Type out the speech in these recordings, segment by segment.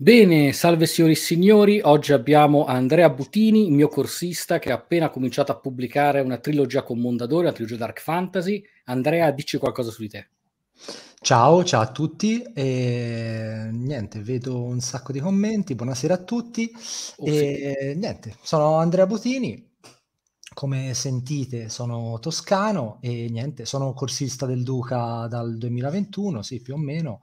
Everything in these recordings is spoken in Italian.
Bene, salve signori e signori, oggi abbiamo Andrea Butini, il mio corsista che ha appena cominciato a pubblicare una trilogia con Mondadori, la trilogia Dark Fantasy. Andrea, dici qualcosa su di te. Ciao, ciao a tutti, e, niente, vedo un sacco di commenti, buonasera a tutti. Oh, e, sì. Niente, sono Andrea Butini, come sentite sono toscano e niente, sono corsista del Duca dal 2021, sì più o meno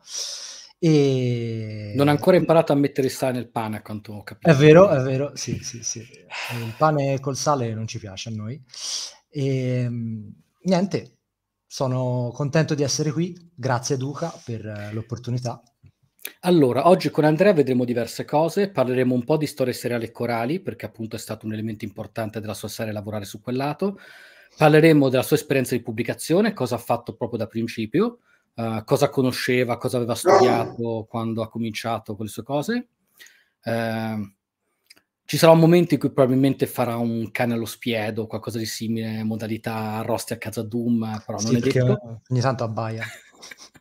e... Non ha ancora imparato a mettere il sale nel pane, a quanto ho capito. È vero, è vero, sì, sì, sì. Eh, il pane col sale non ci piace a noi. E, ehm, niente, sono contento di essere qui. Grazie Duca per eh, l'opportunità. Allora, oggi con Andrea vedremo diverse cose, parleremo un po' di storie seriali e corali, perché appunto è stato un elemento importante della sua serie lavorare su quel lato, parleremo della sua esperienza di pubblicazione, cosa ha fatto proprio da principio, uh, cosa conosceva, cosa aveva studiato quando ha cominciato con le sue cose. Uh, ci sarà un momento in cui probabilmente farà un cane allo spiedo, qualcosa di simile, modalità Rosti a casa Doom, però sì, è detto. Ogni tanto abbaia.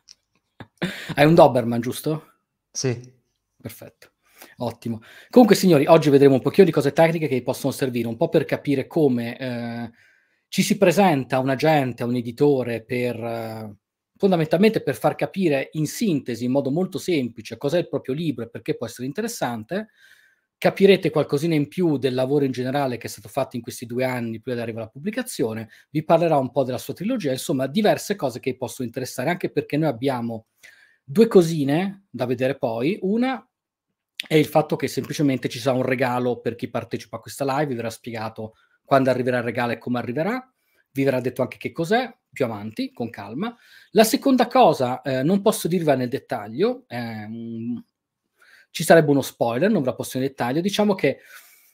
Hai un Doberman, giusto? Sì. Perfetto. Ottimo. Comunque, signori, oggi vedremo un pochino di cose tecniche che vi possono servire, un po' per capire come eh, ci si presenta un agente, un editore per eh, fondamentalmente per far capire in sintesi, in modo molto semplice, cos'è il proprio libro e perché può essere interessante. Capirete qualcosina in più del lavoro in generale che è stato fatto in questi due anni prima di arrivare alla pubblicazione, vi parlerà un po' della sua trilogia, insomma diverse cose che possono interessare, anche perché noi abbiamo due cosine da vedere poi. Una è il fatto che semplicemente ci sarà un regalo per chi partecipa a questa live, verrà spiegato quando arriverà il regalo e come arriverà vi verrà detto anche che cos'è più avanti, con calma. La seconda cosa, eh, non posso dirvela nel dettaglio, ehm, ci sarebbe uno spoiler, non ve la posso in dettaglio, diciamo che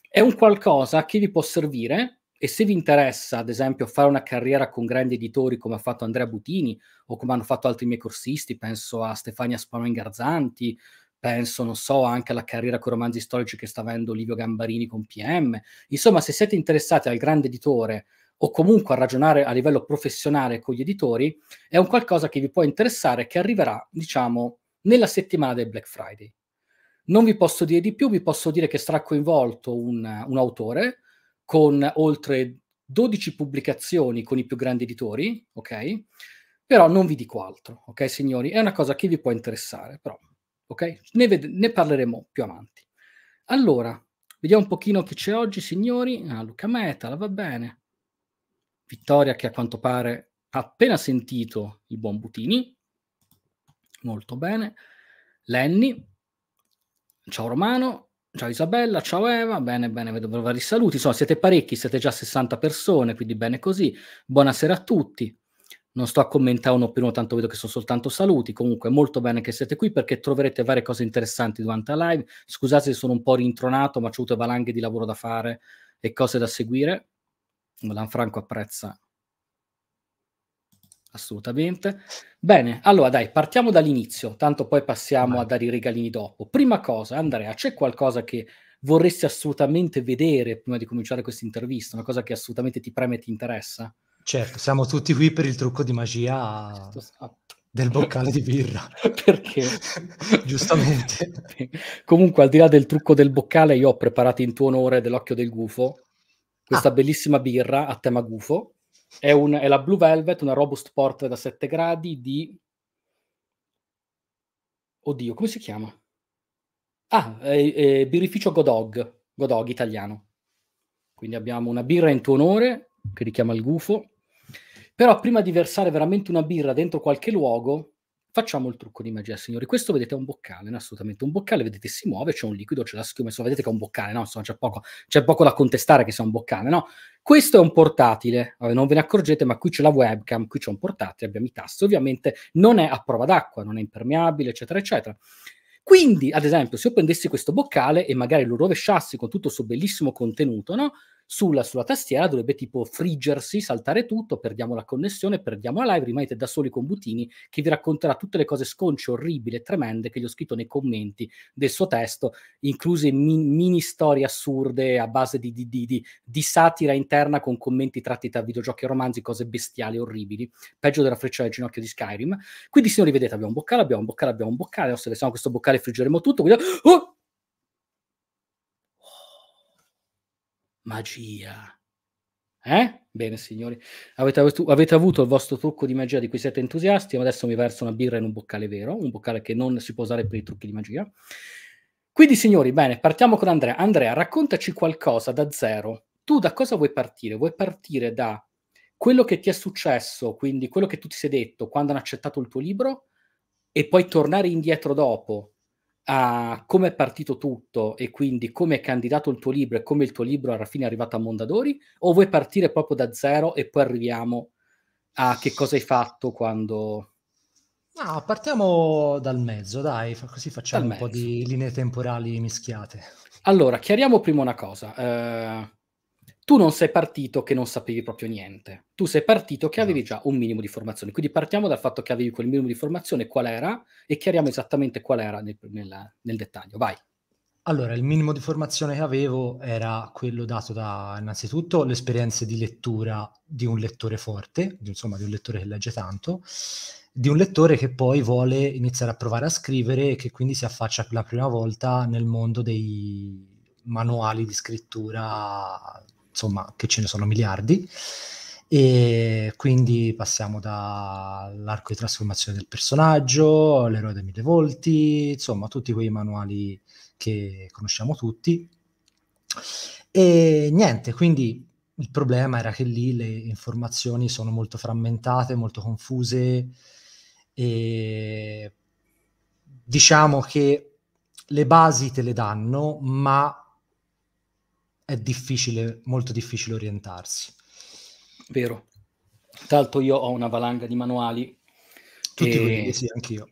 è un qualcosa che vi può servire e se vi interessa, ad esempio, fare una carriera con grandi editori come ha fatto Andrea Butini o come hanno fatto altri miei corsisti, penso a Stefania Spano Ingarzanti, penso, non so, anche alla carriera con romanzi storici che sta avendo Livio Gambarini con PM. Insomma, se siete interessati al grande editore o comunque a ragionare a livello professionale con gli editori, è un qualcosa che vi può interessare, che arriverà, diciamo, nella settimana del Black Friday. Non vi posso dire di più, vi posso dire che sarà coinvolto un, un autore con oltre 12 pubblicazioni con i più grandi editori, ok? Però non vi dico altro, ok signori? È una cosa che vi può interessare, però, ok? Ne, ved- ne parleremo più avanti. Allora, vediamo un pochino chi c'è oggi, signori. Ah, Luca Metal, va bene vittoria che a quanto pare ha appena sentito il buon Butini, molto bene, Lenny, ciao Romano, ciao Isabella, ciao Eva, bene, bene, vedo vari saluti, insomma siete parecchi, siete già 60 persone, quindi bene così, buonasera a tutti, non sto a commentare uno per uno, tanto vedo che sono soltanto saluti. Comunque, molto bene che siete qui perché troverete varie cose interessanti durante la live. Scusate se sono un po' rintronato, ma ho avuto valanghe di lavoro da fare e cose da seguire. Lanfranco apprezza assolutamente. Bene, allora dai, partiamo dall'inizio, tanto poi passiamo Vai. a dare i regalini dopo. Prima cosa, Andrea, c'è qualcosa che vorresti assolutamente vedere prima di cominciare questa intervista? Una cosa che assolutamente ti preme e ti interessa? Certo, siamo tutti qui per il trucco di magia certo, esatto. del boccale di birra. Perché? Giustamente. Comunque, al di là del trucco del boccale, io ho preparato in tuo onore dell'occhio del gufo questa ah. bellissima birra a tema gufo. È, un, è, la Blue Velvet, una Robust Port da 7 gradi di... Oddio, come si chiama? Ah, è, è birrificio Godog, Godog italiano. Quindi abbiamo una birra in tuo onore, che richiama il gufo. Però prima di versare veramente una birra dentro qualche luogo, Facciamo il trucco di magia, signori. Questo vedete è un boccale, no? assolutamente un boccale, vedete si muove, c'è un liquido, c'è la schiuma, insomma vedete che è un boccale, no? Insomma c'è poco, c'è poco da contestare che sia un boccale, no? Questo è un portatile, allora, non ve ne accorgete, ma qui c'è la webcam, qui c'è un portatile, abbiamo i tasti, ovviamente non è a prova d'acqua, non è impermeabile, eccetera, eccetera. Quindi, ad esempio, se io prendessi questo boccale e magari lo rovesciassi con tutto il suo bellissimo contenuto, no? sulla sua tastiera dovrebbe tipo friggersi, saltare tutto, perdiamo la connessione, perdiamo la live, rimanete da soli con Butini che vi racconterà tutte le cose sconce, orribili e tremende che gli ho scritto nei commenti del suo testo, incluse min- mini storie assurde a base di, di, di, di, satira interna con commenti tratti da videogiochi e romanzi, cose bestiali, orribili, peggio della freccia del ginocchio di Skyrim. Quindi se non rivedete abbiamo un boccale, abbiamo un boccale, abbiamo un boccale, adesso se ne questo boccale friggeremo tutto, quindi... Oh! magia. Eh? Bene, signori. Avete, avete, avuto il vostro trucco di magia di cui siete entusiasti, ma adesso mi verso una birra in un boccale vero, un boccale che non si può usare per i trucchi di magia. Quindi, signori, bene, partiamo con Andrea. Andrea, raccontaci qualcosa da zero. Tu da cosa vuoi partire? Vuoi partire da quello che ti è successo, quindi quello che tu ti sei detto quando hanno accettato il tuo libro, e poi tornare indietro dopo a come è partito tutto e quindi come è candidato il tuo libro e come il tuo libro alla fine è arrivato a Mondadori? O vuoi partire proprio da zero e poi arriviamo a che cosa hai fatto quando... No, partiamo dal mezzo, dai, così facciamo dal un mezzo. po' di linee temporali mischiate. Allora, chiariamo prima una cosa. Eh, tu non sei partito che non sapevi proprio niente, tu sei partito che avevi già un minimo di formazione. Quindi partiamo dal fatto che avevi quel minimo di formazione, qual era, e chiariamo esattamente qual era nel, nel, nel dettaglio. Vai. Allora, il minimo di formazione che avevo era quello dato da, innanzitutto, le esperienze di lettura di un lettore forte, di, insomma di un lettore che legge tanto, di un lettore che poi vuole iniziare a provare a scrivere e che quindi si affaccia per la prima volta nel mondo dei manuali di scrittura insomma, che ce ne sono miliardi. E quindi passiamo dall'arco di trasformazione del personaggio, l'eroe dei mille volti, insomma tutti quei manuali che conosciamo tutti. E niente, quindi il problema era che lì le informazioni sono molto frammentate, molto confuse e diciamo che le basi te le danno, ma è difficile, molto difficile orientarsi. Vero. Tanto io ho una valanga di manuali. Tutti e... quelli, sì, anch'io.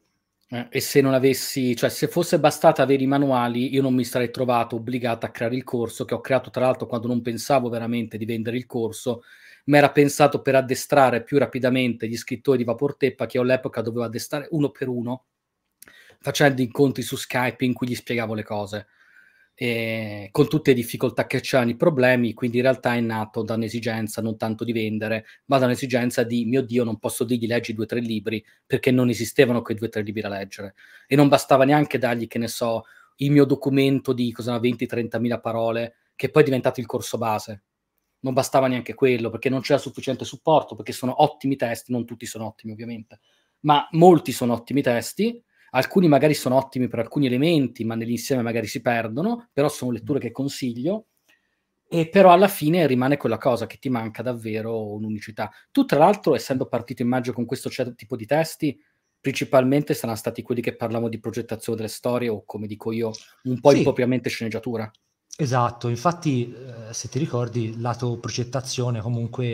Eh, e se non avessi, cioè se fosse bastata avere i manuali, io non mi sarei trovato obbligato a creare il corso che ho creato tra l'altro quando non pensavo veramente di vendere il corso, ma era pensato per addestrare più rapidamente gli scrittori di Vapor Teppa che all'epoca dovevo addestrare uno per uno facendo incontri su Skype in cui gli spiegavo le cose eh, con tutte le difficoltà che c'erano, i problemi, quindi in realtà è nato da un'esigenza non tanto di vendere, ma da un'esigenza di, mio Dio, non posso dirgli leggi due o tre libri, perché non esistevano quei due o tre libri da leggere. E non bastava neanche dargli, che ne so, il mio documento di 20-30 mila parole, che poi è diventato il corso base. Non bastava neanche quello, perché non c'era sufficiente supporto, perché sono ottimi testi, non tutti sono ottimi ovviamente, ma molti sono ottimi testi, Alcuni magari sono ottimi per alcuni elementi, ma nell'insieme magari si perdono, però sono letture mm. che consiglio. E però alla fine rimane quella cosa che ti manca davvero un'unicità. Tu, tra l'altro, essendo partito in maggio con questo certo tipo di testi, principalmente saranno stati quelli che parlavano di progettazione delle storie o, come dico io, un po' sì. impropriamente sceneggiatura. Esatto, infatti, eh, se ti ricordi, lato progettazione comunque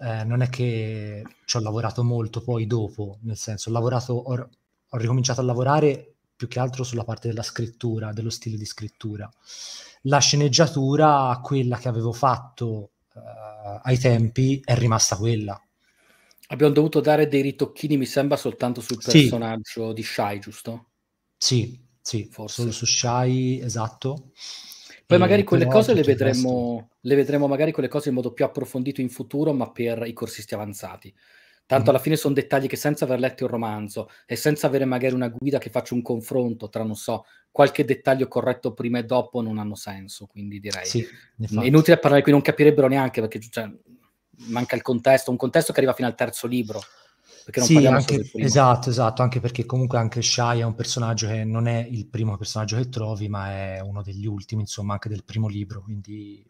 eh, non è che ci ho lavorato molto poi dopo, nel senso ho lavorato or- ho ricominciato a lavorare più che altro sulla parte della scrittura, dello stile di scrittura. La sceneggiatura, quella che avevo fatto eh, ai tempi, è rimasta quella. Abbiamo dovuto dare dei ritocchini, mi sembra, soltanto sul personaggio sì. di Shai, giusto? Sì, sì, forse. Solo su Shai, esatto. Poi e magari quelle cose le vedremo, le vedremo magari quelle cose in modo più approfondito in futuro, ma per i corsisti avanzati. Tanto mm. alla fine sono dettagli che senza aver letto il romanzo e senza avere magari una guida che faccia un confronto tra, non so, qualche dettaglio corretto prima e dopo non hanno senso, quindi direi. Sì, è inutile parlare qui, non capirebbero neanche perché cioè, manca il contesto, un contesto che arriva fino al terzo libro. sì, anche, esatto, esatto, anche perché comunque anche Shai è un personaggio che non è il primo personaggio che trovi, ma è uno degli ultimi, insomma, anche del primo libro, quindi...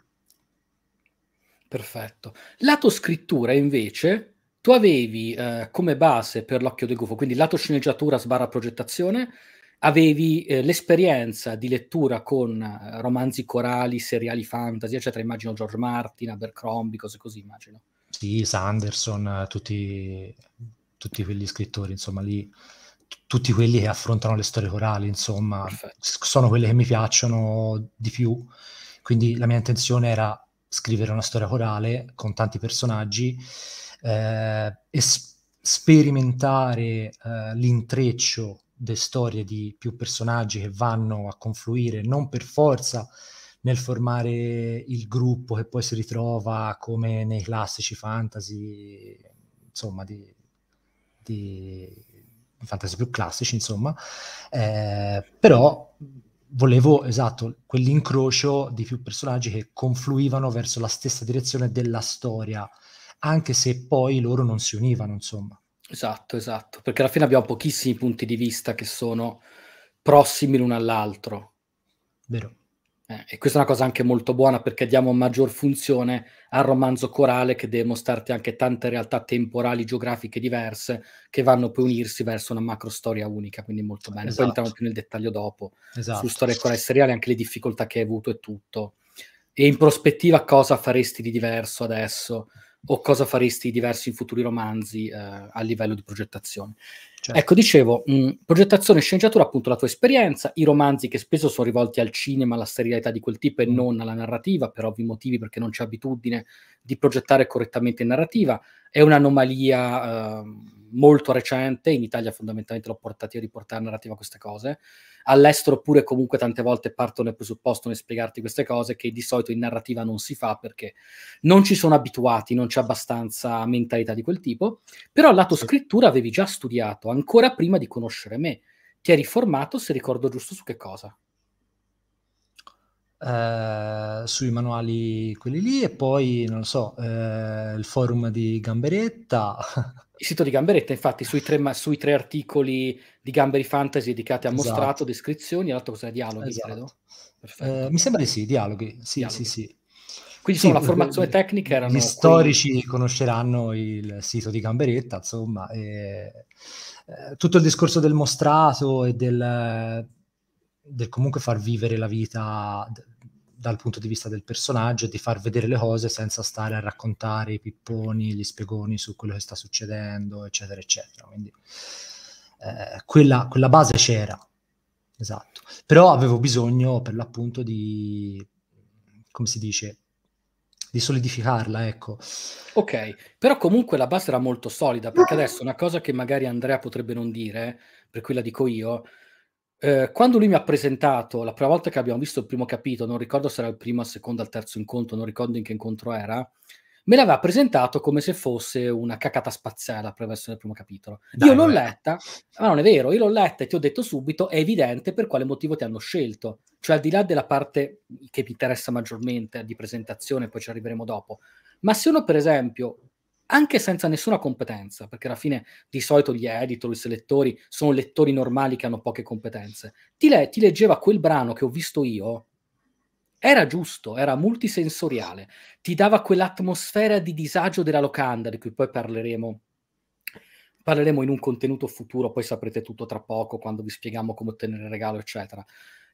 Perfetto. Lato scrittura, invece, tu avevi eh, come base per l'occhio del gufo, quindi lato sceneggiatura sbarra progettazione, avevi eh, l'esperienza di lettura con eh, romanzi corali, seriali fantasy, eccetera, immagino George Martin, Abercrombie, cose così, immagino. Sì, Sanderson, tutti, tutti quegli scrittori, insomma, lì tutti quelli che affrontano le storie corali, insomma, Perfetto. sono quelle che mi piacciono di più. Quindi la mia intenzione era scrivere una storia corale con tanti personaggi eh, sperimentare eh, l'intreccio delle storie di più personaggi che vanno a confluire, non per forza nel formare il gruppo che poi si ritrova come nei classici fantasy, insomma, di, di fantasy più classici, insomma, eh, però volevo, esatto, quell'incrocio di più personaggi che confluivano verso la stessa direzione della storia anche se poi loro non si univano, insomma. Esatto, esatto, perché alla fine abbiamo pochissimi punti di vista che sono prossimi l'uno all'altro. Vero. Eh, e questa è una cosa anche molto buona perché diamo maggior funzione al romanzo corale che deve mostrarti anche tante realtà temporali, geografiche diverse che vanno poi unirsi verso una macro storia unica, quindi molto bene. Esatto. Poi entriamo esatto. più nel dettaglio dopo esatto. su storia corale seriale, anche le difficoltà che hai avuto e tutto. E in prospettiva cosa faresti di diverso adesso? o cosa faresti diverso in futuri romanzi eh, a livello di progettazione. Certo. Ecco, dicevo, mh, progettazione e sceneggiatura, appunto la tua esperienza, i romanzi che spesso sono rivolti al cinema, alla serialità di quel tipo e mm. non alla narrativa, per ovvi motivi, perché non c'è abitudine di progettare correttamente in narrativa, è un'anomalia... Eh, molto recente, in Italia fondamentalmente l'ho portato a riportare portare narrativa queste cose, all'estero pure comunque tante volte parto nel presupposto nel spiegarti queste cose che di solito in narrativa non si fa perché non ci sono abituati, non c'è abbastanza mentalità di quel tipo, però lato scrittura avevi già studiato, ancora prima di conoscere me, ti eri formato, se ricordo giusto, su che cosa? eh, sui manuali quelli lì e poi, non lo so, eh, il forum di Gamberetta. Il sito di Gamberetta, infatti, sui tre, sui tre articoli di Gamberi Fantasy dedicati a esatto. mostrato, descrizioni, e l'altro cosa dialoghi, esatto. credo. Eh, mi sembra di sì, dialoghi, sì, dialoghi. sì, sì. Quindi sì, la formazione tecnica erano... Gli storici quelli... conosceranno il sito di Gamberetta, insomma, e, eh, tutto il discorso del mostrato e del, del comunque far vivere la vita dal punto di vista del personaggio e di far vedere le cose senza stare a raccontare i pipponi, gli spiegoni su quello che sta succedendo, eccetera, eccetera. Quindi eh, quella, quella base c'era, esatto. Però avevo bisogno per l'appunto di, come si dice, di solidificarla, ecco. Ok, però comunque la base era molto solida, perché adesso una cosa che magari Andrea potrebbe non dire, per cui la dico io, eh, quando lui mi ha presentato, la prima volta che abbiamo visto il primo capitolo, non ricordo se era il primo, il secondo, il terzo incontro, non ricordo in che incontro era, me l'aveva presentato come se fosse una cacata spaziale attraverso il primo capitolo. Dai, io l'ho beh. letta, ma non è vero, io l'ho letta e ti ho detto subito, è evidente per quale motivo ti hanno scelto. Cioè al di là della parte che mi interessa maggiormente di presentazione, poi ci arriveremo dopo. Ma se uno per esempio anche senza nessuna competenza, perché alla fine di solito gli editor, i selettori sono lettori normali che hanno poche competenze. Ti, le- ti leggeva quel brano che ho visto io, era giusto, era multisensoriale, ti dava quell'atmosfera di disagio della locanda di cui poi parleremo. Parleremo in un contenuto futuro, poi saprete tutto tra poco quando vi spieghiamo come ottenere il regalo, eccetera.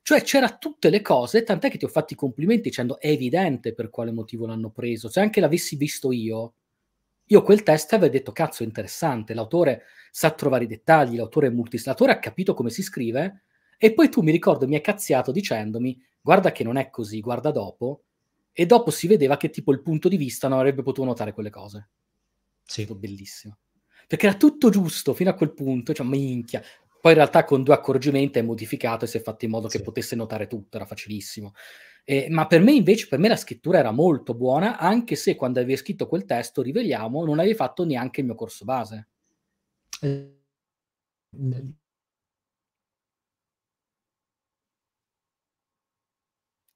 Cioè c'era tutte le cose, tant'è che ti ho fatto i complimenti dicendo è evidente per quale motivo l'hanno preso. Se anche l'avessi visto io, io quel test avevo detto, cazzo, interessante, l'autore sa trovare i dettagli, l'autore è multislatore, ha capito come si scrive, e poi tu mi ricordo mi hai cazziato dicendomi, guarda che non è così, guarda dopo, e dopo si vedeva che tipo il punto di vista non avrebbe potuto notare quelle cose. Sì. bellissimo. Perché era tutto giusto fino a quel punto, cioè minchia. Poi in realtà con due accorgimenti è modificato e si è fatto in modo sì. che potesse notare tutto, era facilissimo. Eh, ma per me invece, per me la scrittura era molto buona, anche se quando avevi scritto quel testo, riveliamo, non avevi fatto neanche il mio corso base.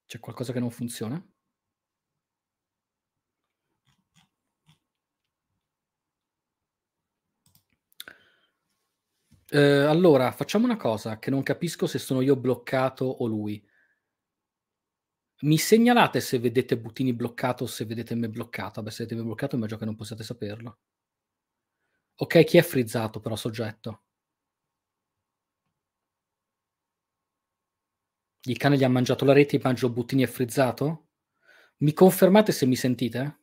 C'è qualcosa che non funziona? Eh, allora, facciamo una cosa che non capisco se sono io bloccato o lui. Mi segnalate se vedete Butini bloccato o se vedete me bloccato. Beh, se vedete me bloccato, immagino che non possiate saperlo. Ok, chi è frizzato però soggetto? Il cane gli ha mangiato la rete, mangio Buttini è frizzato? Mi confermate se mi sentite?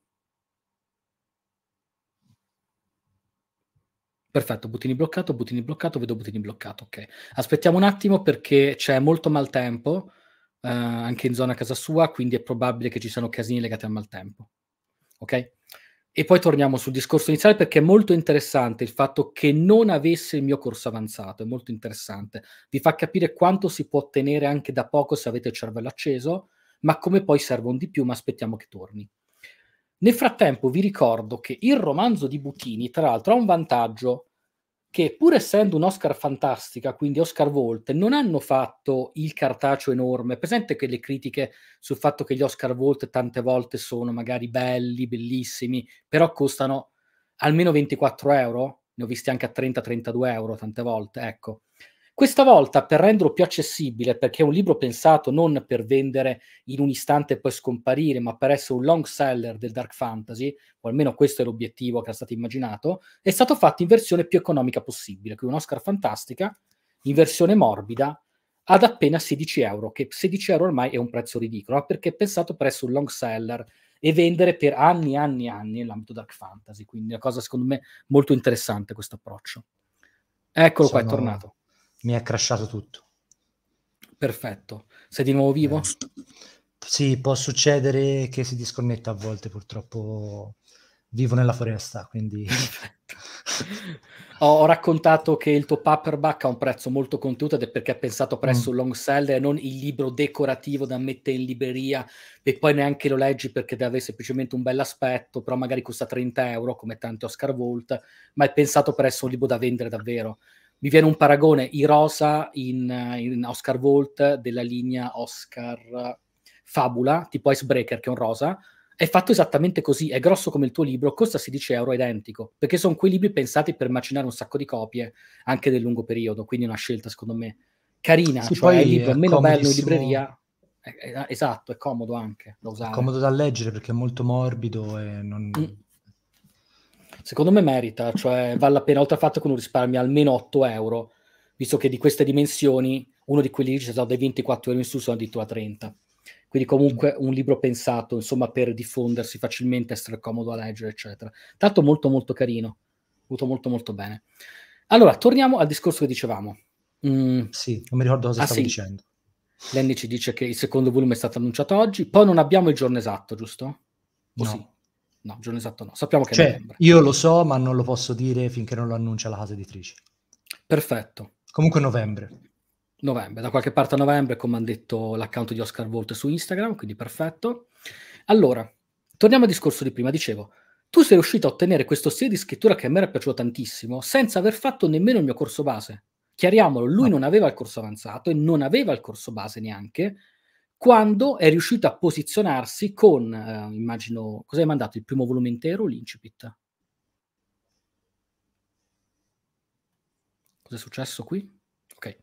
Perfetto, Buttini bloccato, Buttini bloccato, vedo Buttini bloccato, ok. Aspettiamo un attimo perché c'è molto maltempo eh, anche in zona casa sua, quindi è probabile che ci siano casini legati al maltempo. Ok? E poi torniamo sul discorso iniziale perché è molto interessante il fatto che non avesse il mio corso avanzato, è molto interessante. Vi fa capire quanto si può ottenere anche da poco se avete il cervello acceso, ma come poi servono di più, ma aspettiamo che torni. Nel frattempo vi ricordo che il romanzo di Butini, tra l'altro, ha un vantaggio che pur essendo un Oscar fantastica, quindi Oscar Volte, non hanno fatto il cartaceo enorme. È presente che le critiche sul fatto che gli Oscar Volte tante volte sono magari belli, bellissimi, però costano almeno 24 euro, ne ho visti anche a 30-32 euro tante volte, ecco. Questa volta, per renderlo più accessibile, perché è un libro pensato non per vendere in un istante e poi scomparire, ma per essere un long seller del dark fantasy, o almeno questo è l'obiettivo che era stato immaginato, è stato fatto in versione più economica possibile, quindi un Oscar fantastica, in versione morbida, ad appena 16 euro, che 16 euro ormai è un prezzo ridicolo, perché è pensato per essere un long seller e vendere per anni e anni e anni nell'ambito dark fantasy, quindi è una cosa secondo me molto interessante questo approccio. Eccolo Sono... qua, è tornato mi è crashato tutto. Perfetto. Sei di nuovo vivo? Eh. Sì, può succedere che si disconnetta a volte, purtroppo vivo nella foresta, quindi... ho, ho, raccontato che il tuo paperback ha un prezzo molto contenuto ed è perché è pensato presso mm. un long seller e non il libro decorativo da mettere in libreria e poi neanche lo leggi perché deve avere semplicemente un bel aspetto, però magari costa 30 euro come tanti Oscar Volt, ma è pensato presso un libro da vendere davvero mi viene un paragone, i rosa in, in Oscar Volt della linea Oscar eh, Fabula, tipo Icebreaker che è un rosa, è fatto esattamente così, è grosso come il tuo libro, costa 16 euro, identico, perché sono quei libri pensati per macinare un sacco di copie, anche del lungo periodo, quindi è una scelta secondo me carina, sì, cioè il libro è meno bello in libreria, esatto, è comodo anche da usare. È comodo da leggere perché è molto morbido e non... Mm secondo me merita, cioè vale la pena, oltre al fatto che uno risparmia almeno 8 euro, visto che di queste dimensioni uno di quelli ci sono dai 24 euro in su, sono addirittura 30. Quindi comunque un libro pensato, insomma, per diffondersi facilmente, essere comodo a leggere, eccetera. Tanto molto molto carino, avuto molto molto bene. Allora, torniamo al discorso che dicevamo. Mm. Sì, non mi ricordo cosa ah, stavo sì. dicendo. Lenny ci dice che il secondo volume è stato annunciato oggi, poi non abbiamo il giorno esatto, giusto? O no. Sì? No, giorno esatto no. Sappiamo che cioè, è novembre. Io lo so, ma non lo posso dire finché non lo annuncia la casa editrice. Perfetto. Comunque novembre. Novembre, da qualche parte a novembre, come ha detto l'account di Oscar Volt su Instagram, quindi perfetto. Allora, torniamo al discorso di prima. Dicevo, tu sei riuscito a ottenere questo stile di scrittura che a me era piaciuto tantissimo, senza aver fatto nemmeno il mio corso base. Chiariamolo, lui no. non aveva il corso avanzato e non aveva il corso base neanche, quando è riuscito a posizionarsi con, eh, immagino, cosa hai mandato? Il primo volume intero l'incipit? Cos'è successo qui? Ok.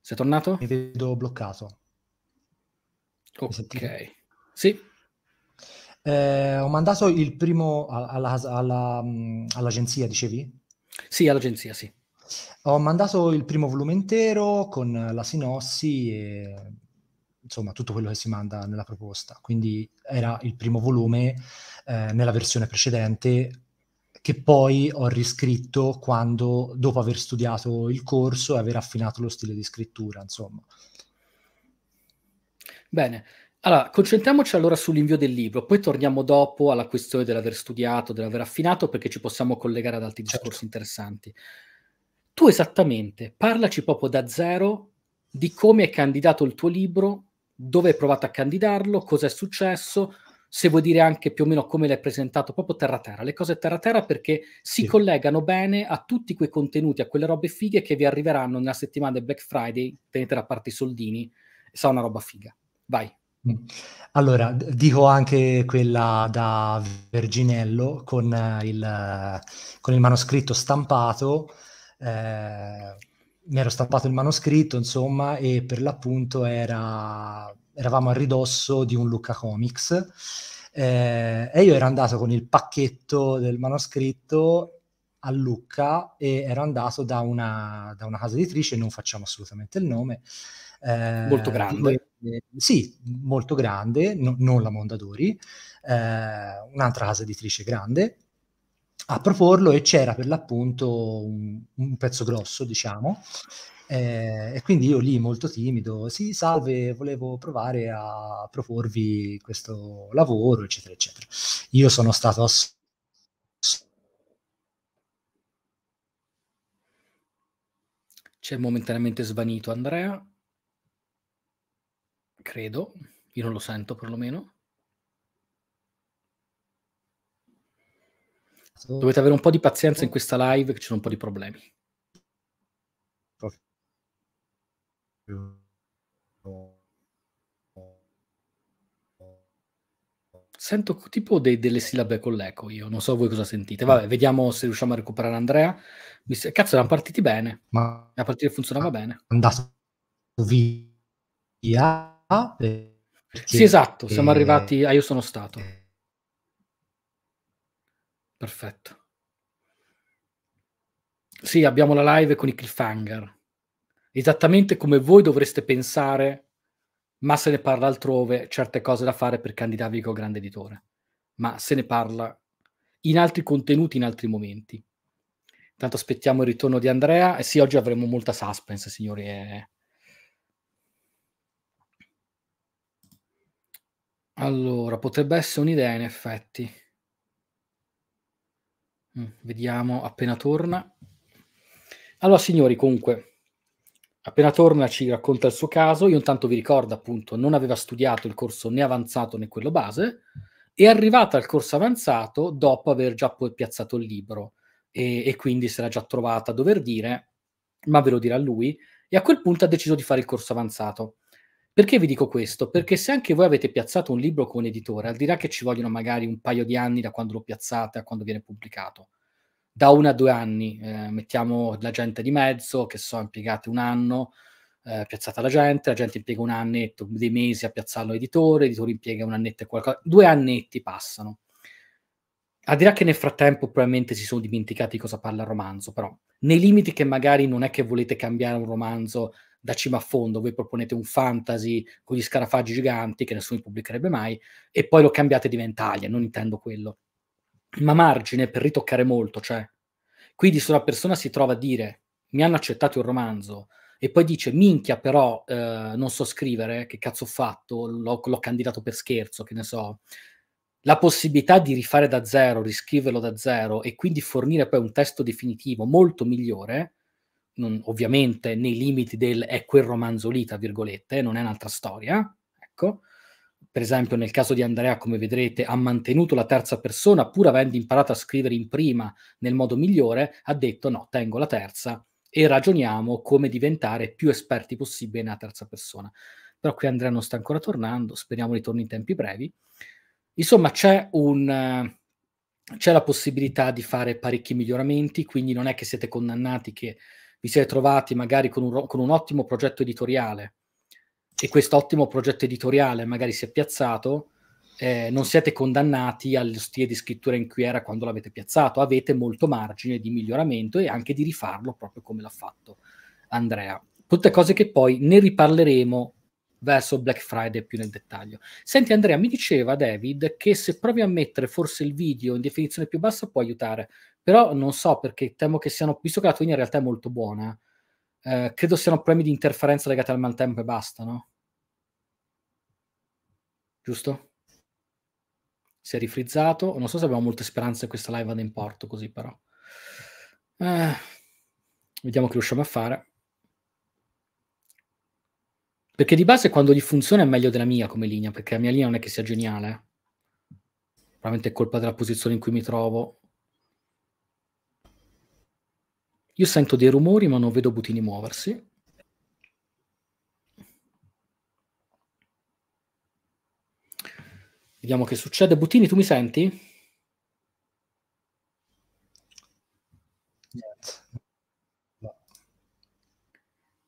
Sei tornato? Mi vedo bloccato. Ok. Sì. Eh, ho mandato il primo alla, alla, mm, all'agenzia, dicevi? Sì, all'agenzia, sì. Ho mandato il primo volume intero con la sinossi e insomma tutto quello che si manda nella proposta. Quindi era il primo volume eh, nella versione precedente che poi ho riscritto quando, dopo aver studiato il corso e aver affinato lo stile di scrittura, insomma. Bene, allora concentriamoci allora sull'invio del libro, poi torniamo dopo alla questione dell'aver studiato, dell'aver affinato, perché ci possiamo collegare ad altri certo. discorsi interessanti. Tu esattamente, parlaci proprio da zero di come è candidato il tuo libro dove hai provato a candidarlo, cosa è successo, se vuoi dire anche più o meno come l'hai presentato, proprio terra terra, le cose terra terra perché si sì. collegano bene a tutti quei contenuti, a quelle robe fighe che vi arriveranno nella settimana del Black Friday, tenete da parte i soldini, sarà una roba figa. Vai. Mm. Allora, dico anche quella da Verginello con eh, il, eh, con il manoscritto stampato. Eh, mi ero stampato il manoscritto, insomma, e per l'appunto era, eravamo a ridosso di un Lucca Comics. Eh, e io ero andato con il pacchetto del manoscritto a Lucca e ero andato da una, da una casa editrice, non facciamo assolutamente il nome. Eh, molto grande. Eh, sì, molto grande, no, non la Mondadori, eh, un'altra casa editrice grande, a proporlo e c'era per l'appunto un, un pezzo grosso, diciamo, eh, e quindi io lì molto timido, sì, salve, volevo provare a proporvi questo lavoro, eccetera, eccetera. Io sono stato ass- C'è momentaneamente svanito Andrea, credo, io non lo sento perlomeno. Dovete avere un po' di pazienza in questa live, che ci sono un po' di problemi. Sento tipo dei, delle sillabe con l'eco, io non so voi cosa sentite. Vabbè, vediamo se riusciamo a recuperare Andrea. Cazzo, erano partiti bene. Ma la partita funzionava bene. Andato via. Perché... Sì, esatto, siamo arrivati. Ah, io sono stato. Perfetto. Sì, abbiamo la live con i cliffhanger. Esattamente come voi dovreste pensare, ma se ne parla altrove, certe cose da fare per candidarvi con grande editore. Ma se ne parla in altri contenuti, in altri momenti. Intanto aspettiamo il ritorno di Andrea. E eh sì, oggi avremo molta suspense, signori. Eh. Allora, potrebbe essere un'idea, in effetti. Mm, vediamo appena torna. Allora, signori, comunque, appena torna ci racconta il suo caso. Io intanto vi ricordo, appunto, non aveva studiato il corso né avanzato né quello base. È arrivata al corso avanzato dopo aver già poi piazzato il libro e, e quindi si era già trovata a dover dire, ma ve lo dirà lui. E a quel punto ha deciso di fare il corso avanzato. Perché vi dico questo? Perché se anche voi avete piazzato un libro con un editore, al di là che ci vogliono magari un paio di anni da quando lo piazzate a quando viene pubblicato, da uno a due anni, eh, mettiamo la gente di mezzo, che so, impiegate un anno, eh, piazzata la gente, la gente impiega un annetto, dei mesi a piazzarlo editore, l'editore impiega un annetto e qualcosa, due annetti passano. Al di là che nel frattempo probabilmente si sono dimenticati di cosa parla il romanzo, però nei limiti che magari non è che volete cambiare un romanzo da cima a fondo, voi proponete un fantasy con gli scarafaggi giganti che nessuno pubblicherebbe mai e poi lo cambiate diventa Alien, non intendo quello. Ma margine per ritoccare molto, cioè quindi se una persona si trova a dire mi hanno accettato il romanzo e poi dice minchia però eh, non so scrivere, che cazzo ho fatto, l'ho, l'ho candidato per scherzo, che ne so, la possibilità di rifare da zero, riscriverlo da zero e quindi fornire poi un testo definitivo molto migliore, non, ovviamente nei limiti del è quel romanzo lì, tra virgolette, non è un'altra storia, ecco. Per esempio, nel caso di Andrea, come vedrete, ha mantenuto la terza persona, pur avendo imparato a scrivere in prima nel modo migliore, ha detto no, tengo la terza e ragioniamo come diventare più esperti possibile nella terza persona. Però qui Andrea non sta ancora tornando, speriamo ritorni in tempi brevi. Insomma, c'è un c'è la possibilità di fare parecchi miglioramenti, quindi non è che siete condannati che vi siete trovati magari con un, con un ottimo progetto editoriale e questo ottimo progetto editoriale magari si è piazzato, eh, non siete condannati alle stie di scrittura in cui era quando l'avete piazzato, avete molto margine di miglioramento e anche di rifarlo proprio come l'ha fatto Andrea. Tutte cose che poi ne riparleremo verso Black Friday più nel dettaglio. Senti Andrea, mi diceva David che se provi a mettere forse il video in definizione più bassa può aiutare, però non so perché temo che siano, visto che la tua in realtà è molto buona, eh, credo siano problemi di interferenza legati al maltempo e basta, no? Giusto? Si è rifrizzato, non so se abbiamo molte speranze che questa live vada in porto così però. Eh, vediamo che riusciamo a fare. Perché di base quando gli funziona è meglio della mia come linea, perché la mia linea non è che sia geniale. Probabilmente è colpa della posizione in cui mi trovo. Io sento dei rumori ma non vedo Butini muoversi. Vediamo che succede. Butini, tu mi senti?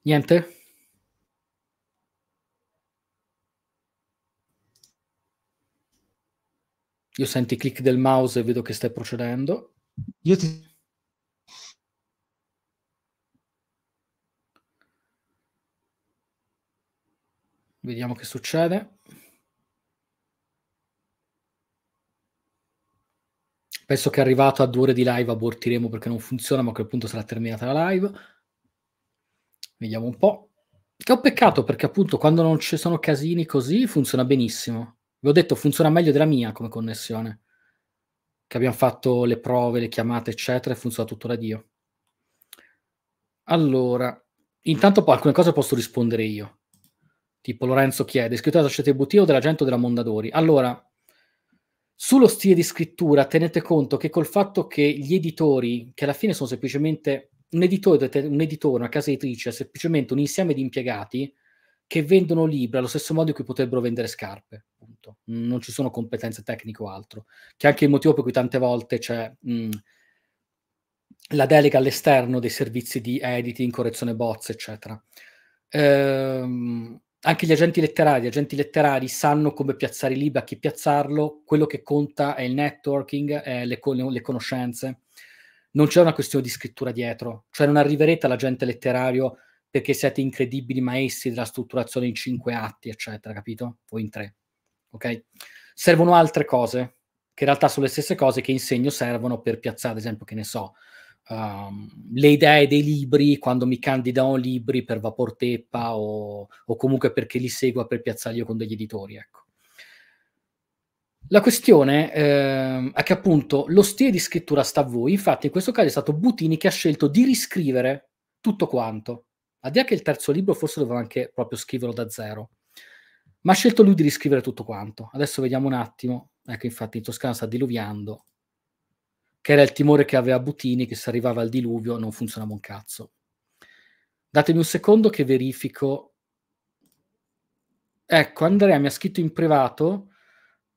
Niente? Io sento i click del mouse e vedo che stai procedendo. Io ti... Vediamo che succede. Penso che è arrivato a due ore di live abortiremo perché non funziona, ma a quel punto sarà terminata la live. Vediamo un po'. Che è un peccato perché appunto quando non ci sono casini così funziona benissimo. Vi ho detto, funziona meglio della mia come connessione. Che abbiamo fatto le prove, le chiamate, eccetera, e funziona tutto da Dio. Allora, intanto poi alcune cose posso rispondere io. Tipo Lorenzo chiede, scrittura della società Butia o della gente o della Mondadori? Allora, sullo stile di scrittura tenete conto che col fatto che gli editori, che alla fine sono semplicemente un editore, un editore una casa editrice, è semplicemente un insieme di impiegati, che vendono libri allo stesso modo in cui potrebbero vendere scarpe, appunto. Non ci sono competenze tecniche o altro, che è anche il motivo per cui tante volte c'è mh, mm, la delega all'esterno dei servizi di editing, correzione bozze, eccetera. Ehm, anche gli agenti letterari, gli agenti letterari sanno come piazzare i libri, a chi piazzarlo, quello che conta è il networking, è le, con- le conoscenze. Non c'è una questione di scrittura dietro, cioè non arriverete all'agente letterario perché siete incredibili maestri della strutturazione in cinque atti, eccetera, capito? O in tre, ok? Servono altre cose, che in realtà sono le stesse cose che insegno servono per piazzare, ad esempio, che ne so, um, le idee dei libri, quando mi candidano libri per Vapor Teppa o, o comunque perché li segua per piazzarli io con degli editori, ecco. La questione eh, è che appunto lo stile di scrittura sta a voi, infatti in questo caso è stato Butini che ha scelto di riscrivere tutto quanto. Al di là che il terzo libro forse doveva anche proprio scriverlo da zero, ma ha scelto lui di riscrivere tutto quanto. Adesso vediamo un attimo. Ecco, infatti, in Toscana sta diluviando, che era il timore che aveva Butini, che se arrivava al diluvio non funzionava un cazzo. Datemi un secondo che verifico. Ecco, Andrea mi ha scritto in privato,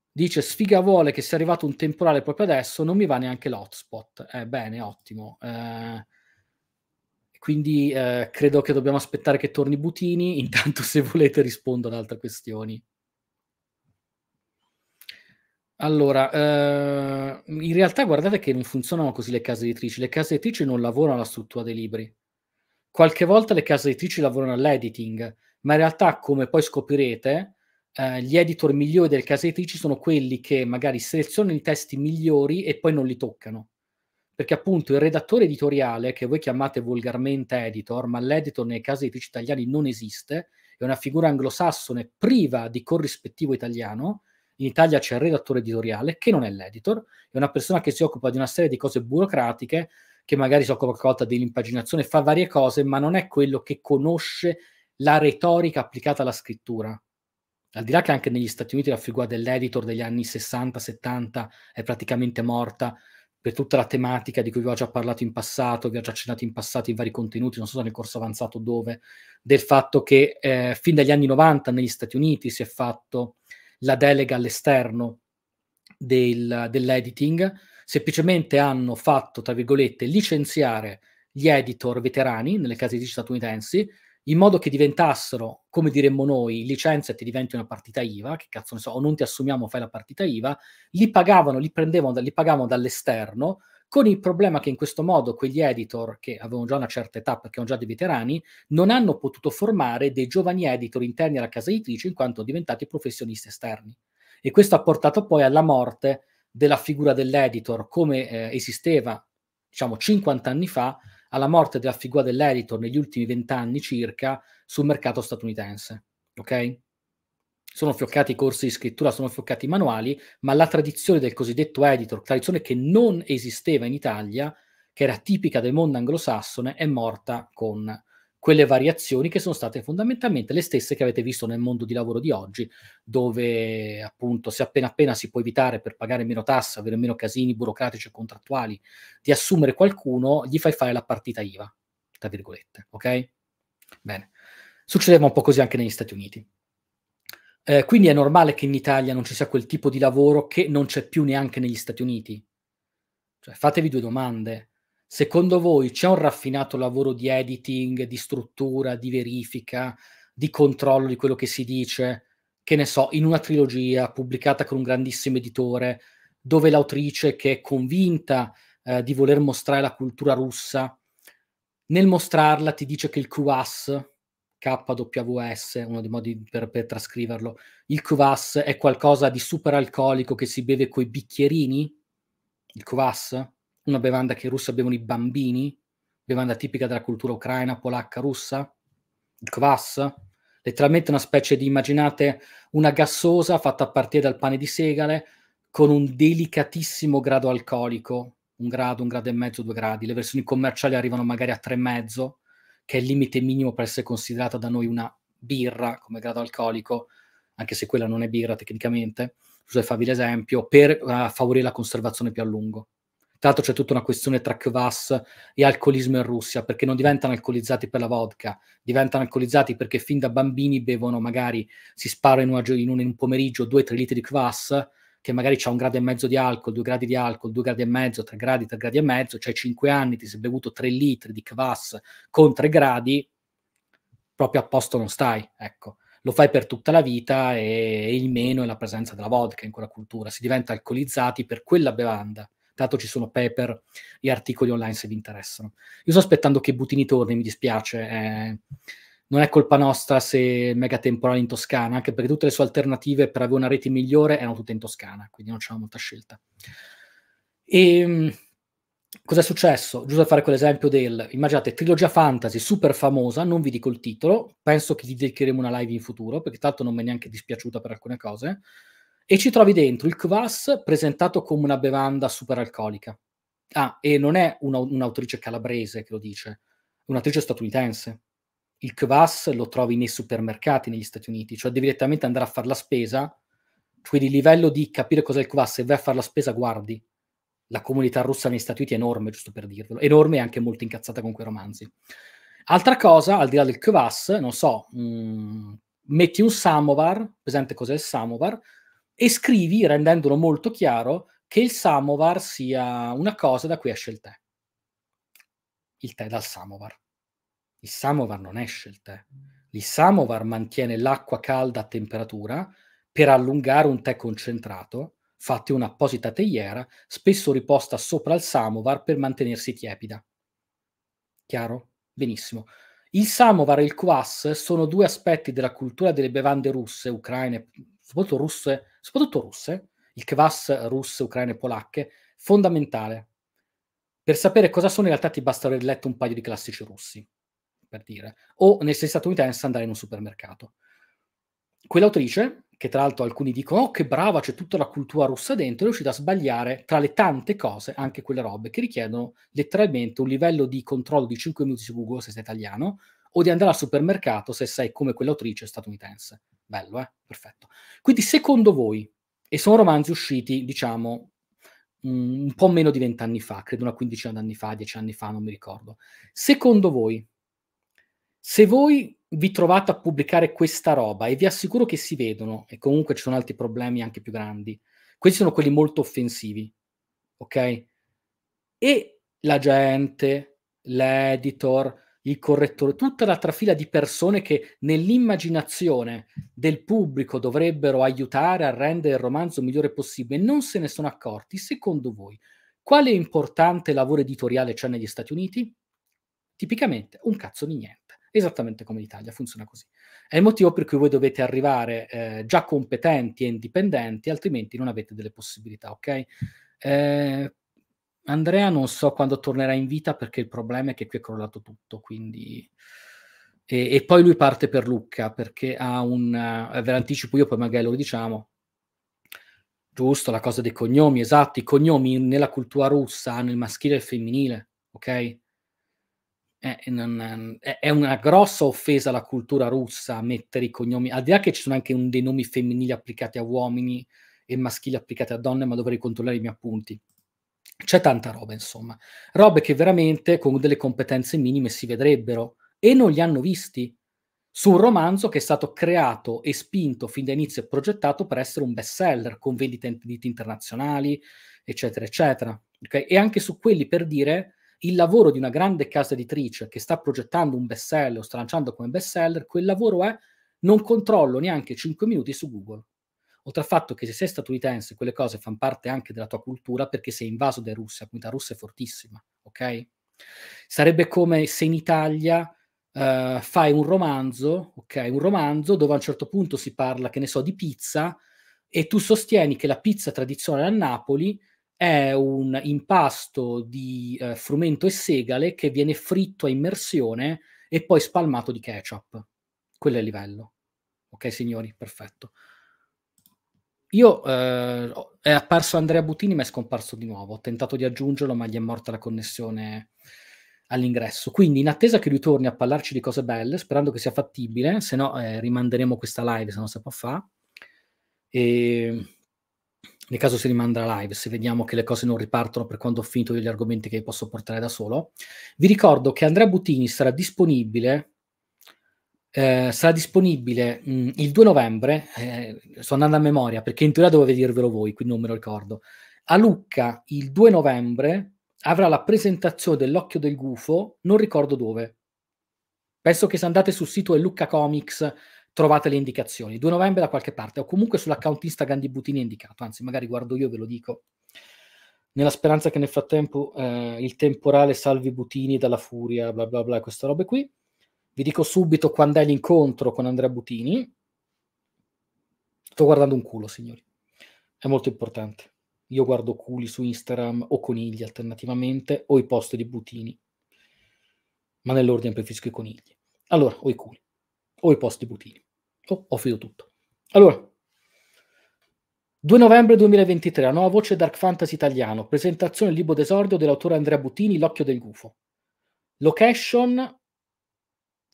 dice sfiga vuole che sia arrivato un temporale proprio adesso, non mi va neanche l'hotspot. Eh, bene, ottimo. Eh, quindi eh, credo che dobbiamo aspettare che torni Butini. Intanto, se volete, rispondo ad altre questioni. Allora, eh, in realtà guardate che non funzionano così le case editrici. Le case editrici non lavorano alla struttura dei libri. Qualche volta le case editrici lavorano all'editing, ma in realtà, come poi scoprirete, eh, gli editor migliori delle case editrici sono quelli che magari selezionano i testi migliori e poi non li toccano perché appunto il redattore editoriale, che voi chiamate volgarmente editor, ma l'editor nei casi edifici italiani non esiste, è una figura anglosassone priva di corrispettivo italiano. In Italia c'è il redattore editoriale, che non è l'editor, è una persona che si occupa di una serie di cose burocratiche, che magari si occupa qualcosa dell'impaginazione, fa varie cose, ma non è quello che conosce la retorica applicata alla scrittura. Al di là che anche negli Stati Uniti la figura dell'editor degli anni 60-70 è praticamente morta, per tutta la tematica di cui vi ho già parlato in passato, vi ho già accennato in passato in vari contenuti, non so se nel corso avanzato dove, del fatto che eh, fin dagli anni 90 negli Stati Uniti si è fatto la delega all'esterno del, dell'editing, semplicemente hanno fatto, tra virgolette, licenziare gli editor veterani nelle case editrici statunitensi in modo che diventassero, come diremmo noi, licenze ti diventi una partita IVA, che cazzo ne so, o non ti assumiamo, fai la partita IVA, li pagavano, li prendevano, li pagavano dall'esterno, con il problema che in questo modo quegli editor, che avevano già una certa età perché erano già dei veterani, non hanno potuto formare dei giovani editor interni alla casa editrice in quanto diventati professionisti esterni. E questo ha portato poi alla morte della figura dell'editor come eh, esisteva, diciamo, 50 anni fa, alla morte della figura dell'editor negli ultimi vent'anni circa sul mercato statunitense. Ok? Sono fioccati i corsi di scrittura, sono fioccati i manuali, ma la tradizione del cosiddetto editor, tradizione che non esisteva in Italia, che era tipica del mondo anglosassone, è morta con quelle variazioni che sono state fondamentalmente le stesse che avete visto nel mondo di lavoro di oggi, dove appunto se appena appena si può evitare per pagare meno tasse, avere meno casini burocratici e contrattuali, di assumere qualcuno, gli fai fare la partita IVA, tra virgolette, ok? Bene. Succedeva un po' così anche negli Stati Uniti. Eh, quindi è normale che in Italia non ci sia quel tipo di lavoro che non c'è più neanche negli Stati Uniti. Cioè, fatevi due domande Secondo voi c'è un raffinato lavoro di editing, di struttura, di verifica, di controllo di quello che si dice? Che ne so, in una trilogia pubblicata con un grandissimo editore, dove l'autrice che è convinta eh, di voler mostrare la cultura russa, nel mostrarla ti dice che il QAS, KWS, uno dei modi per, per trascriverlo, il QAS è qualcosa di super alcolico che si beve coi bicchierini? Il QAS? una bevanda che i russi bevono i bambini, bevanda tipica della cultura ucraina, polacca, russa, il kvass, letteralmente una specie di, immaginate, una gassosa fatta a partire dal pane di segale con un delicatissimo grado alcolico, un grado, un grado e mezzo, due gradi. Le versioni commerciali arrivano magari a tre e mezzo, che è il limite minimo per essere considerata da noi una birra come grado alcolico, anche se quella non è birra tecnicamente, giusto per l'esempio, per uh, favorire la conservazione più a lungo. Tra l'altro c'è tutta una questione tra kvass e alcolismo in Russia, perché non diventano alcolizzati per la vodka, diventano alcolizzati perché fin da bambini bevono magari, si spara in, una, in un, in un pomeriggio 2-3 litri di kvass, che magari c'ha un grado e mezzo di alcol, due gradi di alcol, due gradi e mezzo, tre gradi, tre gradi e mezzo, cioè 5 anni ti sei bevuto 3 litri di kvass con 3 gradi, proprio a posto non stai, ecco lo fai per tutta la vita e il meno è la presenza della vodka in quella cultura, si diventa alcolizzati per quella bevanda. Tanto ci sono paper e articoli online se vi interessano. Io sto aspettando che Butini torni, mi dispiace. Eh, non è colpa nostra se mega temporale in Toscana, anche perché tutte le sue alternative per avere una rete migliore erano tutte in Toscana, quindi non c'era molta scelta. E ehm, cos'è successo? Giusto per fare quell'esempio del, immaginate, trilogia fantasy super famosa, non vi dico il titolo, penso che gli dedicheremo una live in futuro, perché tanto non mi è neanche dispiaciuta per alcune cose e ci trovi dentro il kvass presentato come una bevanda super alcolica. Ah, e non è una, un'autrice calabrese che lo dice, è un'autrice statunitense. Il kvass lo trovi nei supermercati negli Stati Uniti, cioè devi direttamente andare a fare la spesa, quindi il livello di capire cos'è il kvass e vai a fare la spesa, guardi. La comunità russa negli Stati Uniti è enorme, giusto per dirvelo, enorme e anche molto incazzata con quei romanzi. Altra cosa, al di là del kvass, non so, mh, mm, metti un samovar, presente cos'è il samovar, e scrivi, rendendolo molto chiaro, che il samovar sia una cosa da cui esce il tè. Il tè dal samovar. Il samovar non esce il tè. Il samovar mantiene l'acqua calda a temperatura per allungare un tè concentrato fatti un'apposita teiera, spesso riposta sopra il samovar per mantenersi tiepida. Chiaro? Benissimo. Il samovar e il kvass sono due aspetti della cultura delle bevande russe, ucraine, soprattutto russe soprattutto russe, il Kvas russe, ucraine e polacche, fondamentale. Per sapere cosa sono in realtà ti basta aver letto un paio di classici russi, per dire, o nel senso statunitense andare in un supermercato. Quell'autrice, che tra l'altro alcuni dicono oh che brava c'è tutta la cultura russa dentro, è riuscita a sbagliare tra le tante cose anche quelle robe che richiedono letteralmente un livello di controllo di 5 minuti su Google se sei italiano o di andare al supermercato se sei come quell'autrice statunitense. Bello, eh? Perfetto. Quindi secondo voi, e sono romanzi usciti, diciamo, mm, un po' meno di vent'anni fa, credo una quindicina d'anni fa, dieci anni fa, non mi ricordo. Secondo voi, se voi vi trovate a pubblicare questa roba e vi assicuro che si vedono, e comunque ci sono altri problemi anche più grandi, questi sono quelli molto offensivi, ok? E la gente, l'editor, il correttore, tutta l'altra fila di persone che nell'immaginazione del pubblico dovrebbero aiutare a rendere il romanzo migliore possibile, non se ne sono accorti. Secondo voi, quale importante lavoro editoriale c'è cioè negli Stati Uniti? Tipicamente un cazzo di niente. Esattamente come in Italia, funziona così. È il motivo per cui voi dovete arrivare eh, già competenti e indipendenti, altrimenti non avete delle possibilità, ok? Eh, Andrea non so quando tornerà in vita perché il problema è che qui è crollato tutto, quindi... E, e poi lui parte per Lucca perché ha un... Eh, ve l'anticipo io, poi magari lo diciamo. Giusto, la cosa dei cognomi, esatto. I cognomi nella cultura russa hanno il maschile e il femminile, ok? È, eh, non, è, eh, è una grossa offesa alla cultura russa mettere i cognomi, al di là che ci sono anche un, dei nomi femminili applicati a uomini e maschili applicati a donne, ma dovrei controllare i miei appunti c'è tanta roba, insomma. Robe che veramente con delle competenze minime si vedrebbero e non li hanno visti su un romanzo che è stato creato e spinto fin da inizio e progettato per essere un best seller con vendite internazionali, eccetera, eccetera. Okay? E anche su quelli per dire il lavoro di una grande casa editrice che sta progettando un best seller o sta lanciando come best seller, quel lavoro è non controllo neanche 5 minuti su Google oltre al fatto che se sei statunitense quelle cose fanno parte anche della tua cultura perché sei invaso da Russia, la comunità russa è fortissima, ok? Sarebbe come se in Italia uh, fai un romanzo, ok? Un romanzo dove a un certo punto si parla, che ne so, di pizza e tu sostieni che la pizza tradizionale a Napoli è un impasto di uh, frumento e segale che viene fritto a immersione e poi spalmato di ketchup. Quello è il livello. Ok, signori, perfetto. Io eh, è apparso Andrea Butini, ma è scomparso di nuovo. Ho tentato di aggiungerlo, ma gli è morta la connessione all'ingresso. Quindi, in attesa che lui torni a parlarci di cose belle, sperando che sia fattibile, se no eh, rimanderemo questa live se non si può fare. E nel caso si rimanda la live, se vediamo che le cose non ripartono per quando ho finito io gli argomenti che posso portare da solo. Vi ricordo che Andrea Butini sarà disponibile eh, sarà disponibile mh, mm, il 2 novembre, eh, sto andando a memoria perché in teoria dovevo dirvelo voi, quindi non me lo ricordo. A Lucca il 2 novembre avrà la presentazione dell'occhio del gufo, non ricordo dove. Penso che se andate sul sito di Lucca Comics trovate le indicazioni. 2 novembre da qualche parte, o comunque sull'account Instagram di Butini indicato, anzi magari guardo io e ve lo dico. Nella speranza che nel frattempo eh, il temporale salvi Butini dalla furia, bla bla bla, queste robe qui. Vi dico subito quando è l'incontro con Andrea Butini. Sto guardando un culo, signori. È molto importante. Io guardo culi su Instagram o conigli alternativamente o i post di Butini. Ma nell'ordine preferisco i conigli. Allora, o i culi o i post di Butini. Oh, ho finito tutto. Allora, 2 novembre 2023, la nuova voce Dark Fantasy italiano, presentazione del libro d'esordio dell'autore Andrea Butini, L'occhio del gufo. Location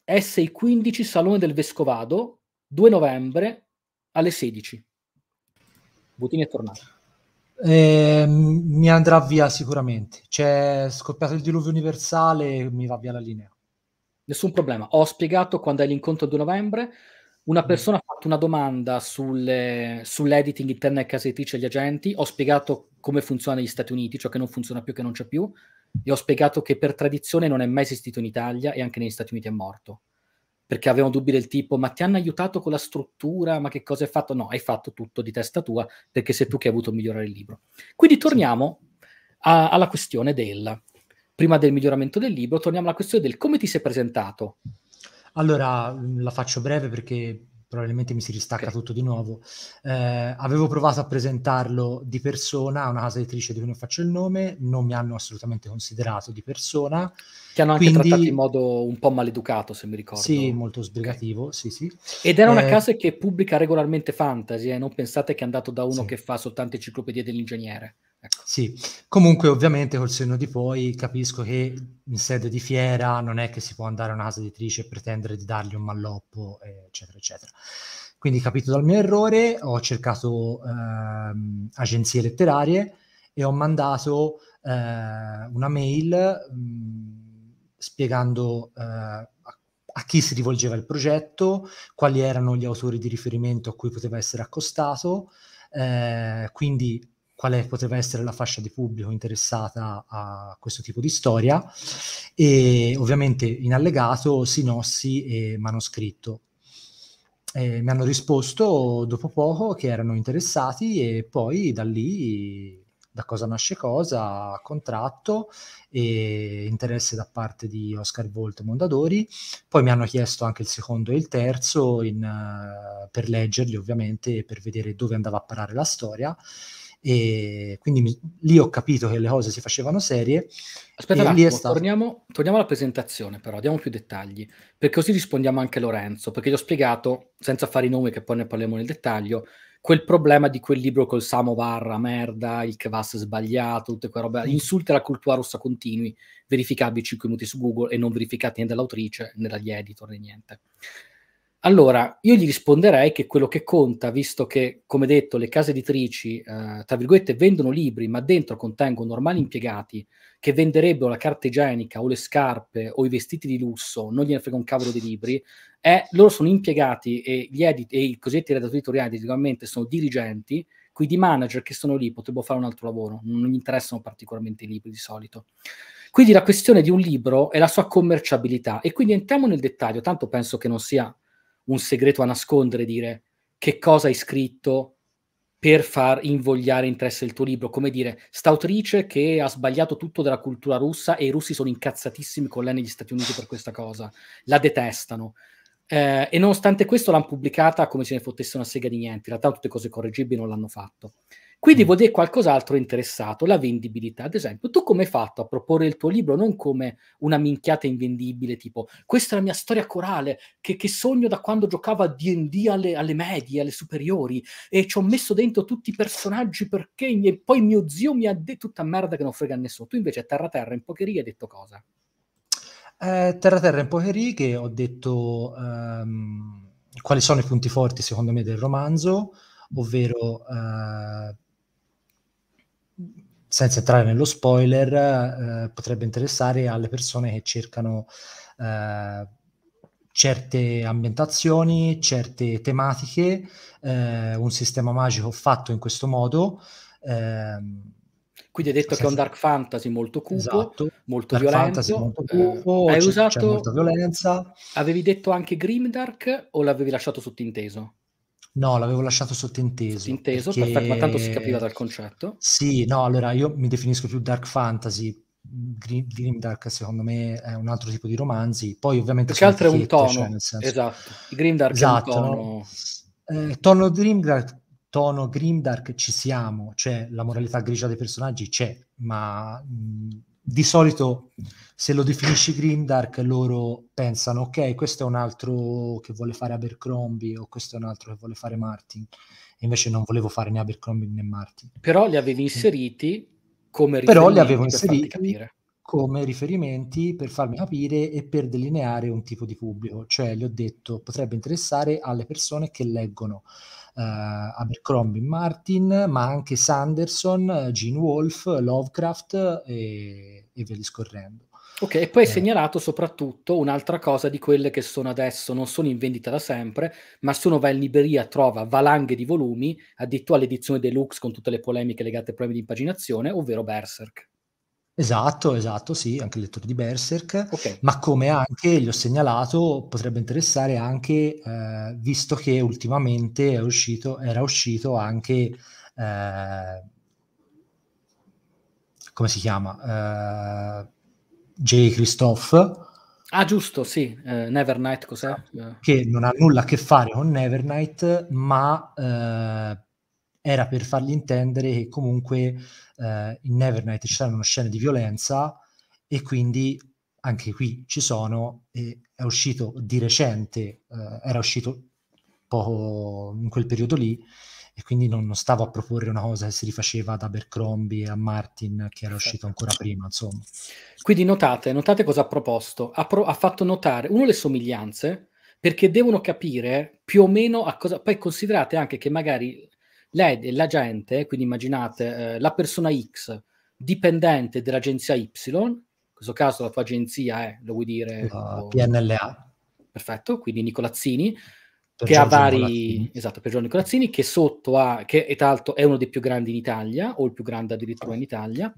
S15 Salone del Vescovado, 2 novembre alle 16. Butini è tornato. Eh, mi andrà via sicuramente. C'è scoppiato il diluvio universale, mi va via la linea. Nessun problema. Ho spiegato quando è l'incontro 2 novembre. Una mm. persona mm. ha fatto una domanda sulle, sull'editing interno ai casetici e agli agenti. Ho spiegato come funziona negli Stati Uniti, ciò cioè che non funziona più, che non c'è più e ho spiegato che per tradizione non è mai esistito in Italia e anche negli Stati Uniti è morto. Perché avevano dubbi del tipo, ma ti hanno aiutato con la struttura, ma che cosa hai fatto? No, hai fatto tutto di testa tua, perché sei tu che hai avuto migliorare il libro. Quindi torniamo sì. a, alla questione del, prima del miglioramento del libro, torniamo alla questione del come ti sei presentato. Allora, la faccio breve perché probabilmente mi si ristacca okay. tutto di nuovo. Eh, avevo provato a presentarlo di persona a una casa editrice di cui non faccio il nome, non mi hanno assolutamente considerato di persona. Ti hanno anche quindi... trattato in modo un po' maleducato, se mi ricordo. Sì, molto sbrigativo, okay. sì, sì. Ed era eh... una casa che pubblica regolarmente fantasy, eh? non pensate che è andato da uno sì. che fa soltanto enciclopedie dell'ingegnere. Ecco. Sì, comunque ovviamente col senno di poi capisco che in sede di fiera non è che si può andare a una casa editrice e pretendere di dargli un malloppo, eh, eccetera, eccetera. Quindi capito dal mio errore, ho cercato ehm, agenzie letterarie e ho mandato eh, una mail mh, spiegando eh, a chi si rivolgeva il progetto, quali erano gli autori di riferimento a cui poteva essere accostato, eh, quindi quale potrebbe essere la fascia di pubblico interessata a questo tipo di storia e ovviamente in allegato sinossi e manoscritto. Eh, mi hanno risposto dopo poco che erano interessati e poi da lì da cosa nasce cosa, contratto e interesse da parte di Oscar Volt e Mondadori. Poi mi hanno chiesto anche il secondo e il terzo in, uh, per leggerli ovviamente per vedere dove andava a parare la storia e quindi mi, lì ho capito che le cose si facevano serie. Aspetta, attimo, stato... torniamo, torniamo, alla presentazione, però diamo più dettagli, perché così rispondiamo anche a Lorenzo, perché gli ho spiegato, senza fare i nomi che poi ne parliamo nel dettaglio, quel problema di quel libro col Samovarra, merda, il Kvass sbagliato, tutte quelle robe, mm. insulti alla cultura russa continui, verificabili 5 minuti su Google e non verificati né dall'autrice né dagli editor né niente. Allora, io gli risponderei che quello che conta, visto che, come detto, le case editrici, eh, tra virgolette, vendono libri, ma dentro contengono normali impiegati che venderebbero la carta igienica o le scarpe o i vestiti di lusso, non gliene frega un cavolo dei libri, è, loro sono impiegati e, gli edit, e i cosiddetti redattori editoriali sicuramente sono dirigenti, quindi i manager che sono lì potrebbero fare un altro lavoro, non gli interessano particolarmente i libri di solito. Quindi la questione di un libro è la sua commerciabilità e quindi entriamo nel dettaglio, tanto penso che non sia un segreto a nascondere, dire che cosa hai scritto per far invogliare interesse il tuo libro. Come dire, sta autrice che ha sbagliato tutto della cultura russa e i russi sono incazzatissimi con lei negli Stati Uniti per questa cosa, la detestano. Eh, e nonostante questo l'hanno pubblicata come se ne fottesse una sega di niente. In realtà tutte cose correggibili non l'hanno fatto. Qui mm. vuol dire qualcos'altro interessato, la vendibilità. Ad esempio, tu come hai fatto a proporre il tuo libro non come una minchiata invendibile, tipo questa è la mia storia corale che, che sogno da quando giocavo a DD alle, alle, medie, alle superiori e ci ho messo dentro tutti i personaggi perché miei, poi mio zio mi ha detto tutta merda che non frega a nessuno. Tu invece a Terra Terra in pocheria hai detto cosa? Eh, terra Terra in poche righe ho detto ehm, quali sono i punti forti secondo me del romanzo, ovvero eh, senza entrare nello spoiler, eh, potrebbe interessare alle persone che cercano eh, certe ambientazioni, certe tematiche, eh, un sistema magico fatto in questo modo. Ehm, Quindi hai detto senza... che è un dark fantasy molto cupo, esatto. molto dark violento. Fantasy molto eh, cupo, hai usato... molta violenza. Avevi detto anche Grimdark o l'avevi lasciato sottinteso? No, l'avevo lasciato sottinteso. Sottinteso, perché... perfetto, ma tanto si capiva dal concetto. Sì, no, allora io mi definisco più dark fantasy, Green, Green Dark secondo me è un altro tipo di romanzi, poi ovviamente... Perché altro è un tono, cioè, senso... esatto, Green Dark esatto, è un esatto, tono... No? Eh, tono Dream Dark, tono Green ci siamo, cioè la moralità grigia dei personaggi c'è, ma mh, di solito se lo definisci Grimdark loro pensano ok questo è un altro che vuole fare Abercrombie o questo è un altro che vuole fare Martin e invece non volevo fare né Abercrombie né Martin però li avevi inseriti come però li avevo inseriti come riferimenti per farmi capire e per delineare un tipo di pubblico cioè gli ho detto potrebbe interessare alle persone che leggono uh, Abercrombie Martin, ma anche Sanderson, Gene Wolfe, Lovecraft e, e via discorrendo. Ok, e poi hai eh. segnalato soprattutto un'altra cosa di quelle che sono adesso, non sono in vendita da sempre, ma sono va in libreria, trova valanghe di volumi, addirittura l'edizione deluxe con tutte le polemiche legate ai problemi di impaginazione, ovvero Berserk. Esatto, esatto, sì, anche il lettore di Berserk, okay. ma come anche gli ho segnalato potrebbe interessare anche, eh, visto che ultimamente uscito, era uscito anche, eh, come si chiama, eh, J. Christoph. Ah, giusto, sì, eh, Nevernight cos'è? Che non ha nulla a che fare con Nevernight, ma eh, era per fargli intendere che comunque eh, in Nevernight ci saranno scene di violenza e quindi anche qui ci sono, è uscito di recente, eh, era uscito poco in quel periodo lì, e quindi non, non, stavo a proporre una cosa che si rifaceva ad Abercrombie a Martin che era uscito ancora prima, insomma. Quindi notate, notate cosa ha proposto. Ha, pro- ha fatto notare, uno, le somiglianze, perché devono capire più o meno a cosa... Poi considerate anche che magari lei, la gente, quindi immaginate eh, la persona X dipendente dell'agenzia Y, in questo caso la tua agenzia è, lo vuoi dire? Uh, PNLA. Perfetto, quindi Nicolazzini, che ha vari Nicolazzini. esatto per Giorgio Nicolazzini che sotto ha che è, tanto, è uno dei più grandi in Italia o il più grande addirittura in Italia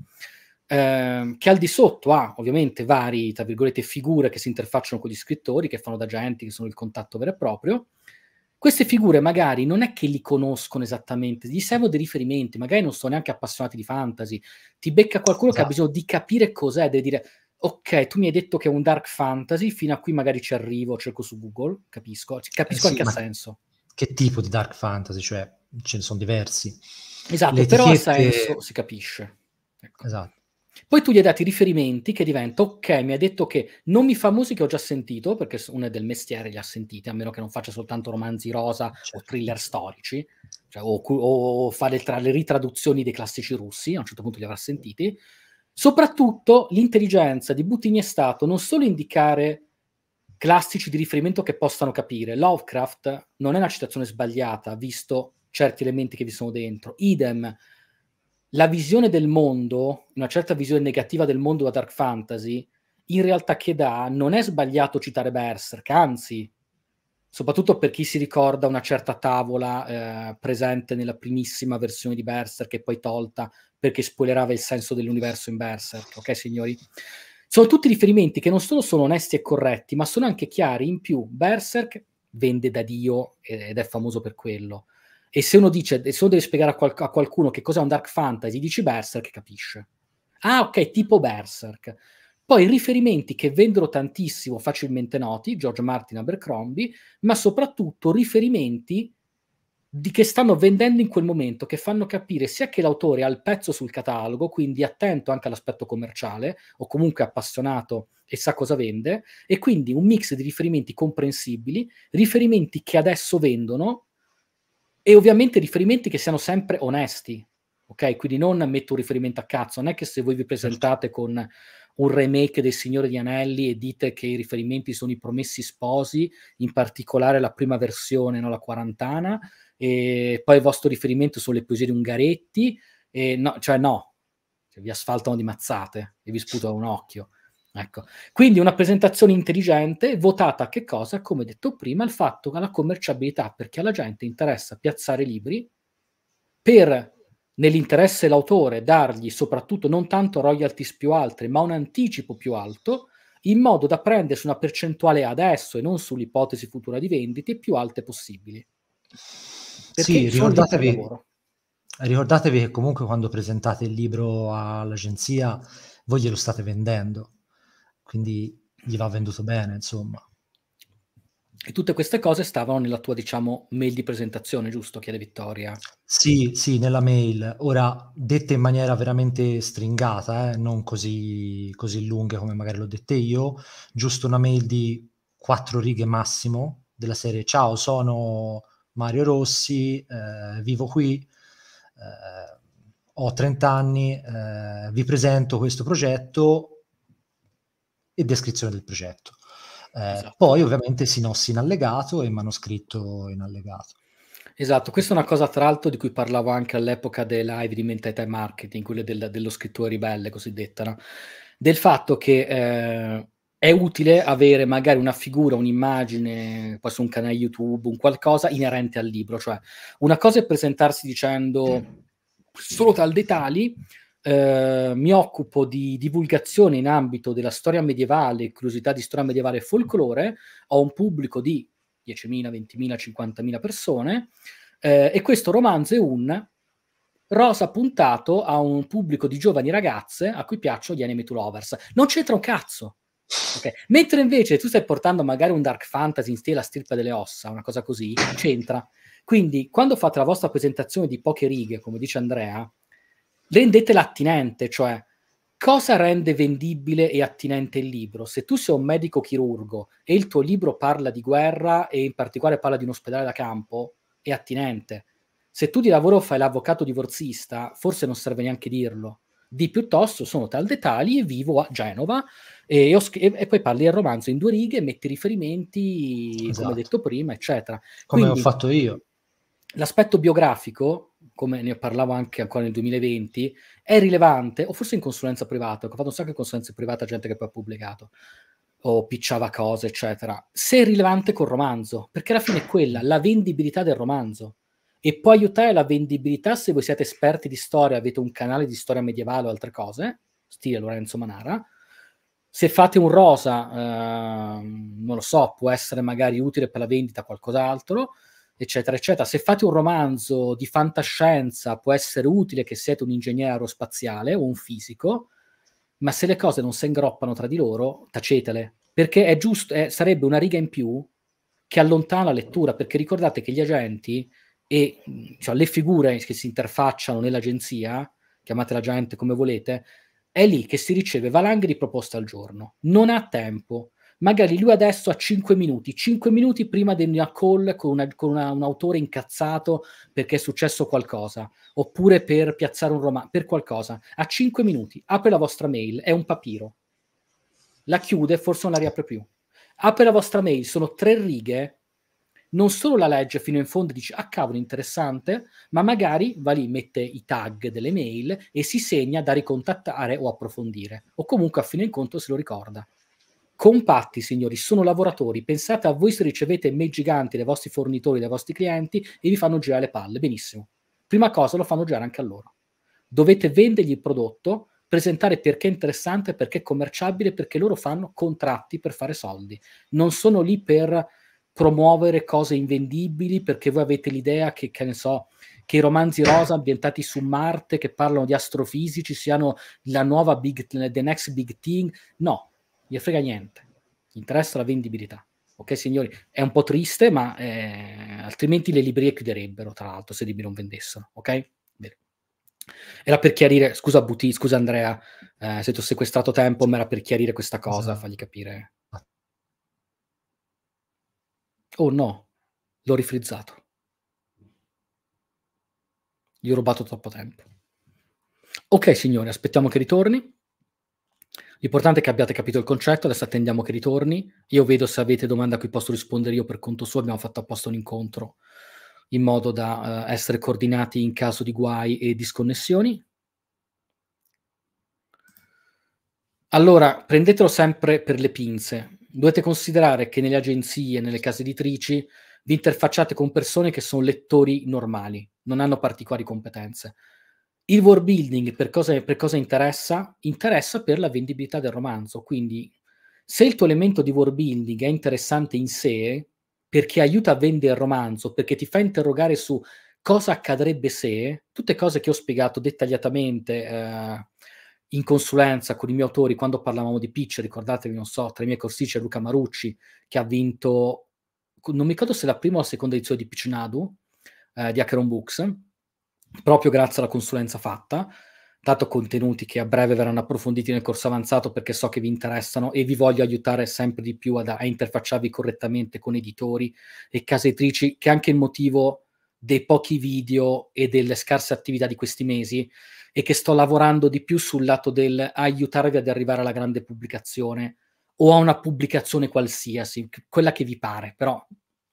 ehm, che al di sotto ha ovviamente vari tra virgolette figure che si interfacciano con gli scrittori che fanno da giganti che sono il contatto vero e proprio queste figure magari non è che li conoscono esattamente, gli servono dei riferimenti, magari non sono neanche appassionati di fantasy, ti becca qualcuno esatto. che ha esatto. bisogno di capire cos'è, deve dire ok, tu mi hai detto che è un dark fantasy, fino a qui magari ci arrivo, cerco su Google, capisco, eh capisco eh sì, anche a senso. Che tipo di dark fantasy? Cioè, ce ne sono diversi. Esatto, Le però ha senso, si capisce. Ecco. Esatto. Poi tu gli hai dato i riferimenti che diventa, ok, mi ha detto che non mi fa musiche, ho già sentito, perché uno è del mestiere, li ha sentiti, a meno che non faccia soltanto romanzi rosa certo. o thriller storici, cioè, o, o, fa le, tra, le ritraduzioni dei classici russi, a un certo punto li avrà sentiti. Mm Soprattutto l'intelligenza di Buttini è stato non solo indicare classici di riferimento che possano capire, Lovecraft non è una citazione sbagliata, visto certi elementi che vi sono dentro, idem, la visione del mondo, una certa visione negativa del mondo da dark fantasy, in realtà che dà non è sbagliato citare Berserk, anzi soprattutto per chi si ricorda una certa tavola eh, presente nella primissima versione di Berserk e poi tolta perché spoilerava il senso dell'universo in Berserk, ok signori? Sono tutti riferimenti che non solo sono onesti e corretti, ma sono anche chiari. In più, Berserk vende da Dio ed è famoso per quello. E se uno dice, se uno deve spiegare a, qual- a qualcuno che cos'è un dark fantasy, dici Berserk, capisce. Ah, ok, tipo Berserk. Poi riferimenti che vendono tantissimo, facilmente noti, George Martin Abercrombie, ma soprattutto riferimenti di, che stanno vendendo in quel momento, che fanno capire sia che l'autore ha il pezzo sul catalogo, quindi attento anche all'aspetto commerciale, o comunque appassionato e sa cosa vende, e quindi un mix di riferimenti comprensibili, riferimenti che adesso vendono, e ovviamente riferimenti che siano sempre onesti, ok? Quindi non metto un riferimento a cazzo, non è che se voi vi certo. presentate con un remake del Signore di Anelli e dite che i riferimenti sono i Promessi Sposi, in particolare la prima versione, no, la quarantana, e poi il vostro riferimento sono le poesie di Ungaretti, e no, cioè no, cioè vi asfaltano di mazzate e vi sputano un occhio. Ecco. Quindi una presentazione intelligente votata a che cosa? Come detto prima, il fatto che alla commerciabilità, perché alla gente interessa piazzare libri per nell'interesse dell'autore dargli soprattutto non tanto royalties più alte, ma un anticipo più alto, in modo da prendersi una percentuale adesso e non sull'ipotesi futura di vendite più alte possibili. Perché sì, ricordatevi, ricordatevi che comunque quando presentate il libro all'agenzia voi glielo state vendendo, quindi gli va venduto bene, insomma. E tutte queste cose stavano nella tua, diciamo, mail di presentazione, giusto? Chiede Vittoria. Sì, sì, nella mail. Ora, dette in maniera veramente stringata, eh, non così, così lunghe come magari l'ho dette io, giusto una mail di quattro righe massimo della serie Ciao, sono Mario Rossi, eh, vivo qui, eh, ho 30 anni, eh, vi presento questo progetto e descrizione del progetto esatto. Poi ovviamente Sinossi in allegato e manoscritto in allegato. Esatto, questa è una cosa tra l'altro di cui parlavo anche all'epoca dei live di Mentalità e Marketing, quelle del, dello scrittore ribelle cosiddetta, no? del fatto che eh, è utile avere magari una figura, un'immagine, poi su un canale YouTube, un qualcosa inerente al libro, cioè una cosa è presentarsi dicendo solo tal dettagli, eh, mi occupo di divulgazione in ambito della storia medievale, curiosità di storia medievale e folklore, ho un pubblico di 10.000, 20.000, 50.000 persone eh, e questo romanzo è un rosa puntato a un pubblico di giovani ragazze a cui piacciono gli anime to lovers. Non c'entra un cazzo. Okay. Mentre invece tu stai portando magari un dark fantasy in stile la stirpa delle ossa, una cosa così, c'entra. Quindi quando fate la vostra presentazione di poche righe, come dice Andrea, rendetela l'attinente, cioè cosa rende vendibile e attinente il libro? Se tu sei un medico chirurgo e il tuo libro parla di guerra e in particolare parla di un ospedale da campo, è attinente. Se tu di lavoro fai l'avvocato divorzista, forse non serve neanche dirlo. Di piuttosto sono tal dettagli e vivo a Genova e, ho, e, e, poi parli il romanzo in due righe, metti riferimenti, esatto. come detto prima, eccetera. Come Quindi, ho fatto io. L'aspetto biografico come ne parlavo anche ancora nel 2020, è rilevante, o forse in consulenza privata, ho fatto un sacco di consulenze private a gente che poi ha pubblicato, o picciava cose, eccetera, se è rilevante col romanzo, perché alla fine è quella, la vendibilità del romanzo. E può aiutare la vendibilità se voi siete esperti di storia, avete un canale di storia medievale o altre cose, stile Lorenzo Manara, se fate un rosa, eh, non lo so, può essere magari utile per la vendita qualcos'altro, eccetera, eccetera. Se fate un romanzo di fantascienza può essere utile che siete un ingegnere aerospaziale o un fisico, ma se le cose non si ingroppano tra di loro, tacetele, perché è giusto, è, sarebbe una riga in più che allontana la lettura, perché ricordate che gli agenti e cioè, le figure che si interfacciano nell'agenzia, chiamate gente come volete, è lì che si riceve valanghe di proposte al giorno, non ha tempo magari lui adesso ha 5 minuti, 5 minuti prima di una call con, una, con una, un autore incazzato perché è successo qualcosa, oppure per piazzare un romanzo, per qualcosa, ha 5 minuti, apre la vostra mail, è un papiro, la chiude, forse non la riapre più, apre la vostra mail, sono tre righe, non solo la legge fino in fondo e dice ah cavolo interessante, ma magari va lì, mette i tag delle mail e si segna da ricontattare o approfondire, o comunque a fine incontro se lo ricorda. Compatti, signori, sono lavoratori. Pensate a voi se ricevete mail giganti dai vostri fornitori, dai vostri clienti e vi fanno girare le palle. Benissimo. Prima cosa lo fanno girare anche a loro. Dovete vendergli il prodotto, presentare perché è interessante, perché è commerciabile, perché loro fanno contratti per fare soldi. Non sono lì per promuovere cose invendibili perché voi avete l'idea che, che ne so, che i romanzi rosa ambientati su Marte che parlano di astrofisici siano la nuova big, the next big thing. No, gli frega niente, gli interessa la vendibilità. Ok, signori, è un po' triste, ma eh, altrimenti le librerie chiuderebbero, tra l'altro, se i libri non vendessero. Ok? Bene. Era per chiarire, scusa Buti, scusa Andrea, eh, se ti ho sequestrato tempo, ma era per chiarire questa cosa, esatto. fargli capire. Oh no, l'ho rifrizzato. Gli ho rubato troppo tempo. Ok, signori, aspettiamo che ritorni. L'importante è che abbiate capito il concetto, adesso attendiamo che ritorni. Io vedo se avete domande a cui posso rispondere io per conto suo, abbiamo fatto apposta un incontro in modo da uh, essere coordinati in caso di guai e disconnessioni. Allora, prendetelo sempre per le pinze. Dovete considerare che nelle agenzie, nelle case editrici, vi interfacciate con persone che sono lettori normali, non hanno particolari competenze. Il world building per cosa, per cosa interessa? Interessa per la vendibilità del romanzo, quindi se il tuo elemento di world building è interessante in sé, perché aiuta a vendere il romanzo, perché ti fa interrogare su cosa accadrebbe se, tutte cose che ho spiegato dettagliatamente eh, in consulenza con i miei autori quando parlavamo di pitch, ricordatevi, non so, tra i miei corsi c'è Luca Marucci che ha vinto, non mi ricordo se la prima o la seconda edizione di Pitch Nadu eh, di Acheron Books, proprio grazie alla consulenza fatta, dato contenuti che a breve verranno approfonditi nel corso avanzato perché so che vi interessano e vi voglio aiutare sempre di più ad, a interfacciarvi correttamente con editori e case editrici, che è anche il motivo dei pochi video e delle scarse attività di questi mesi e che sto lavorando di più sul lato del aiutarvi ad arrivare alla grande pubblicazione o a una pubblicazione qualsiasi, quella che vi pare, però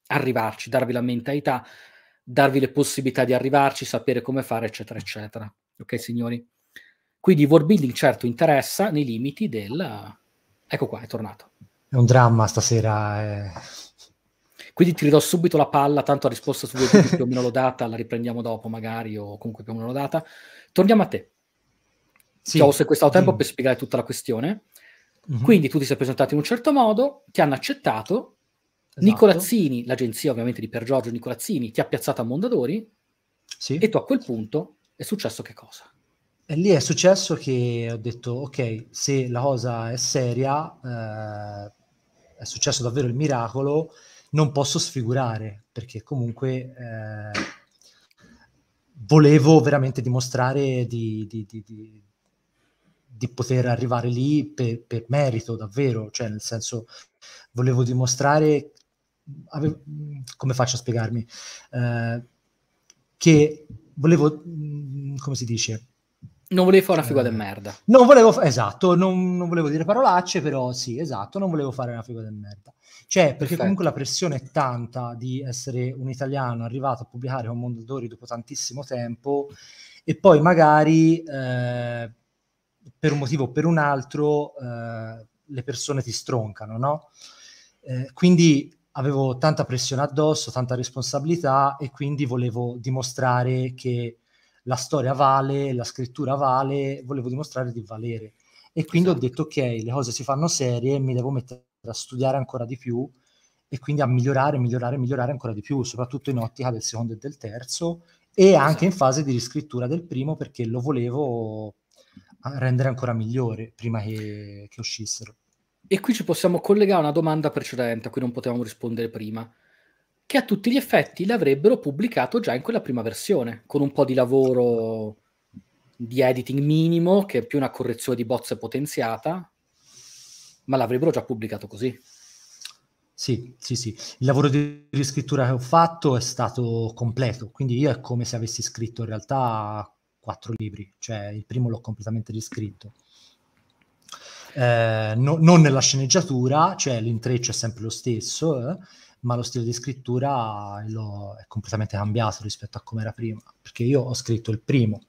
arrivarci, darvi la mentalità darvi le possibilità di arrivarci, sapere come fare, eccetera, eccetera. Ok, signori? Quindi world building certo interessa nei limiti del... Ecco qua, è tornato. È un dramma stasera. Eh. Quindi ti ridò subito la palla, tanto la risposta su due più o meno l'ho data, la riprendiamo dopo magari, o comunque più o meno l'ho data. Torniamo a te. Sì. Ciao, Ti ho sequestrato tempo mm. per spiegare tutta la questione. Mm-hmm. Quindi tu ti sei presentato in un certo modo, ti hanno accettato, Esatto. Nicolazzini, l'agenzia ovviamente di Per Giorgio Nicolazzini, ti ha piazzato a Mondadori sì. e tu a quel punto è successo che cosa? E lì è successo che ho detto, ok, se la cosa è seria, eh, è successo davvero il miracolo, non posso sfigurare, perché comunque eh, volevo veramente dimostrare di, di, di, di poter arrivare lì per, per merito, davvero, cioè nel senso volevo dimostrare avevo, come faccio a spiegarmi? Eh, che volevo, mm, come si dice? Non volevo fare una figura eh, del merda. Non volevo, esatto, non, non, volevo dire parolacce, però sì, esatto, non volevo fare una figura del merda. Cioè, perché Perfetto. comunque la pressione è tanta di essere un italiano arrivato a pubblicare con Mondadori dopo tantissimo tempo e poi magari eh, per un motivo o per un altro eh, le persone ti stroncano, no? Eh, quindi avevo tanta pressione addosso, tanta responsabilità e quindi volevo dimostrare che la storia vale, la scrittura vale, volevo dimostrare di valere. E quindi esatto. ho detto ok, le cose si fanno serie, mi devo mettere a studiare ancora di più e quindi a migliorare, migliorare, migliorare ancora di più, soprattutto in ottica del secondo e del terzo e esatto. anche in fase di riscrittura del primo perché lo volevo rendere ancora migliore prima che, che uscissero. E qui ci possiamo collegare a una domanda precedente a cui non potevamo rispondere prima, che a tutti gli effetti l'avrebbero pubblicato già in quella prima versione, con un po' di lavoro di editing minimo, che è più una correzione di bozze potenziata, ma l'avrebbero già pubblicato così. Sì, sì, sì. Il lavoro di riscrittura che ho fatto è stato completo, quindi io è come se avessi scritto in realtà quattro libri, cioè il primo l'ho completamente riscritto. Eh, no, non nella sceneggiatura, cioè l'intreccio è sempre lo stesso, eh, ma lo stile di scrittura lo, è completamente cambiato rispetto a come era prima, perché io ho scritto il primo,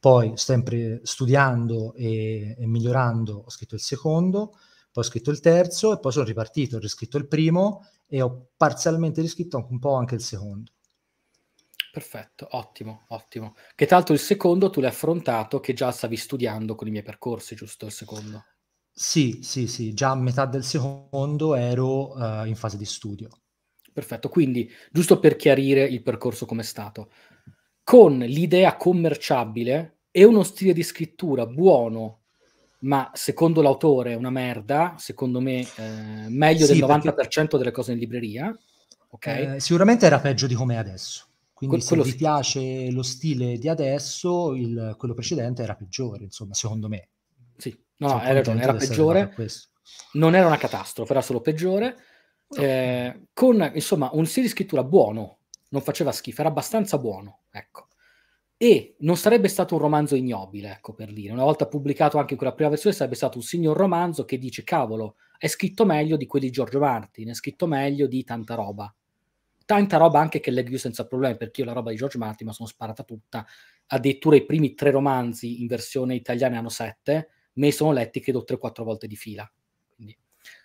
poi sempre studiando e, e migliorando ho scritto il secondo, poi ho scritto il terzo e poi sono ripartito, ho riscritto il primo e ho parzialmente riscritto un po' anche il secondo. Perfetto, ottimo, ottimo. Che tra l'altro il secondo tu l'hai affrontato che già stavi studiando con i miei percorsi, giusto il secondo? Sì, sì, sì, già a metà del secondo ero uh, in fase di studio. Perfetto, quindi giusto per chiarire il percorso come è stato, con l'idea commerciabile e uno stile di scrittura buono, ma secondo l'autore una merda, secondo me eh, meglio sì, del 90% perché... delle cose in libreria, okay? eh, sicuramente era peggio di come è adesso. Quindi que- se vi sì. piace lo stile di adesso, il, quello precedente era peggiore, insomma, secondo me. Sì, No, Sono hai ragione, era peggiore. Non era una catastrofe, era solo peggiore. No. Eh, con, insomma, un di scrittura buono, non faceva schifo, era abbastanza buono, ecco. E non sarebbe stato un romanzo ignobile, ecco per dire. Una volta pubblicato anche in quella prima versione, sarebbe stato un signor romanzo che dice: cavolo, è scritto meglio di quelli di Giorgio Martin, è scritto meglio di tanta roba. Tanta roba anche che leggo io senza problemi, perché io la roba di George Martin me sono sparata tutta. Addirittura i primi tre romanzi in versione italiana hanno sette, me sono letti credo 3-4 volte di fila. Quindi,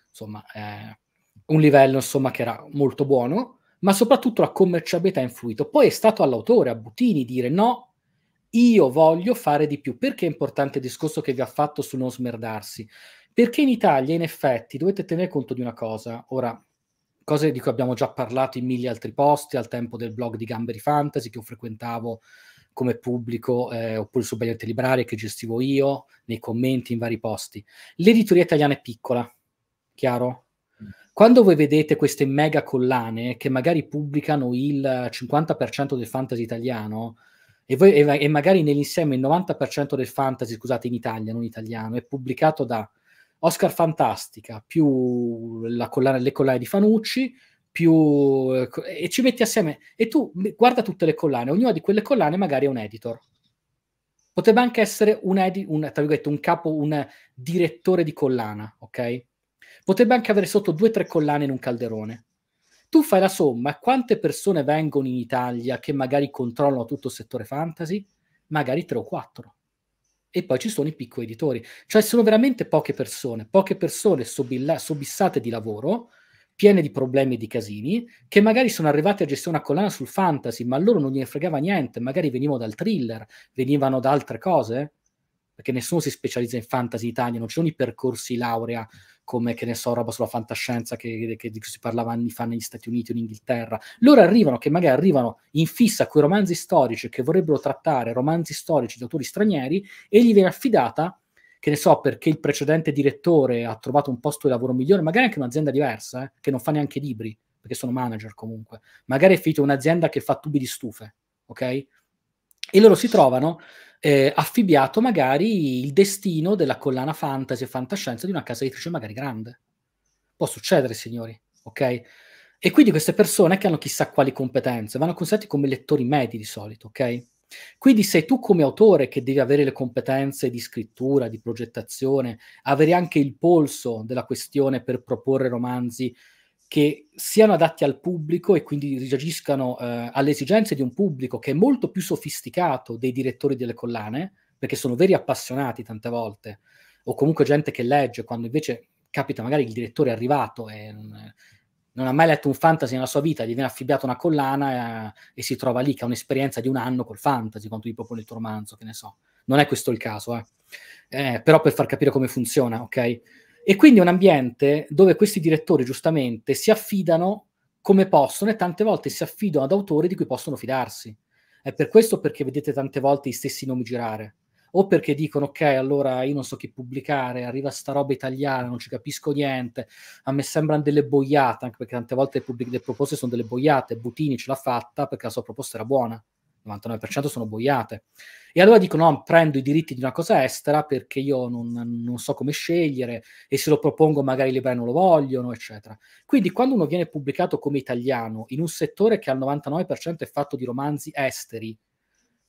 insomma, eh, un livello insomma, che era molto buono, ma soprattutto la commerciabilità ha influito. Poi è stato all'autore, a Butini, dire no, io voglio fare di più. Perché è importante il discorso che vi ha fatto su non smerdarsi? Perché in Italia, in effetti, dovete tenere conto di una cosa. Ora, cose di cui abbiamo già parlato in mille altri posti, al tempo del blog di Gamberi Fantasy che io frequentavo come pubblico eh, oppure su Bagliette Librarie che gestivo io, nei commenti, in vari posti. L'editoria italiana è piccola, chiaro? Mm. Quando voi vedete queste mega collane che magari pubblicano il 50% del fantasy italiano e, voi, e, e magari nell'insieme il 90% del fantasy, scusate, in Italia, non italiano, è pubblicato da Oscar Fantastica più collana, le collane di Fanucci più ecco, e ci metti assieme e tu guarda tutte le collane, ognuna di quelle collane magari è un editor. Potrebbe anche essere un, edi, un, un capo, un direttore di collana, ok? Potrebbe anche avere sotto due o tre collane in un calderone. Tu fai la somma, quante persone vengono in Italia che magari controllano tutto il settore fantasy? Magari tre o quattro. E poi ci sono i piccoli editori. Cioè sono veramente poche persone, poche persone sobilla- sobissate di lavoro, piene di problemi e di casini, che magari sono arrivati a gestire una collana sul fantasy, ma loro non gli fregava niente, magari venivano dal thriller, venivano da altre cose, perché nessuno si specializza in fantasy Italia, non ci sono i percorsi laurea come, che ne so, roba sulla fantascienza che, che, di cui si parlava anni fa negli Stati Uniti o in Inghilterra. Loro arrivano, che magari arrivano in fissa con i romanzi storici che vorrebbero trattare romanzi storici di autori stranieri e gli viene affidata che ne so, perché il precedente direttore ha trovato un posto di lavoro migliore, magari anche un'azienda diversa, eh, che non fa neanche libri, perché sono manager comunque, magari è finita un'azienda che fa tubi di stufe, ok? E loro si trovano eh, affibbiato magari il destino della collana fantasy e fantascienza di una casa editrice magari grande. Può succedere, signori, ok? E quindi queste persone che hanno chissà quali competenze vanno considerati come lettori medi di solito, ok? Quindi sei tu come autore che devi avere le competenze di scrittura, di progettazione, avere anche il polso della questione per proporre romanzi che siano adatti al pubblico e quindi reagiscano eh, alle esigenze di un pubblico che è molto più sofisticato dei direttori delle collane, perché sono veri appassionati tante volte, o comunque gente che legge, quando invece capita magari il direttore è arrivato e non ha mai letto un fantasy nella sua vita, gli viene affibbiata una collana eh, e si trova lì che ha un'esperienza di un anno col fantasy quando gli propone il tuo romanzo, che ne so. Non è questo il caso, eh. Eh, però per far capire come funziona, ok? E quindi è un ambiente dove questi direttori giustamente si affidano come possono e tante volte si affidano ad autori di cui possono fidarsi. È per questo perché vedete tante volte gli stessi nomi girare o perché dicono ok, allora io non so che pubblicare, arriva sta roba italiana, non ci capisco niente, a me sembrano delle boiate, anche perché tante volte le, pubblic- le proposte sono delle boiate, Butini ce l'ha fatta perché la sua proposta era buona, 99% sono boiate. E allora dicono No, prendo i diritti di una cosa estera perché io non, non, so come scegliere e se lo propongo magari i librai non lo vogliono, eccetera. Quindi quando uno viene pubblicato come italiano in un settore che al 99% è fatto di romanzi esteri,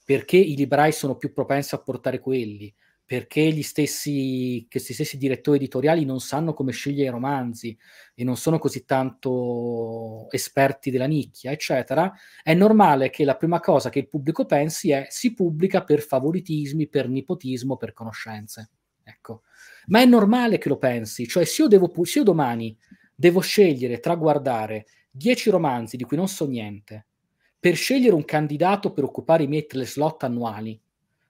perché i librai sono più propensi a portare quelli, perché gli stessi, questi stessi direttori editoriali non sanno come scegliere i romanzi e non sono così tanto esperti della nicchia, eccetera, è normale che la prima cosa che il pubblico pensi è si pubblica per favoritismi, per nipotismo, per conoscenze. Ecco. Ma è normale che lo pensi, cioè se io, devo, se io domani devo scegliere tra guardare dieci romanzi di cui non so niente per scegliere un candidato per occupare i miei tre slot annuali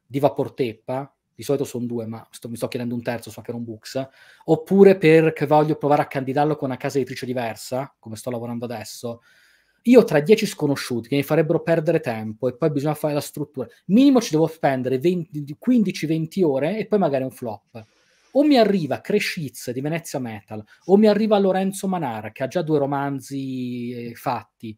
di Vaporteppa, di solito sono due, ma sto, mi sto chiedendo un terzo, so che era un Books, oppure perché voglio provare a candidarlo con una casa editrice diversa, come sto lavorando adesso, io tra dieci sconosciuti che mi farebbero perdere tempo e poi bisogna fare la struttura, minimo ci devo spendere 15-20 ore e poi magari un flop. O mi arriva Cresciz di Venezia Metal, o mi arriva Lorenzo Manara che ha già due romanzi eh, fatti,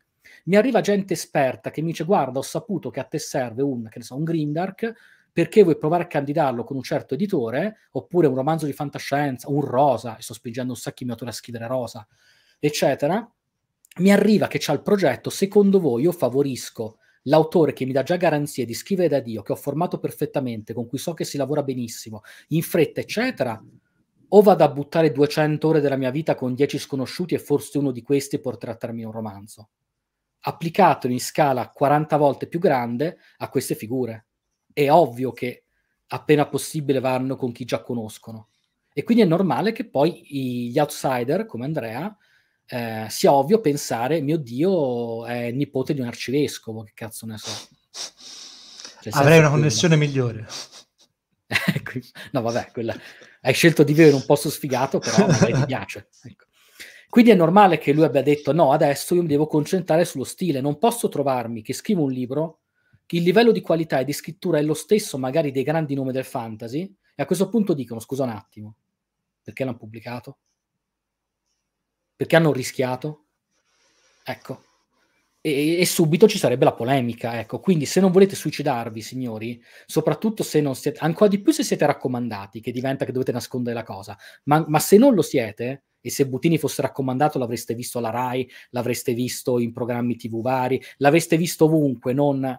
mi arriva gente esperta che mi dice guarda ho saputo che a te serve un, che ne so, un Grindark perché vuoi provare a candidarlo con un certo editore oppure un romanzo di fantascienza, un rosa, e sto spingendo un sacco di miei autori a scrivere rosa, eccetera, mi arriva che c'ha il progetto, secondo voi io favorisco l'autore che mi dà già garanzie di scrivere da Dio, che ho formato perfettamente, con cui so che si lavora benissimo, in fretta, eccetera, o vado a buttare 200 ore della mia vita con 10 sconosciuti e forse uno di questi porterà a termine un romanzo applicato in scala 40 volte più grande a queste figure. È ovvio che appena possibile vanno con chi già conoscono. E quindi è normale che poi gli outsider, come Andrea, eh, sia ovvio pensare, mio Dio, è nipote di un arcivescovo, che cazzo ne so. Cioè, Avrei una connessione una... migliore. Eh, no, vabbè, quella... hai scelto di vivere in un posto sfigato, però mi piace. Ecco. Quindi è normale che lui abbia detto no, adesso io mi devo concentrare sullo stile, non posso trovarmi che scrivo un libro, che il livello di qualità e di scrittura è lo stesso magari dei grandi nomi del fantasy, e a questo punto dicono scusa un attimo, perché l'hanno pubblicato? Perché hanno rischiato? Ecco. E, e, subito ci sarebbe la polemica, ecco. Quindi se non volete suicidarvi, signori, soprattutto se non siete, ancora di più se siete raccomandati, che diventa che dovete nascondere la cosa, ma, ma se non lo siete e se Butini fosse raccomandato l'avreste visto alla RAI, l'avreste visto in programmi TV vari, l'avreste visto ovunque, non,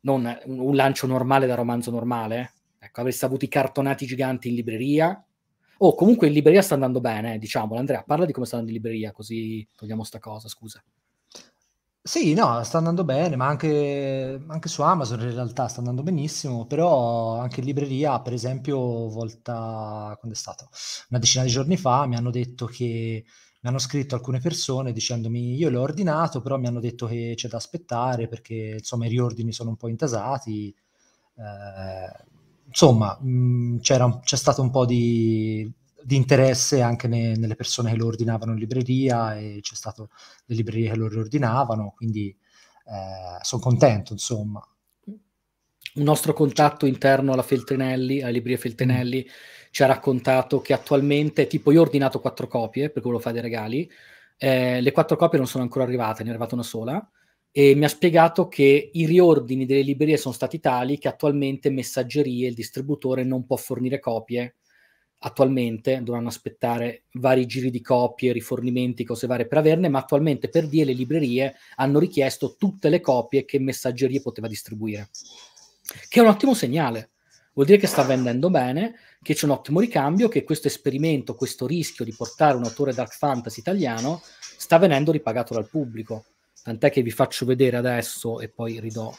non un lancio normale da romanzo normale. Eh? Ecco, avreste avuto i cartonati giganti in libreria. O oh, comunque in libreria sta andando bene, eh, diciamolo. Andrea, parla di come sta andando in libreria, così togliamo sta cosa, scusa. Sì, no, sta andando bene, ma anche, anche, su Amazon in realtà sta andando benissimo, però anche in libreria, per esempio, volta, quando è stato? Una decina di giorni fa mi hanno detto che mi hanno scritto alcune persone dicendomi io l'ho ordinato, però mi hanno detto che c'è da aspettare perché insomma i riordini sono un po' intasati. Eh, insomma, mh, mm, c'è stato un po' di di interesse anche ne, nelle persone che lo ordinavano in libreria e c'è stato le librerie che lo riordinavano, quindi eh, sono contento, insomma. Un nostro contatto interno alla Feltrinelli, alla libreria Feltrinelli, mm. ci ha raccontato che attualmente, tipo io ho ordinato quattro copie, perché volevo fare dei regali, eh, le quattro copie non sono ancora arrivate, ne è arrivata una sola, e mi ha spiegato che i riordini delle librerie sono stati tali che attualmente messaggerie, il distributore non può fornire copie attualmente dovranno aspettare vari giri di copie, rifornimenti, cose varie per averne, ma attualmente per via le librerie hanno richiesto tutte le copie che messaggerie poteva distribuire. Che è un ottimo segnale, vuol dire che sta vendendo bene, che c'è un ottimo ricambio, che questo esperimento, questo rischio di portare un autore dark fantasy italiano sta venendo ripagato dal pubblico. Tant'è che vi faccio vedere adesso e poi ridò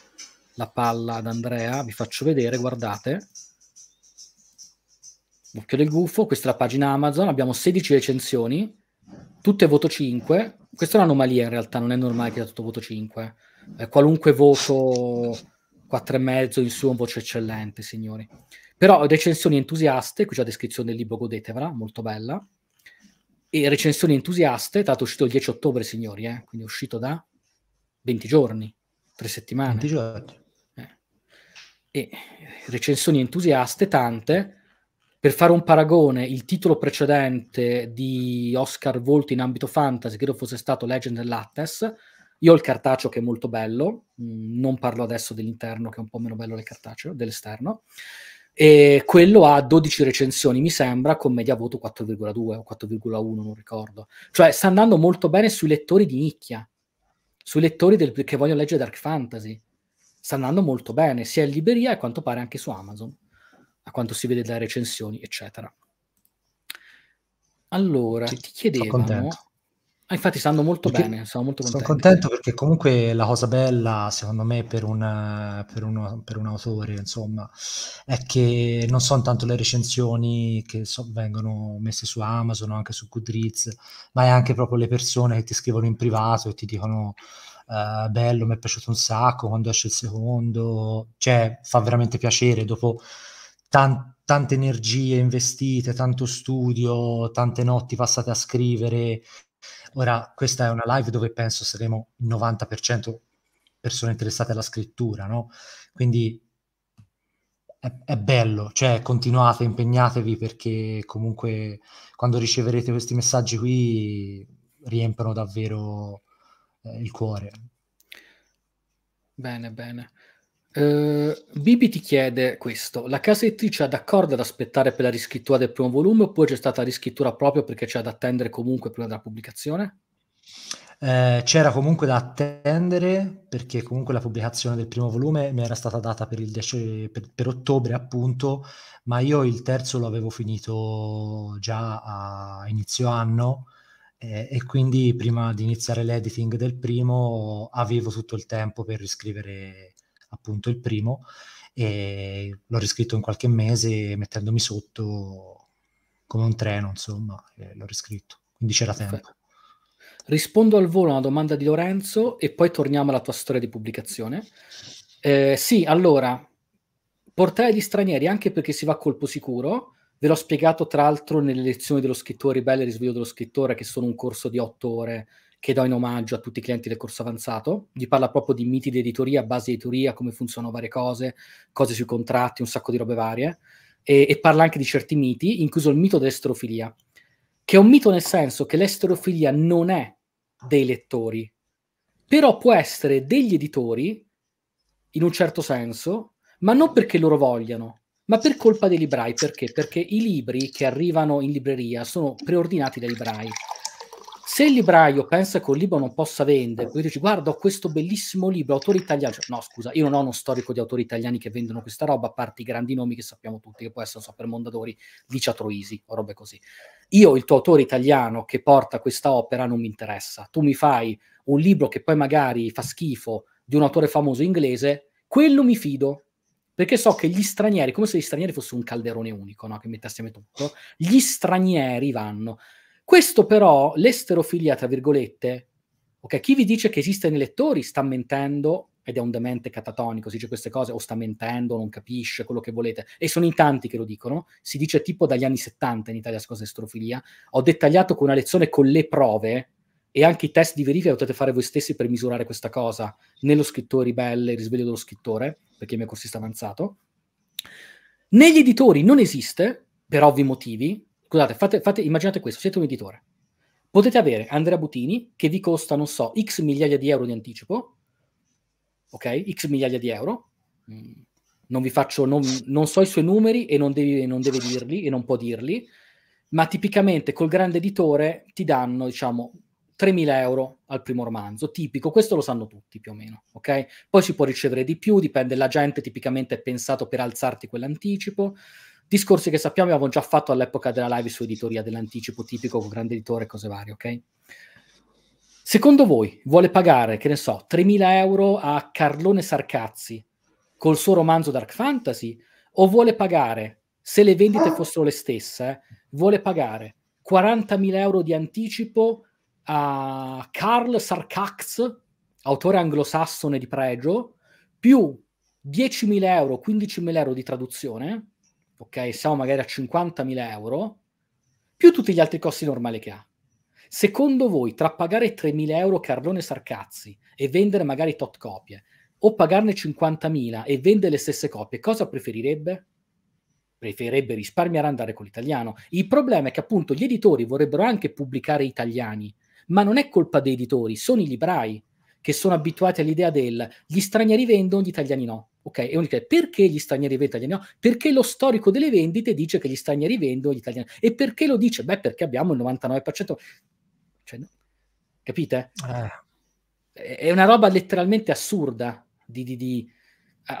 la palla ad Andrea, vi faccio vedere, guardate, Mucchio del Gufo, questa è la pagina Amazon, abbiamo 16 recensioni, tutte voto 5. Questa è un'anomalia in realtà, non è normale che sia tutto voto 5. Eh, qualunque voto 4,5 in su è un voce eccellente, signori. Però recensioni entusiaste, qui c'è la descrizione del libro, godetevela, molto bella. E recensioni entusiaste, tanto è uscito il 10 ottobre, signori, eh, quindi è uscito da 20 giorni, 3 settimane. 20 giorni. Eh. E recensioni entusiaste, tante per fare un paragone, il titolo precedente di Oscar Volto in ambito fantasy credo fosse stato Legend and Lattes. Io ho il cartaceo che è molto bello, mm, non parlo adesso dell'interno che è un po' meno bello del cartaceo, dell'esterno. E quello ha 12 recensioni, mi sembra, con media voto 4,2 o 4,1, non ricordo. Cioè sta andando molto bene sui lettori di nicchia, sui lettori del, che vogliono leggere Dark Fantasy. Sta andando molto bene, sia in libreria e a quanto pare anche su Amazon a quanto si vede dalle recensioni, eccetera. Allora, ti chiedevamo... Ah, infatti stanno molto perché bene, sono molto contento. Sono contento perché comunque la cosa bella, secondo me, per un, per uno, per un autore, insomma, è che non sono tanto le recensioni che so, vengono messe su Amazon o anche su Goodreads, ma è anche proprio le persone che ti scrivono in privato e ti dicono Uh, bello, mi è piaciuto un sacco, quando esce il secondo, cioè fa veramente piacere dopo tan- tante energie investite, tanto studio, tante notti passate a scrivere. Ora, questa è una live dove penso saremo il 90% persone interessate alla scrittura, no? Quindi è, è, bello, cioè continuate, impegnatevi perché comunque quando riceverete questi messaggi qui riempiono davvero eh, il cuore. Bene, bene. Uh, Bibi ti chiede questo: la casa editrice è d'accordo ad aspettare per la riscrittura del primo volume oppure c'è stata riscrittura proprio perché c'è da attendere comunque prima della pubblicazione? Eh, c'era comunque da attendere perché comunque la pubblicazione del primo volume mi era stata data per, il 10, per, per ottobre appunto, ma io il terzo lo avevo finito già a inizio anno e quindi prima di iniziare l'editing del primo avevo tutto il tempo per riscrivere appunto il primo, e l'ho riscritto in qualche mese mettendomi sotto come un treno, insomma, l'ho riscritto, quindi c'era tempo. Perfetto. Rispondo al volo a una domanda di Lorenzo e poi torniamo alla tua storia di pubblicazione. Eh, sì, allora, portare gli stranieri anche perché si va a colpo sicuro, ve l'ho spiegato tra l'altro nelle lezioni dello scrittore Belle risveglio dello scrittore che sono un corso di otto ore che do in omaggio a tutti i clienti del corso avanzato. Gli parla proprio di miti di editoria, base di editoria, come funzionano varie cose, cose sui contratti, un sacco di robe varie. E, e parla anche di certi miti, incluso il mito dell'esterofilia, che è un mito nel senso che l'esterofilia non è dei lettori, però può essere degli editori, in un certo senso, ma non perché loro vogliano, ma per colpa dei librai. Perché? Perché i libri che arrivano in libreria sono preordinati dai librai se il libraio pensa che un libro non possa vendere, poi dici guarda ho questo bellissimo libro, autore italiano, cioè, no scusa, io non ho uno storico di autori italiani che vendono questa roba, a parte i grandi nomi che sappiamo tutti, che può essere non so, per Mondadori, Licia Troisi o robe così. Io il tuo autore italiano che porta questa opera non mi interessa, tu mi fai un libro che poi magari fa schifo di un autore famoso inglese, quello mi fido, perché so che gli stranieri, come se gli stranieri fossero un calderone unico, no? che mettessimo tutto, gli stranieri vanno. Questo però, l'esterofilia, tra virgolette, ok, chi vi dice che esiste nei lettori sta mentendo ed è un demente catatonico, si dice queste cose, o sta mentendo, non capisce quello che volete, e sono in tanti che lo dicono, si dice tipo dagli anni 70 in Italia cosa è ho dettagliato con una lezione con le prove, e anche i test di verifica potete fare voi stessi per misurare questa cosa, nello scrittore ribelle, il risveglio dello scrittore, perché il mio corsista avanzato. Negli editori non esiste, per ovvi motivi, Scusate, fate, fate, immaginate questo, siete un editore. Potete avere Andrea Butini che vi costa, non so, x migliaia di euro di anticipo, ok? X migliaia di euro. Mm, non vi faccio, non, non so i suoi numeri e non, devi, non deve dirli e non può dirli, ma tipicamente col grande editore ti danno, diciamo, 3.000 euro al primo romanzo, tipico, questo lo sanno tutti più o meno, ok? Poi si può ricevere di più, dipende, la gente tipicamente è pensato per alzarti quell'anticipo, Discorsi che sappiamo avevamo già fatto all'epoca della live su editoria dell'anticipo tipico con grande editore e cose varie, ok? Secondo voi vuole pagare, che ne so, 3.000 euro a Carlone Sarcazzi col suo romanzo Dark Fantasy? O vuole pagare, se le vendite ah. fossero le stesse, eh, vuole pagare 40.000 euro di anticipo a Carl Sarcax, autore anglosassone di pregio, più 10.000 euro, 15.000 euro di traduzione ok? Siamo magari a 50.000 euro, più tutti gli altri costi normali che ha. Secondo voi, tra pagare 3.000 euro Carlone Sarcazzi e vendere magari tot copie, o pagarne 50.000 e vendere le stesse copie, cosa preferirebbe? Preferirebbe risparmiare andare con l'italiano. Il problema è che appunto gli editori vorrebbero anche pubblicare italiani, ma non è colpa dei editori, sono i librai che sono abituati all'idea del gli stranieri vendono, gli italiani no. Ok, e uno dice perché gli stranieri vendono agli italiani? No, perché lo storico delle vendite dice che gli stranieri vendono agli italiani. E perché lo dice? Beh, perché abbiamo il 99%. Cioè, no. capite? Ah. È una roba letteralmente assurda. Di, di, di...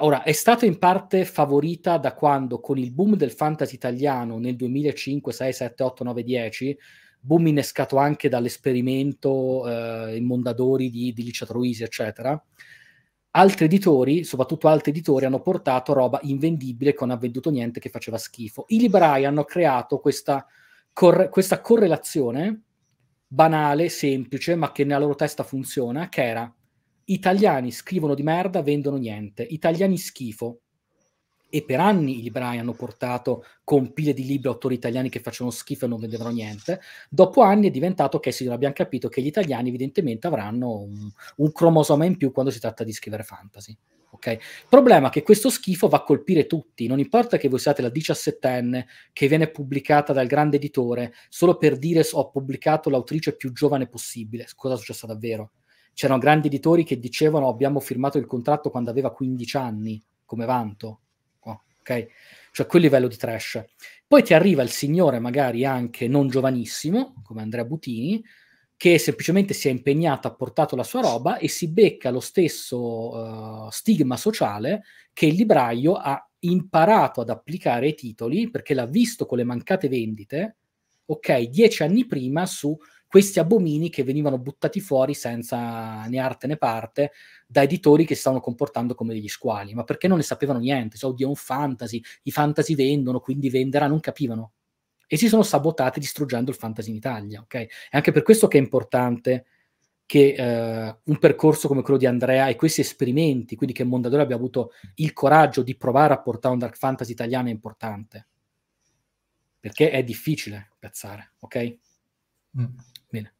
Ora, è stata in parte favorita da quando con il boom del fantasy italiano nel 2005, 6, 7, 8, 9, 10 boom innescato anche dall'esperimento eh, in Mondadori di, di Licia Troisi, eccetera altri editori, soprattutto altri editori, hanno portato roba invendibile che non ha venduto niente, che faceva schifo. I librai hanno creato questa, corre- questa correlazione banale, semplice, ma che nella loro testa funziona, che era italiani scrivono di merda, vendono niente, italiani schifo, e per anni i librai hanno portato con pile di libri autori italiani che facevano schifo e non vendevano niente. Dopo anni è diventato che sì, abbiamo capito che gli italiani evidentemente avranno un, un cromosoma in più quando si tratta di scrivere fantasy. Okay? problema che questo schifo va a colpire tutti, non importa che voi siate la diciassettenne che viene pubblicata dal grande editore solo per dire ho pubblicato l'autrice più giovane possibile, cosa è successo davvero? C'erano grandi editori che dicevano abbiamo firmato il contratto quando aveva 15 anni come vanto, ok? Cioè quel livello di trash. Poi ti arriva il signore, magari anche non giovanissimo, come Andrea Butini, che semplicemente si è impegnato, ha portato la sua roba e si becca lo stesso uh, stigma sociale che il libraio ha imparato ad applicare ai titoli perché l'ha visto con le mancate vendite, ok, dieci anni prima su questi abomini che venivano buttati fuori senza né arte né parte, da editori che si stavano comportando come degli squali, ma perché non ne sapevano niente, so, oddio, un fantasy, i fantasy vendono, quindi venderà, non capivano. E si sono sabotati distruggendo il fantasy in Italia, ok? È anche per questo che è importante che eh, un percorso come quello di Andrea e questi esperimenti, quindi che Mondadori abbia avuto il coraggio di provare a portare un dark fantasy italiano è importante. Perché è difficile piazzare, ok? Mm. Bene.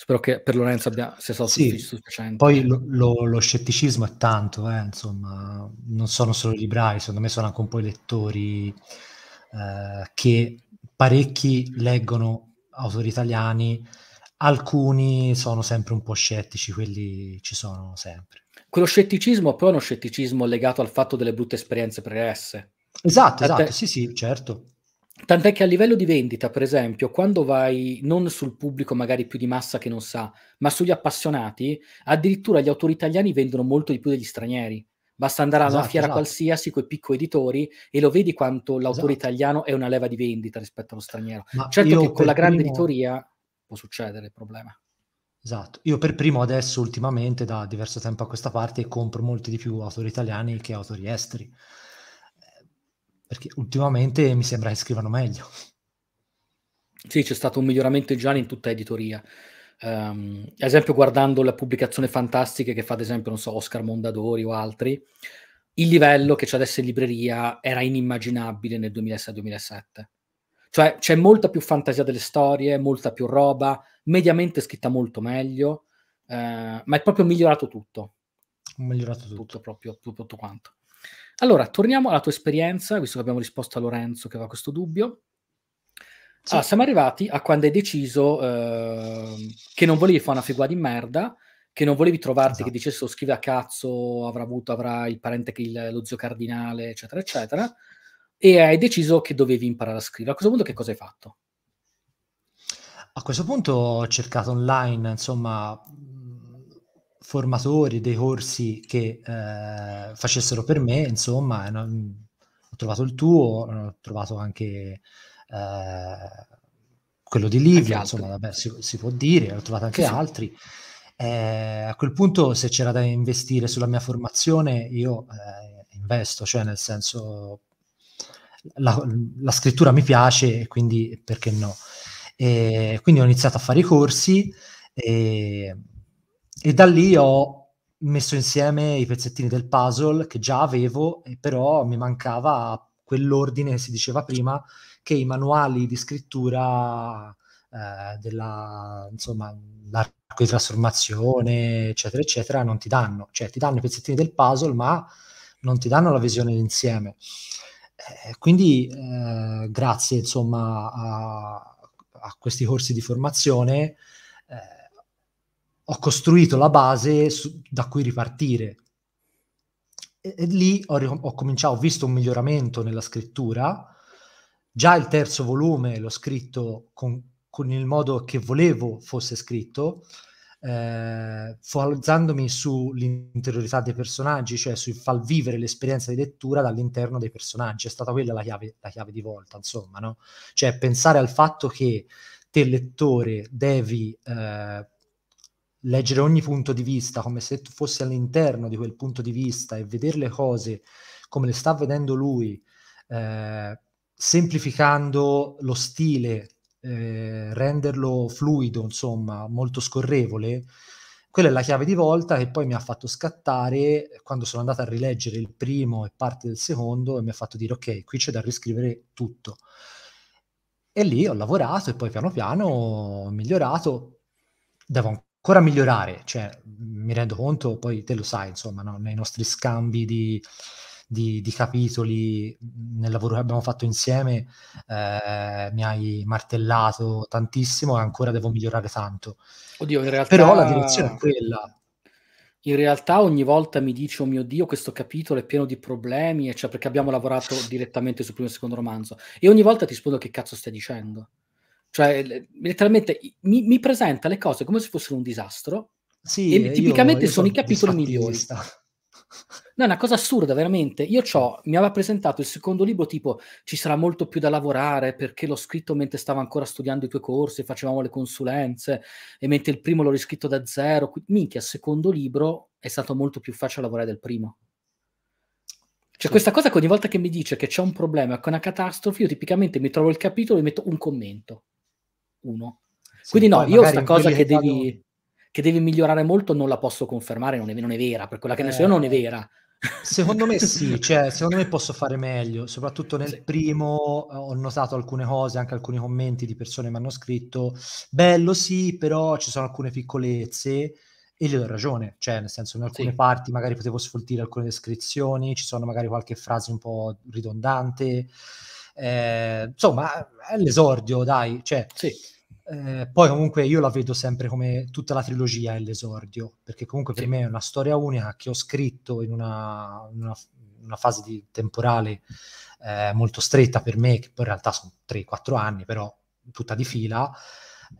Spero che per Lorenzo abbia, sia stato sì, sufficiente. Poi lo, lo, lo scetticismo è tanto, eh, insomma, non sono solo i librai, secondo me sono anche un po' i lettori eh, che parecchi leggono autori italiani, alcuni sono sempre un po' scettici, quelli ci sono sempre. Quello scetticismo però è uno scetticismo legato al fatto delle brutte esperienze pregresse. Esatto, esatto, te... sì, sì, certo Tant'è che a livello di vendita, per esempio, quando vai non sul pubblico magari più di massa che non sa, ma sugli appassionati, addirittura gli autori italiani vendono molto di più degli stranieri. Basta andare a una esatto, fiera esatto. qualsiasi con i piccoli editori e lo vedi quanto l'autore esatto. italiano è una leva di vendita rispetto allo straniero. Ma certo che con la grande primo... editoria può succedere il problema. Esatto, io per primo adesso ultimamente da diverso tempo a questa parte compro molti di più autori italiani che autori esteri. Perché ultimamente mi sembra che scrivano meglio. Sì, c'è stato un miglioramento già in tutta editoria. Um, ad esempio, guardando le pubblicazioni fantastiche che fa, ad esempio, non so, Oscar Mondadori o altri, il livello che c'è adesso in libreria era inimmaginabile nel 2006-2007. Cioè, c'è molta più fantasia delle storie, molta più roba, mediamente scritta molto meglio, eh, ma è proprio migliorato tutto. Migliorato tutto. tutto proprio tutto, tutto quanto. Allora, torniamo alla tua esperienza, visto che abbiamo risposto a Lorenzo che aveva questo dubbio. Sì. Allora, ah, siamo arrivati a quando hai deciso eh, che non volevi fare una figura di merda, che non volevi trovarti esatto. che dicesse lo oh, scrive a cazzo, avrà avuto, avrà il parente che il, lo zio cardinale, eccetera, eccetera, e hai deciso che dovevi imparare a scrivere. A questo punto che cosa hai fatto? A questo punto ho cercato online, insomma, formatori dei corsi che eh, facessero per me, insomma, no, mm, ho trovato il tuo, ho trovato anche eh, quello di Livia, insomma, vabbè, si, si, può dire, ho trovato anche sì. altri. Eh, a quel punto, se c'era da investire sulla mia formazione, io eh, investo, cioè nel senso la, la scrittura mi piace quindi perché no. E quindi ho iniziato a fare i corsi e e da lì ho messo insieme i pezzettini del puzzle che già avevo, però mi mancava quell'ordine che si diceva prima che i manuali di scrittura eh, della insomma l'arco di trasformazione, eccetera, eccetera, non ti danno, cioè ti danno i pezzettini del puzzle, ma non ti danno la visione d'insieme. Eh, quindi eh, grazie insomma a, a, questi corsi di formazione ho costruito la base su, da cui ripartire. E, e lì ho, ho, cominciato, ho visto un miglioramento nella scrittura. Già il terzo volume l'ho scritto con, con il modo che volevo fosse scritto, eh, focalizzandomi sull'interiorità dei personaggi, cioè sul far vivere l'esperienza di lettura dall'interno dei personaggi. È stata quella la chiave, la chiave di volta, insomma, no? Cioè pensare al fatto che te, lettore, devi eh, leggere ogni punto di vista come se tu fossi all'interno di quel punto di vista e vedere le cose come le sta vedendo lui, eh, semplificando lo stile, eh, renderlo fluido, insomma, molto scorrevole, quella è la chiave di volta che poi mi ha fatto scattare quando sono andato a rileggere il primo e parte del secondo e mi ha fatto dire ok, qui c'è da riscrivere tutto. E lì ho lavorato e poi piano piano ho migliorato. Devo ancora migliorare, cioè mhmm, mi rendo conto, poi te lo sai, insomma, no? nei nostri scambi di, di, di, capitoli, mhmm, nel lavoro che abbiamo fatto insieme, eh, mi hai martellato tantissimo e ancora devo migliorare tanto. Oddio, in realtà... Però la direzione è quella. In realtà ogni volta mi dici, oh mio Dio, questo capitolo è pieno di problemi, cioè perché abbiamo lavorato direttamente sul primo e secondo romanzo. E ogni volta ti rispondo che cazzo stai dicendo. Cioè, letteralmente mi, mi presenta le cose come se fossero un disastro. Sì, e tipicamente io, sono, sono i capitoli migliori. No, è una cosa assurda, veramente. Io c'ho, mi aveva presentato il secondo libro tipo ci sarà molto più da lavorare perché l'ho scritto mentre stavo ancora studiando i tuoi corsi, facevamo le consulenze e mentre il primo l'ho riscritto da zero. Minchia, il secondo libro è stato molto più facile lavorare del primo. Cioè sì. questa cosa che ogni volta che mi dice che c'è un problema, che è una catastrofe, io tipicamente mi trovo il capitolo e metto un commento uno. Sì, Quindi no, io sta cosa che devi, che devi, migliorare molto non la posso confermare, non è, non è vera, per quella che eh, ne so io non è eh. vera. Secondo me sì, cioè, secondo me posso fare meglio, soprattutto nel sì. primo eh, ho notato alcune cose, anche alcuni commenti di persone mi hanno scritto, bello sì, però ci sono alcune piccolezze e gli ho ragione, cioè nel senso in alcune sì. parti magari potevo sfoltire alcune descrizioni, ci sono magari qualche frase un po' ridondante. Eh, insomma, è l'esordio, dai. Cioè, sì. eh, poi comunque io la vedo sempre come tutta la trilogia è l'esordio, perché comunque sì. per me è una storia unica che ho scritto in una, una, una fase di, temporale eh, molto stretta per me, che poi in realtà sono 3-4 anni, però tutta di fila.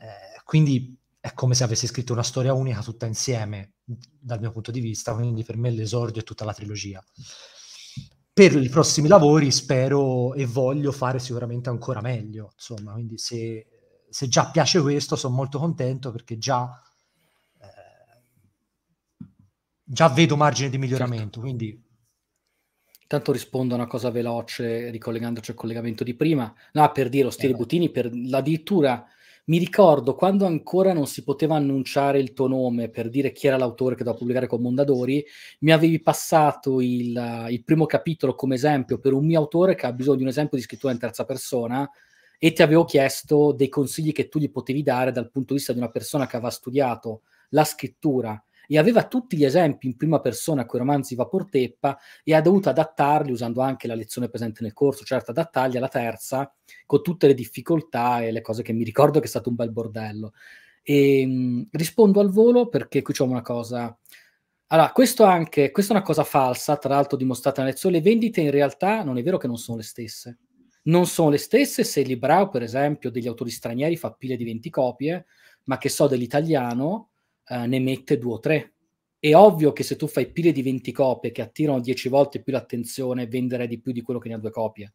Eh, quindi è come se avessi scritto una storia unica tutta insieme, dal mio punto di vista, quindi per me l'esordio è tutta la trilogia per i prossimi lavori spero e voglio fare sicuramente ancora meglio. Insomma, quindi se, se già piace questo sono molto contento perché già, eh, già vedo margine di certo. miglioramento. Certo. Quindi... Intanto rispondo a una cosa veloce ricollegandoci al collegamento di prima. No, per dire, lo stile eh, Butini per, l'addirittura... Mi ricordo quando ancora non si poteva annunciare il tuo nome per dire chi era l'autore che doveva pubblicare con Mondadori, mi avevi passato il, il primo capitolo come esempio per un mio autore che ha bisogno di un esempio di scrittura in terza persona e ti avevo chiesto dei consigli che tu gli potevi dare dal punto di vista di una persona che aveva studiato la scrittura e aveva tutti gli esempi in prima persona a quei romanzi Vapor Teppa e ha dovuto adattarli usando anche la lezione presente nel corso, certo cioè adattarli alla terza con tutte le difficoltà e le cose che mi ricordo che è stato un bel bordello. E, ehm, mh, rispondo al volo perché qui c'è una cosa... Allora, questo anche, questa è una cosa falsa, tra l'altro dimostrata nella lezione, le vendite in realtà non è vero che non sono le stesse. Non sono le stesse se Librao, per esempio, degli autori stranieri fa pile di 20 copie, ma che so dell'italiano eh, ne mette due o tre. È ovvio che se tu fai pile di 20 copie che attirano 10 volte più l'attenzione, vendere di più di quello che ne ha due copie.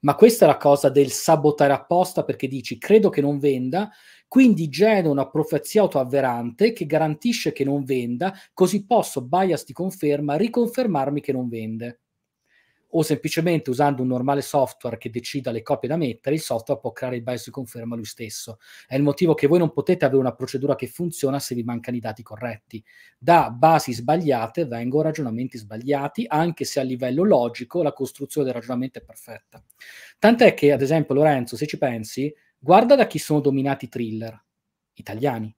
Ma questa è la cosa del sabotare apposta perché dici credo che non venda, quindi genero una profezia autoavverante che garantisce che non venda, così posso, bias di conferma, riconfermarmi che non vende o semplicemente usando un normale software che decida le copie da mettere, il software può creare il bias di conferma lui stesso. È il motivo che voi non potete avere una procedura che funziona se vi mancano i dati corretti. Da basi sbagliate vengono ragionamenti sbagliati, anche se a livello logico la costruzione del ragionamento è perfetta. Tant'è che, ad esempio, Lorenzo, se ci pensi, guarda da chi sono dominati i thriller italiani.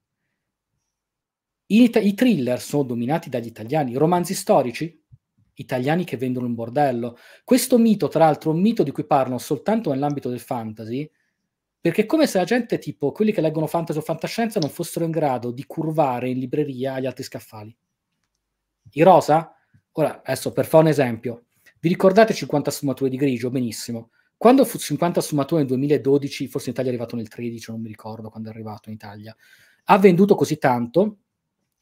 I, I thriller sono dominati dagli italiani, i romanzi storici italiani che vendono un bordello. Questo mito, tra l'altro, è un mito di cui parlo soltanto nell'ambito del fantasy, perché è come se la gente, tipo quelli che leggono fantasy o fantascienza, non fossero in grado di curvare in libreria gli altri scaffali. I rosa? Ora, adesso per fare un esempio, vi ricordate 50 sfumature di grigio? Benissimo. Quando fu 50 sfumature nel 2012, forse in Italia è arrivato nel 13, non mi ricordo quando è arrivato in Italia, ha venduto così tanto.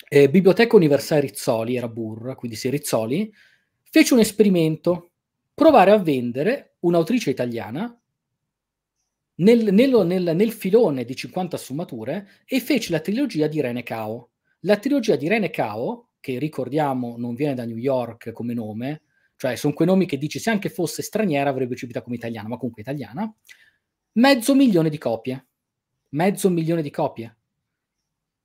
Eh, Biblioteca Universale Rizzoli, era Burr, quindi si sì, Rizzoli, fece un esperimento, provare a vendere un'autrice italiana nel, nel, nel, nel, filone di 50 sfumature e fece la trilogia di Rene Cao. La trilogia di Rene Cao, che ricordiamo non viene da New York come nome, cioè sono quei nomi che dici se anche fosse straniera avrebbe recepita come italiana, ma comunque italiana, mezzo milione di copie. Mezzo milione di copie.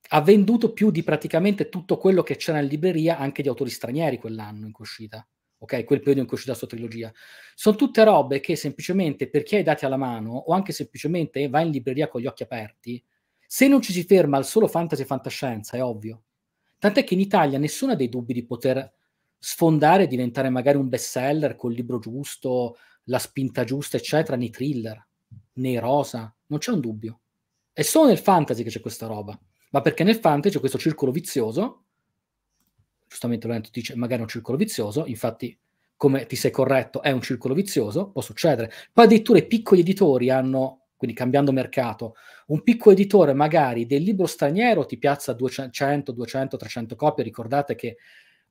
Ha venduto più di praticamente tutto quello che c'era in libreria anche di autori stranieri quell'anno in uscita ok? Quel periodo in cui è uscita la sua trilogia. Sono tutte robe che semplicemente per chi ha i dati alla mano o anche semplicemente va in libreria con gli occhi aperti, se non ci si ferma al solo fantasy e fantascienza, è ovvio. Tant'è che in Italia nessuno ha dei dubbi di poter sfondare e diventare magari un best seller col libro giusto, la spinta giusta, eccetera, nei thriller, nei rosa, non c'è un dubbio. È solo nel fantasy che c'è questa roba, ma perché nel fantasy c'è questo circolo vizioso giustamente Lorenzo dice magari è un circolo vizioso, infatti come ti sei corretto è un circolo vizioso, può succedere. Poi addirittura i piccoli editori hanno, quindi cambiando mercato, un piccolo editore magari del libro straniero ti piazza 200, 200, 300 copie, ricordate che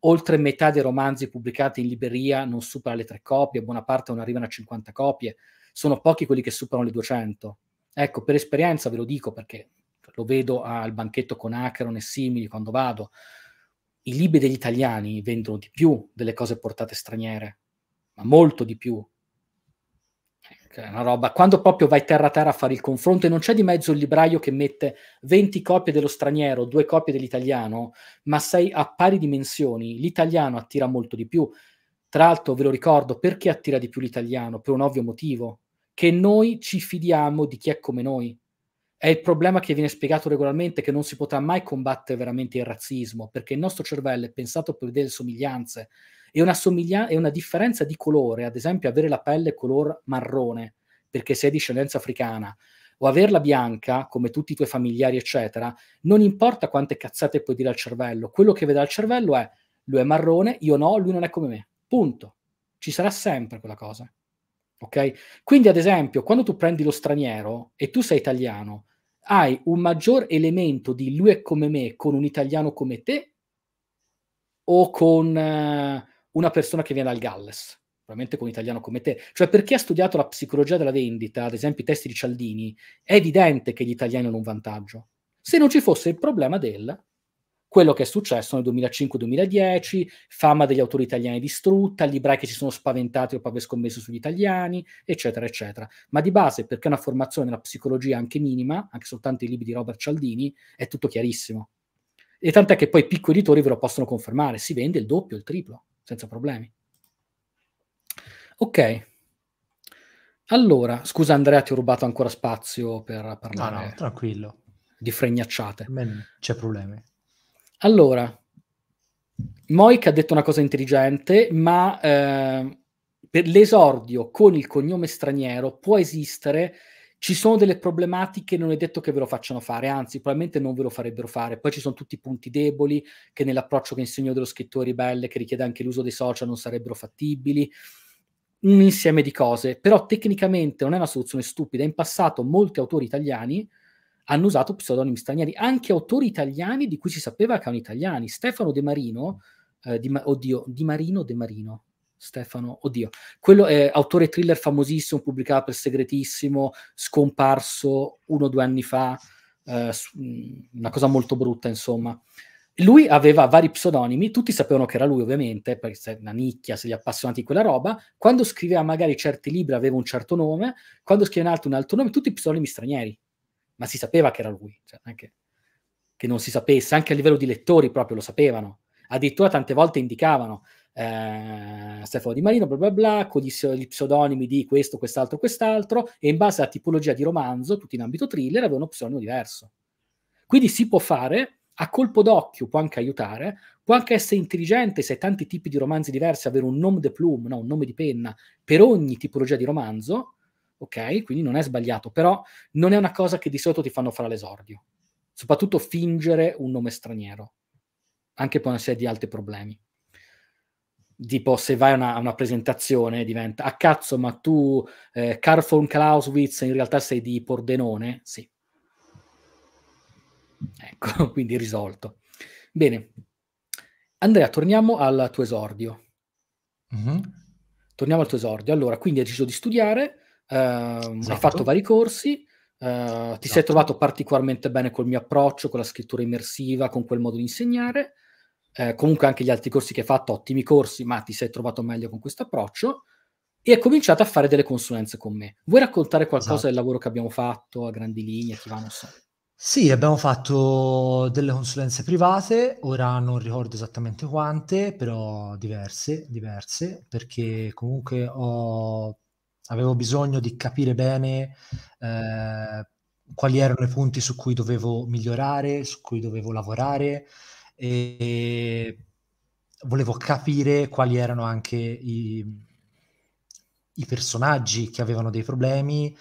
oltre metà dei romanzi pubblicati in libreria non supera le tre copie, buona parte non arrivano a 50 copie, sono pochi quelli che superano le 200. Ecco, per esperienza ve lo dico perché lo vedo al banchetto con Acheron e simili quando vado, i libri degli italiani vendono di più delle cose portate straniere, ma molto di più. È una roba, quando proprio vai terra a terra a fare il confronto e non c'è di mezzo il libraio che mette 20 copie dello straniero, due copie dell'italiano, ma sei a pari dimensioni, l'italiano attira molto di più. Tra l'altro ve lo ricordo, perché attira di più l'italiano? Per un ovvio motivo, che noi ci fidiamo di chi è come noi è il problema che viene spiegato regolarmente che non si potrà mai combattere veramente il razzismo, perché il nostro cervello è pensato per delle somiglianze e una, somiglia- e una differenza di colore, ad esempio avere la pelle color marrone, perché sei di discendenza africana, o averla bianca, come tutti i tuoi familiari, eccetera, non importa quante cazzate puoi dire al cervello, quello che vede al cervello è lui è marrone, io no, lui non è come me. Punto. Ci sarà sempre quella cosa. Ok? Quindi, ad esempio, quando tu prendi lo straniero e tu sei italiano, hai un maggior elemento di lui è come me con un italiano come te o con uh, una persona che viene dal Galles? Probabilmente con un italiano come te. Cioè, per chi ha studiato la psicologia della vendita, ad esempio i testi di Cialdini, è evidente che gli italiani hanno un vantaggio. Se non ci fosse il problema del quello che è successo nel 2005-2010, fama degli autori italiani distrutta, librai che si sono spaventati dopo aver scommesso sugli italiani, eccetera, eccetera. Ma di base, perché una formazione nella psicologia anche minima, anche soltanto i libri di Robert Cialdini, è tutto chiarissimo. E tant'è che poi i piccoli editori ve lo possono confermare, si vende il doppio, il triplo, senza problemi. Ok. Allora, scusa Andrea, ti ho rubato ancora spazio per parlare. No, no, tranquillo. Di fregnacciate. Non c'è problemi. Allora, Moik ha detto una cosa intelligente, ma eh, per l'esordio con il cognome straniero può esistere, ci sono delle problematiche, non è detto che ve lo facciano fare, anzi probabilmente non ve lo farebbero fare. Poi ci sono tutti i punti deboli che nell'approccio che insegno dello scrittore ribelle, che richiede anche l'uso dei social, non sarebbero fattibili un insieme di cose, però tecnicamente non è una soluzione stupida. In passato molti autori italiani hanno usato pseudonimi stranieri, anche autori italiani di cui si sapeva che erano italiani. Stefano De Marino, eh, di, oddio, Di Marino De Marino, Stefano, oddio, quello è autore thriller famosissimo, pubblicato per segretissimo, scomparso uno o due anni fa, eh, mm, una cosa molto brutta, insomma. Lui aveva vari pseudonimi, tutti sapevano che era lui ovviamente, perché è una nicchia, se gli appassionati di quella roba. Quando scriveva magari certi libri aveva un certo nome, quando scriveva un altro un altro nome, tutti pseudonimi stranieri ma si sapeva che era lui, cioè, anche che non si sapesse, anche a livello di lettori proprio lo sapevano, addirittura tante volte indicavano eh, Stefano Di Marino, bla bla bla, con gli, gli, pseudonimi di questo, quest'altro, quest'altro, e in base alla tipologia di romanzo, tutti in ambito thriller, avevano un pseudonimo diverso. Quindi si può fare, a colpo d'occhio può anche aiutare, può anche essere intelligente se hai tanti tipi di romanzi diversi, avere un nome de plume, no, un nome di penna per ogni tipologia di romanzo, ok? Quindi non è sbagliato, però non è una cosa che di solito ti fanno fare all'esordio, soprattutto fingere un nome straniero, anche per una serie di altri problemi. Tipo, se vai a una, a una presentazione, diventa a ah, cazzo, ma tu eh, Carl von Clausewitz in realtà sei di Pordenone? Sì. Ecco, quindi risolto. Bene, Andrea, torniamo al tuo esordio. Mm-hmm. Torniamo al tuo esordio. Allora, quindi hai deciso di studiare, Ehm, esatto. hai fatto vari corsi, esatto. ti sei esatto. trovato particolarmente bene col mio approccio, con la scrittura immersiva, con quel modo di insegnare. Eh, comunque anche gli altri corsi che hai fatto, ottimi corsi, ma ti sei trovato meglio con questo approccio e hai cominciato a fare delle consulenze con me. Vuoi raccontare qualcosa esatto. del lavoro che abbiamo fatto a grandi linee? Chi va, non so. Sì, abbiamo fatto delle consulenze private, ora non ricordo esattamente quante, però diverse, diverse, perché comunque ho avevo bisogno di capire bene eh, quali erano i punti su cui dovevo migliorare, su cui dovevo lavorare e volevo capire quali erano anche i, i personaggi che avevano dei problemi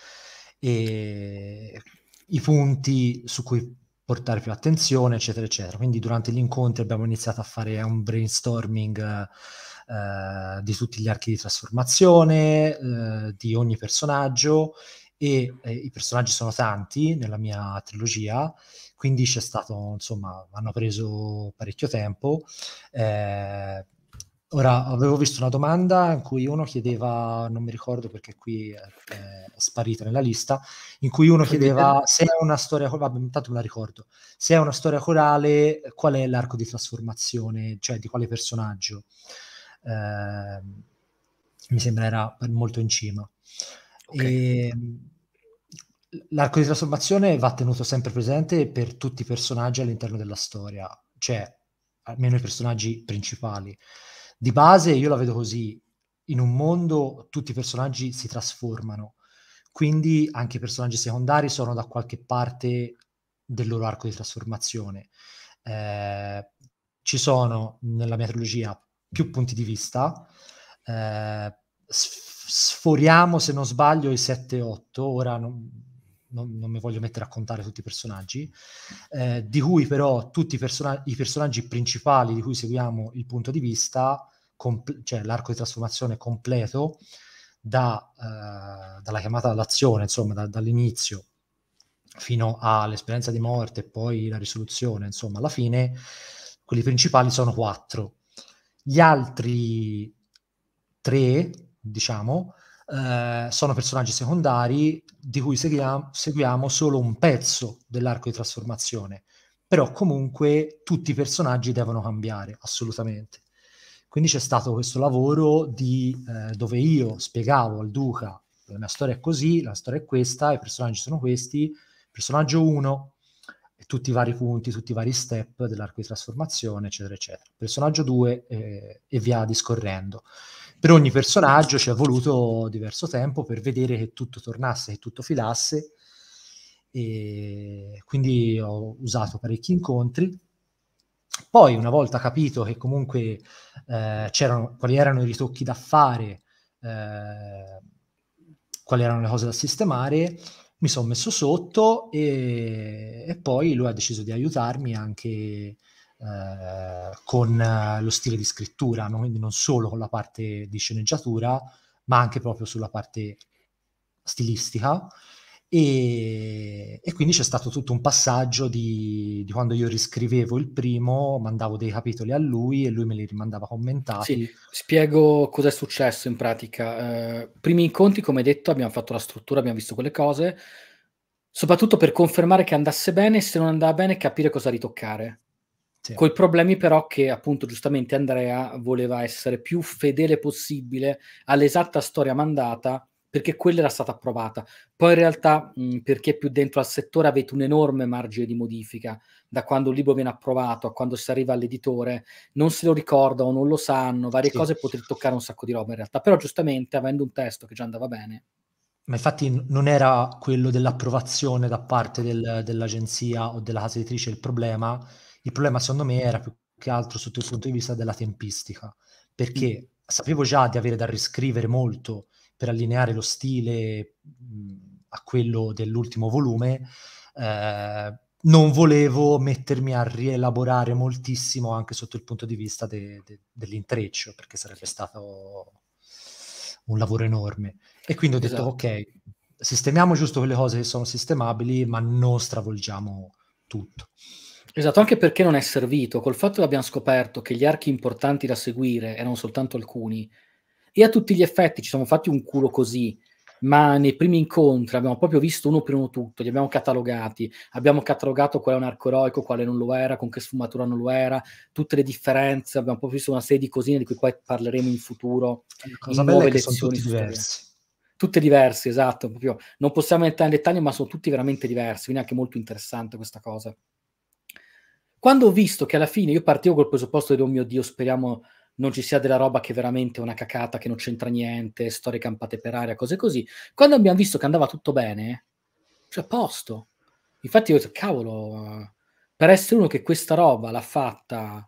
e i punti su cui portare più attenzione, eccetera, eccetera. Quindi durante gli incontri abbiamo iniziato a fare un brainstorming. Eh, eh, di tutti gli archi di trasformazione, eh, di ogni personaggio e eh, i personaggi sono tanti nella mia trilogia, quindi c'è stato, insomma, hanno preso parecchio tempo. Eh, ora, avevo visto una domanda in cui uno chiedeva, non mi ricordo perché qui è, è sparita nella lista, in cui uno chiedeva se è una storia, vabbè, intanto me la ricordo, se è una storia corale, qual è l'arco di trasformazione, cioè di quale personaggio eh, mi sembra era molto in cima. Okay. E, ehm, l'arco di trasformazione va tenuto sempre presente per tutti i personaggi all'interno della storia, cioè almeno i personaggi principali. Di base io la vedo così, in un mondo tutti i personaggi si trasformano, quindi anche i personaggi secondari sono da qualche parte del loro arco di trasformazione. Eh, ci sono nella mia trilogia più punti di vista. Eh, sforiamo, se non sbaglio, i 7-8, ora non, non, non, mi voglio mettere a contare tutti i personaggi, eh, di cui però tutti i, person- i, personaggi principali di cui seguiamo il punto di vista, compl- cioè l'arco di trasformazione completo, da, eh, dalla chiamata all'azione, insomma, da, dall'inizio fino all'esperienza di morte e poi la risoluzione, insomma, alla fine, quelli principali sono quattro. Gli altri tre, diciamo, eh, sono personaggi secondari di cui seguiamo, seguiamo solo un pezzo dell'arco di trasformazione, però comunque tutti i personaggi devono cambiare, assolutamente. Quindi c'è stato questo lavoro di, eh, dove io spiegavo al duca la mia storia è così, la storia è questa, i personaggi sono questi, personaggio 1 tutti i vari punti, tutti i vari step dell'arco di trasformazione, eccetera, eccetera. Personaggio 2 eh, e via discorrendo. Per ogni personaggio ci è voluto diverso tempo per vedere che tutto tornasse, che tutto filasse, e quindi ho usato parecchi incontri. Poi, una volta capito che comunque eh, quali erano i ritocchi da fare, eh, quali erano le cose da sistemare, mi sono messo sotto e, e, poi lui ha deciso di aiutarmi anche eh, con eh, lo stile di scrittura, no? quindi non solo con la parte di sceneggiatura, ma anche proprio sulla parte stilistica. E, e, quindi c'è stato tutto un passaggio di, di, quando io riscrivevo il primo, mandavo dei capitoli a lui e lui me li rimandava commentati. Sì, spiego cosa è successo in pratica. Eh, primi incontri, come detto, abbiamo fatto la struttura, abbiamo visto quelle cose, soprattutto per confermare che andasse bene, se non andava bene, capire cosa ritoccare. Sì. Con i problemi però che appunto giustamente Andrea voleva essere più fedele possibile all'esatta storia mandata perché quella era stata approvata. Poi in realtà, mh, mhmm, per chi è più dentro al settore, avete un enorme margine di modifica da quando un libro viene approvato a quando si arriva all'editore, non se lo ricorda o non lo sanno, varie sì. cose, potete toccare un sacco di roba in realtà. Però giustamente, avendo un testo che già andava bene... Ma infatti non era quello dell'approvazione da parte del, dell'agenzia o della casa editrice il problema, il problema secondo me era più che altro sotto il punto di vista della tempistica, perché sapevo già di avere da riscrivere molto, per allineare lo stile a quello dell'ultimo volume, eh, non volevo mettermi a rielaborare moltissimo anche sotto il punto di vista de- de- dell'intreccio, perché sarebbe stato un lavoro enorme. E quindi ho detto, esatto. ok, sistemiamo giusto quelle cose che sono sistemabili, ma non stravolgiamo tutto. Esatto, anche perché non è servito. Col fatto che abbiamo scoperto che gli archi importanti da seguire erano soltanto alcuni e a tutti gli effetti ci siamo fatti un culo così, ma nei primi incontri abbiamo proprio visto uno per uno tutto, li abbiamo catalogati, abbiamo catalogato qual è un arco eroico, quale non lo era, con che sfumatura non lo era, tutte le differenze, abbiamo proprio visto una serie di cosine di cui poi parleremo in futuro, Cosa in nuove lezioni diverse. Tutte diverse, esatto, proprio. non possiamo entrare in dettaglio, ma sono tutti veramente diversi, quindi è anche molto interessante questa cosa. Quando ho visto che alla fine io partivo col presupposto del oh mio Dio, speriamo non ci sia della roba che è veramente una cacata, che non c'entra niente, storie campate per aria, cose così. Quando abbiamo visto che andava tutto bene, cioè posto. Infatti io ho detto, cavolo, per essere uno che questa roba l'ha fatta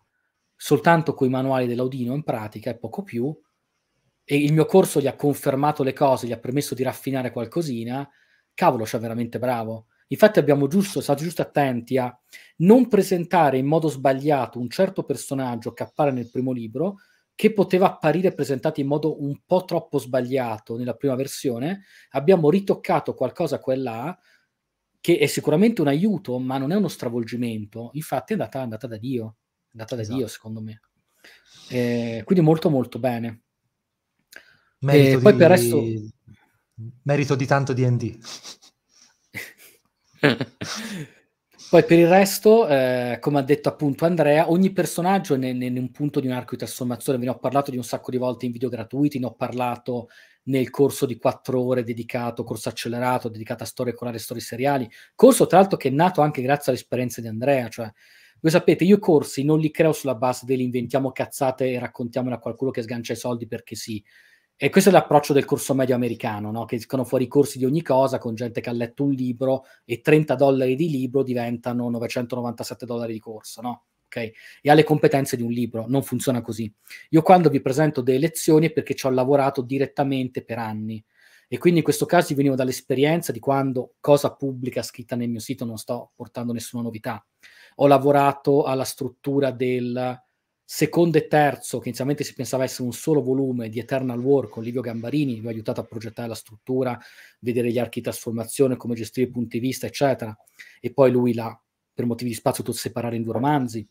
soltanto con i manuali dell'Audino in pratica e poco più, e il mio corso gli ha confermato le cose, gli ha permesso di raffinare qualcosina, cavolo, cioè veramente bravo. Infatti abbiamo giusto, stato giusto attenti a non presentare in modo sbagliato un certo personaggio che appare nel primo libro, che poteva apparire presentato in modo un po' troppo sbagliato nella prima versione. Abbiamo ritoccato qualcosa quella che è sicuramente un aiuto, ma non è uno stravolgimento. Infatti è andata, andata da Dio, è andata da Dio esatto. secondo me. Eh, quindi molto molto bene. Merito e eh, poi di... per il resto... Merito di tanto D&D. Poi per il resto, eh, come ha detto appunto Andrea, ogni personaggio è in un punto di un arco di trasformazione, ve ne ho parlato di un sacco di volte in video gratuiti, ne ho parlato nel corso di quattro ore dedicato, corso accelerato, dedicato a storie colari e storie seriali, corso tra l'altro che è nato anche grazie all'esperienza di Andrea, cioè voi sapete, io i corsi non li creo sulla base dell'inventiamo cazzate e raccontiamola a qualcuno che sgancia i soldi perché sì, e questo è l'approccio del corso medio americano, no? che escono fuori i corsi di ogni cosa con gente che ha letto un libro e 30 dollari di libro diventano 997 dollari di corso, no? okay? E ha le competenze di un libro, non funziona così. Io quando vi presento delle lezioni è perché ci ho lavorato direttamente per anni e quindi in questo caso venivo dall'esperienza di quando cosa pubblica scritta nel mio sito, non sto portando nessuna novità. Ho lavorato alla struttura del secondo e terzo, che inizialmente si pensava essere un solo volume di Eternal War con Livio Gambarini, mi ha aiutato a progettare la struttura, vedere gli archi di trasformazione, come gestire i punti di vista, eccetera. E poi lui l'ha, per motivi di spazio, tutto separare in due romanzi.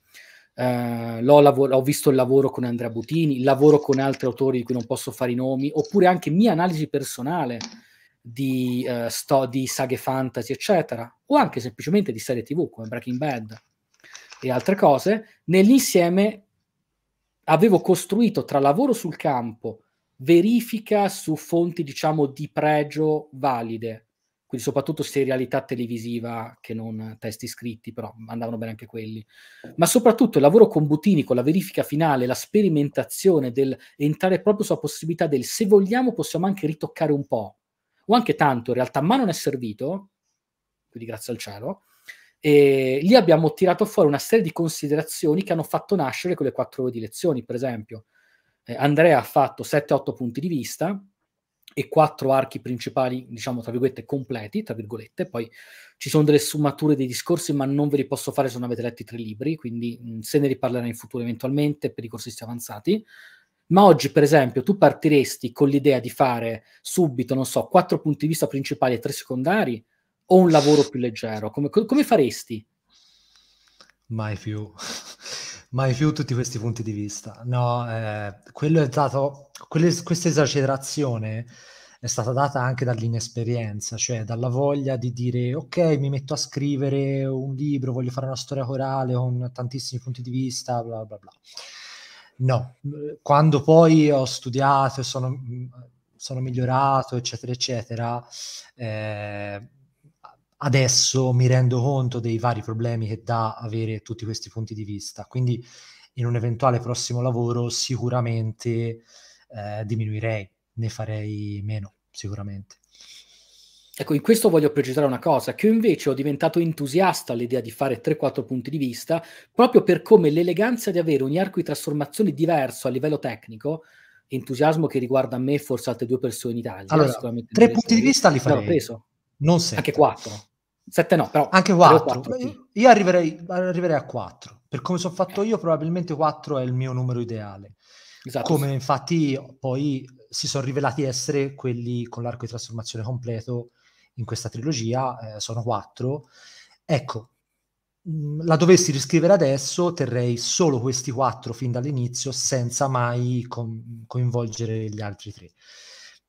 Eh, l'ho, lav- ho visto il lavoro con Andrea Butini, il lavoro con altri autori di cui non posso fare i nomi, oppure anche mia analisi personale di, eh, sto- di saghe fantasy, eccetera, o anche semplicemente di serie TV come Breaking Bad e altre cose. Nell'insieme avevo costruito tra lavoro sul campo, verifica su fonti diciamo di pregio valide, quindi soprattutto serialità televisiva che non testi scritti, però andavano bene anche quelli, ma soprattutto il lavoro con Butini, con la verifica finale, la sperimentazione del entrare proprio sulla possibilità del se vogliamo possiamo anche ritoccare un po', o anche tanto in realtà, ma non è servito, quindi grazie al cielo, e lì abbiamo tirato fuori una serie di considerazioni che hanno fatto nascere quelle quattro ore di lezioni, per esempio. Eh, Andrea ha fatto 7-8 punti di vista e quattro archi principali, diciamo, tra virgolette, completi, tra virgolette. Poi ci sono delle sfumature dei discorsi, ma non ve li posso fare se non avete letto i tre libri, quindi mh, mm, se ne riparlerà in futuro eventualmente per i corsisti avanzati. Ma oggi, per esempio, tu partiresti con l'idea di fare subito, non so, quattro punti di vista principali e tre secondari, o un lavoro più leggero? Come, come faresti? Mai più. Mai più tutti questi punti di vista. No, eh, quello è stato, quelle, questa esagerazione è stata data anche dall'inesperienza, cioè dalla voglia di dire ok, mi metto a scrivere un libro, voglio fare una storia corale con tantissimi punti di vista, bla bla bla. No, quando poi ho studiato e sono, sono migliorato, eccetera, eccetera, eh, adesso mi rendo conto dei vari problemi che dà avere tutti questi punti di vista. Quindi in un eventuale prossimo lavoro sicuramente eh, diminuirei, ne farei meno, sicuramente. Ecco, in questo voglio precisare una cosa, che io invece ho diventato entusiasta all'idea di fare 3-4 punti di vista, proprio per come l'eleganza di avere ogni arco di trasformazione diverso a livello tecnico, entusiasmo che riguarda me e forse altre due persone in Italia. Allora, tre punti di vista li farei. L'ho preso. Non 7. Anche 4. 7 no, però... Anche 4. 4 sì. Io arriverei, arriverei, a 4. Per come sono fatto io, probabilmente 4 è il mio numero ideale. Esatto. Come infatti poi si sono rivelati essere quelli con l'arco di trasformazione completo in questa trilogia, eh, sono 4. Ecco, mm, la dovessi riscrivere adesso, terrei solo questi 4 fin dall'inizio, senza mai com- coinvolgere gli altri 3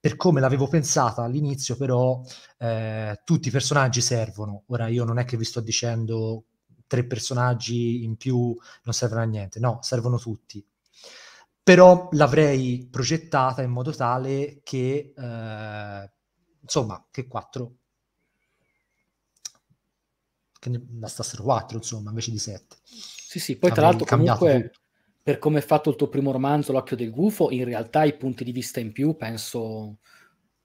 per come l'avevo pensata all'inizio, però eh, tutti i personaggi servono. Ora io non è che vi sto dicendo tre personaggi in più non servono a niente, no, servono tutti. Però l'avrei progettata in modo tale che, eh, insomma, che quattro che ne bastassero 4, insomma, invece di 7. Sì, sì, poi Avrei tra l'altro comunque tutto per come è fatto il tuo primo romanzo, L'occhio del gufo, in realtà i punti di vista in più, penso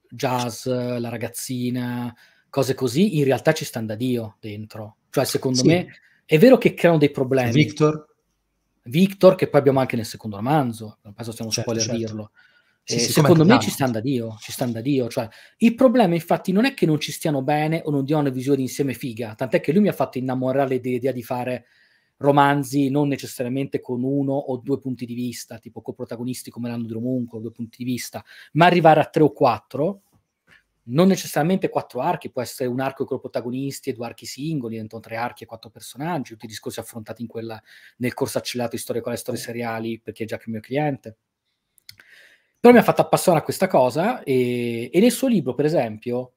jazz, la ragazzina, cose così, in realtà ci stanno da Dio dentro. Cioè, secondo sì. me, è vero che creano dei problemi. Victor. Victor, che poi abbiamo anche nel secondo romanzo, non penso stiamo certo, spoiler certo. dirlo. Sì, eh, sì, secondo me ci stanno da Dio, ci stanno da Dio. Cioè, il problema, infatti, non è che non ci stiano bene o non diano una visione insieme figa, tant'è che lui mi ha fatto innamorare l'idea di fare romanzi non necessariamente con uno o due punti di vista, tipo coprotagonisti come l'hanno Dromunco, due punti di vista, ma arrivare a tre o quattro, non necessariamente quattro archi, può essere un arco con protagonisti e due archi singoli, dentro tre archi e quattro personaggi, tutti i discorsi affrontati quella, nel corso accellato di storia con le storie seriali, perché è già che il mio cliente. Però mi ha fatto appassionare a questa cosa e, e nel suo libro, per esempio,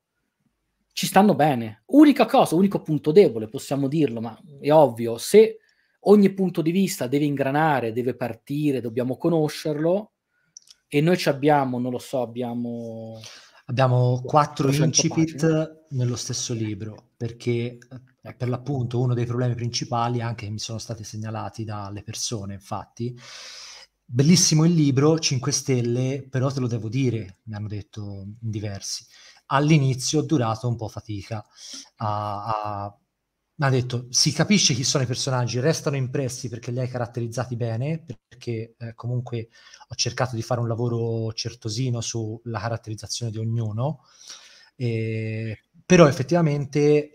ci stanno bene. Unica cosa, unico punto debole, possiamo dirlo, ma è ovvio, se ogni punto di vista deve ingranare, deve partire, dobbiamo conoscerlo e noi ci abbiamo, non lo so, abbiamo... Abbiamo quattro incipit pagine. nello stesso libro, perché eh, per ecco. l'appunto uno dei problemi principali, anche che mi sono stati segnalati dalle persone, infatti, bellissimo il libro, 5 stelle, però te lo devo dire, mi hanno detto in diversi. All'inizio ho durato un po' fatica a, a ma ha detto, si capisce chi sono i personaggi, restano impressi perché li hai caratterizzati bene, perché eh, comunque ho cercato di fare un lavoro certosino sulla caratterizzazione di ognuno, e... però effettivamente eh,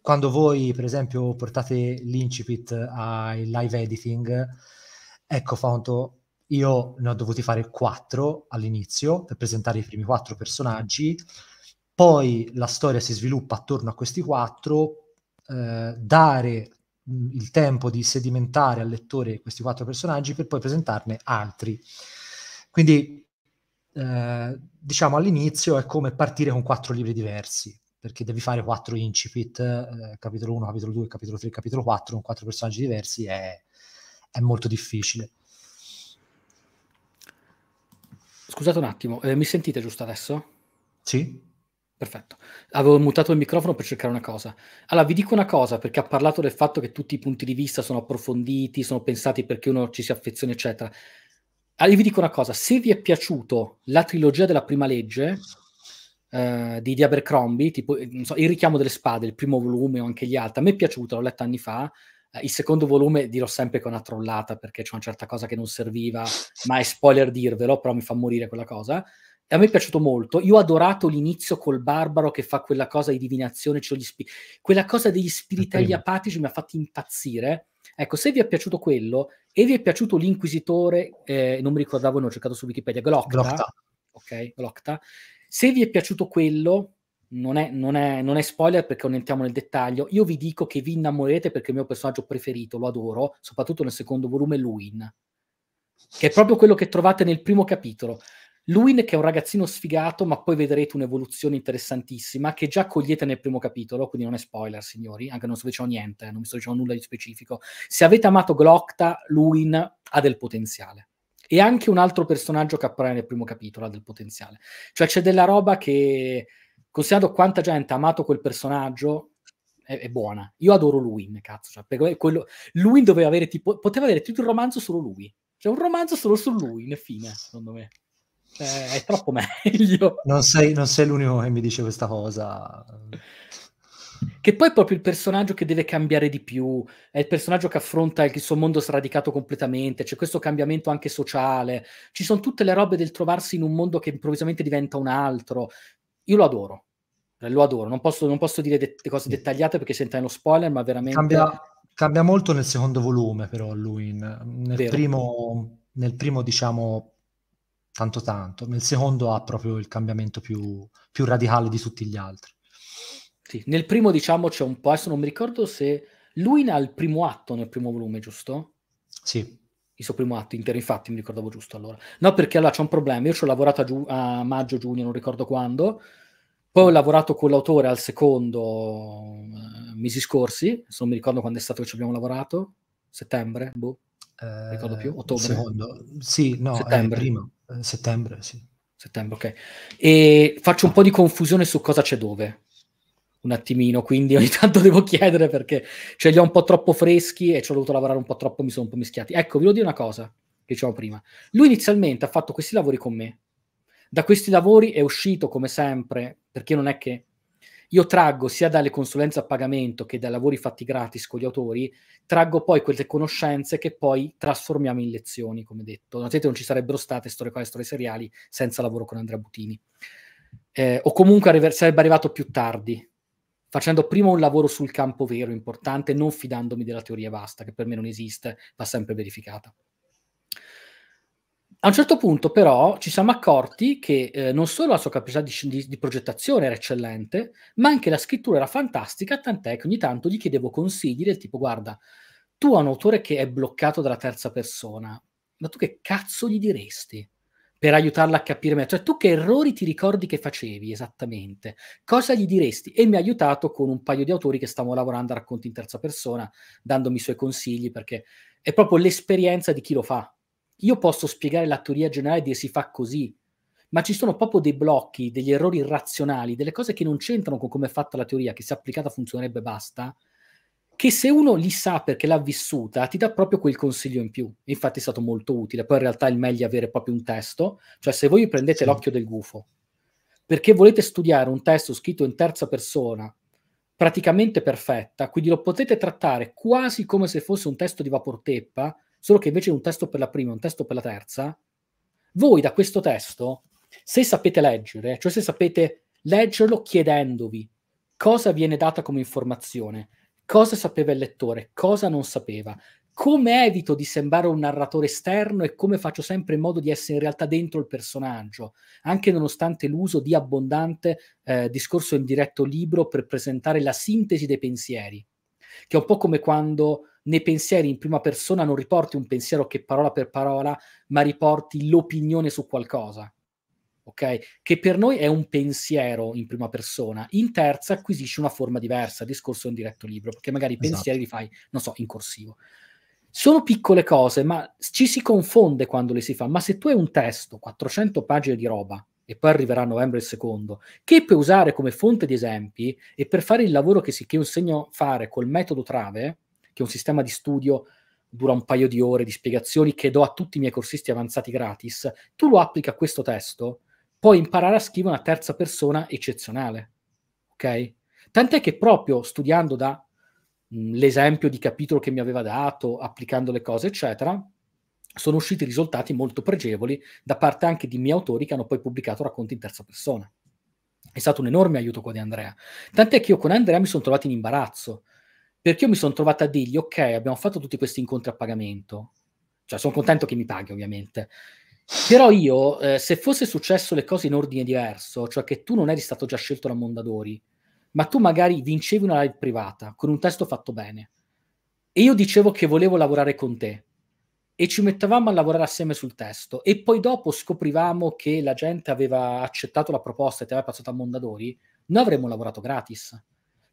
quando voi per esempio portate l'incipit ai live editing, ecco fatto io ne ho dovuti fare quattro all'inizio per presentare i primi quattro personaggi, poi la storia si sviluppa attorno a questi quattro, eh, dare mm, il tempo di sedimentare al lettore questi quattro personaggi per poi presentarne altri. Quindi, eh, diciamo, all'inizio è come partire con quattro libri diversi, perché devi fare quattro incipit, eh, capitolo 1, capitolo 2, capitolo 3, capitolo 4, con quattro personaggi diversi, è, è molto difficile. Scusate un attimo, eh, mi sentite giusto adesso? Sì. Perfetto. Avevo mutato il microfono per cercare una cosa. Allora, vi dico una cosa, perché ha parlato del fatto che tutti i punti di vista sono approfonditi, sono pensati perché uno ci si affeziona, eccetera. Allora, vi dico una cosa, se vi è piaciuto la trilogia della prima legge eh, di, di Abercrombie, tipo eh, so, Il richiamo delle spade, il primo volume o anche gli altri, a me è piaciuto, l'ho letto anni fa, eh, il secondo volume dirò sempre che è una trollata perché c'è una certa cosa che non serviva, ma è spoiler dirvelo, però mi fa morire quella cosa a me è piaciuto molto. Io ho adorato l'inizio col barbaro che fa quella cosa di divinazione, cioè spi- quella cosa degli spiritelli apatici mi ha fatto impazzire. Ecco, se vi è piaciuto quello e vi è piaciuto l'inquisitore, eh, non mi ricordavo, non ho cercato su Wikipedia, Glocta, Glocta. Ok, Glocta. Se vi è piaciuto quello, non è, non, è, non è, spoiler perché non entriamo nel dettaglio. Io vi dico che vi innamorerete perché è il mio personaggio preferito, lo adoro, soprattutto nel secondo volume, Luin, che è proprio quello che trovate nel primo capitolo. Luin, che è un ragazzino sfigato, ma poi vedrete un'evoluzione interessantissima che già cogliete nel primo capitolo, quindi non è spoiler, signori, anche non sto dicendo niente, non mi sto dicendo nulla di specifico. Se avete amato Glockta, Luin ha del potenziale. E anche un altro personaggio che appare nel primo capitolo ha del potenziale. Cioè c'è della roba che, considerando quanta gente ha amato quel personaggio, è, è buona. Io adoro Luin, cazzo. Cioè, perché quello, Luin doveva avere tipo, poteva avere tutto il romanzo solo lui. Cioè un romanzo solo su Luin, fine, secondo me. Eh, è troppo meglio. Non sei, non sei l'unico che mi dice questa cosa. Che poi è proprio il personaggio che deve cambiare di più, è il personaggio che affronta il suo mondo sradicato completamente, c'è questo cambiamento anche sociale, ci sono tutte le robe del trovarsi in un mondo che improvvisamente diventa un altro. Io lo adoro, eh, lo adoro, non posso, non posso dire det- cose dettagliate perché senta uno spoiler, ma veramente... Cambia, cambia molto nel secondo volume però Luin. nel, primo, nel primo diciamo tanto tanto. Nel secondo ha proprio il cambiamento più, più radicale di tutti gli altri. Sì, nel primo diciamo c'è un po', adesso non mi ricordo se lui ha il primo atto nel primo volume, giusto? Sì. Il suo primo atto intero, infatti mi ricordavo giusto allora. No, perché allora c'è un problema, io ci ho lavorato a, giu- a maggio, giugno, non ricordo quando, poi ho lavorato con l'autore al secondo eh, mesi scorsi, se non mi ricordo quando è stato che ci abbiamo lavorato, settembre, boh, non eh, ricordo più, ottobre. Secondo, sì, no, eh, settembre. Eh, prima. Eh, settembre, sì. Settembre, ok. E faccio un po' di confusione su cosa c'è dove. Un attimino, quindi ogni tanto devo chiedere perché ce li ho un po' troppo freschi e ci ho dovuto lavorare un po' troppo, mi sono un po' mischiati. Ecco, vi devo dire una cosa che dicevamo prima. Lui inizialmente ha fatto questi lavori con me. Da questi lavori è uscito, come sempre, perché non è che io traggo sia dalle consulenze a pagamento che dai lavori fatti gratis con gli autori, traggo poi queste conoscenze che poi trasformiamo in lezioni, come detto. Notate non ci sarebbero state storie quali e storie seriali senza lavoro con Andrea Butini. Eh, o comunque arriver- sarebbe arrivato più tardi, facendo prima un lavoro sul campo vero, importante, non fidandomi della teoria vasta, che per me non esiste, va sempre verificata. A un certo punto, però, ci siamo accorti che eh, non solo la sua capacità di, di, di, progettazione era eccellente, ma anche la scrittura era fantastica, tant'è che ogni tanto gli chiedevo consigli del tipo: guarda, tu hai un autore che è bloccato dalla terza persona, ma tu che cazzo gli diresti? Per aiutarla a capire meglio, cioè tu che errori ti ricordi che facevi esattamente, cosa gli diresti? E mi ha aiutato con un paio di autori che stavo lavorando a racconti in terza persona, dandomi i suoi consigli, perché è proprio l'esperienza di chi lo fa, io posso spiegare la teoria generale di si fa così, ma ci sono proprio dei blocchi, degli errori irrazionali, delle cose che non c'entrano con come è fatta la teoria, che se applicata funzionerebbe e basta, che se uno li sa perché l'ha vissuta, ti dà proprio quel consiglio in più. Infatti è stato molto utile. Poi in realtà è il meglio avere proprio un testo, cioè se voi prendete sì. l'occhio del gufo, perché volete studiare un testo scritto in terza persona, praticamente perfetta, quindi lo potete trattare quasi come se fosse un testo di Vaporteppa, Solo che invece di un testo per la prima e un testo per la terza, voi da questo testo, se sapete leggere, cioè se sapete leggerlo chiedendovi cosa viene data come informazione, cosa sapeva il lettore, cosa non sapeva, come evito di sembrare un narratore esterno e come faccio sempre in modo di essere in realtà dentro il personaggio, anche nonostante l'uso di abbondante eh, discorso in diretto libro per presentare la sintesi dei pensieri, che è un po' come quando nei pensieri in prima persona non riporti un pensiero che parola per parola, ma riporti l'opinione su qualcosa. Ok? Che per noi è un pensiero in prima persona, in terza acquisisce una forma diversa, discorso un diretto libro, perché magari i esatto. pensieri li fai, non so, in corsivo. Sono piccole cose, ma ci si confonde quando le si fa. Ma se tu hai un testo, 400 pagine di roba, e poi arriverà a novembre il secondo, che puoi usare come fonte di esempi e per fare il lavoro che si che insegno a fare col metodo Trave, che è un sistema di studio dura un paio di ore di spiegazioni che do a tutti i miei corsisti avanzati gratis, tu lo applichi a questo testo, puoi imparare a scrivere una terza persona eccezionale. Ok? Tant'è che proprio studiando da mh, mm, l'esempio di capitolo che mi aveva dato, applicando le cose, eccetera, sono usciti risultati molto pregevoli da parte anche di miei autori che hanno poi pubblicato racconti in terza persona. È stato un enorme aiuto qua di Andrea. Tant'è che io con Andrea mi sono trovato in imbarazzo, perché io mi sono trovato a dirgli, ok, abbiamo fatto tutti questi incontri a pagamento, cioè sono contento che mi paghi ovviamente, però io, eh, se fosse successo le cose in ordine diverso, cioè che tu non eri stato già scelto da Mondadori, ma tu magari vincevi una live privata con un testo fatto bene, e io dicevo che volevo lavorare con te, e ci mettevamo a lavorare assieme sul testo e poi dopo scoprivamo che la gente aveva accettato la proposta e ti aveva passato a Mondadori, noi avremmo lavorato gratis.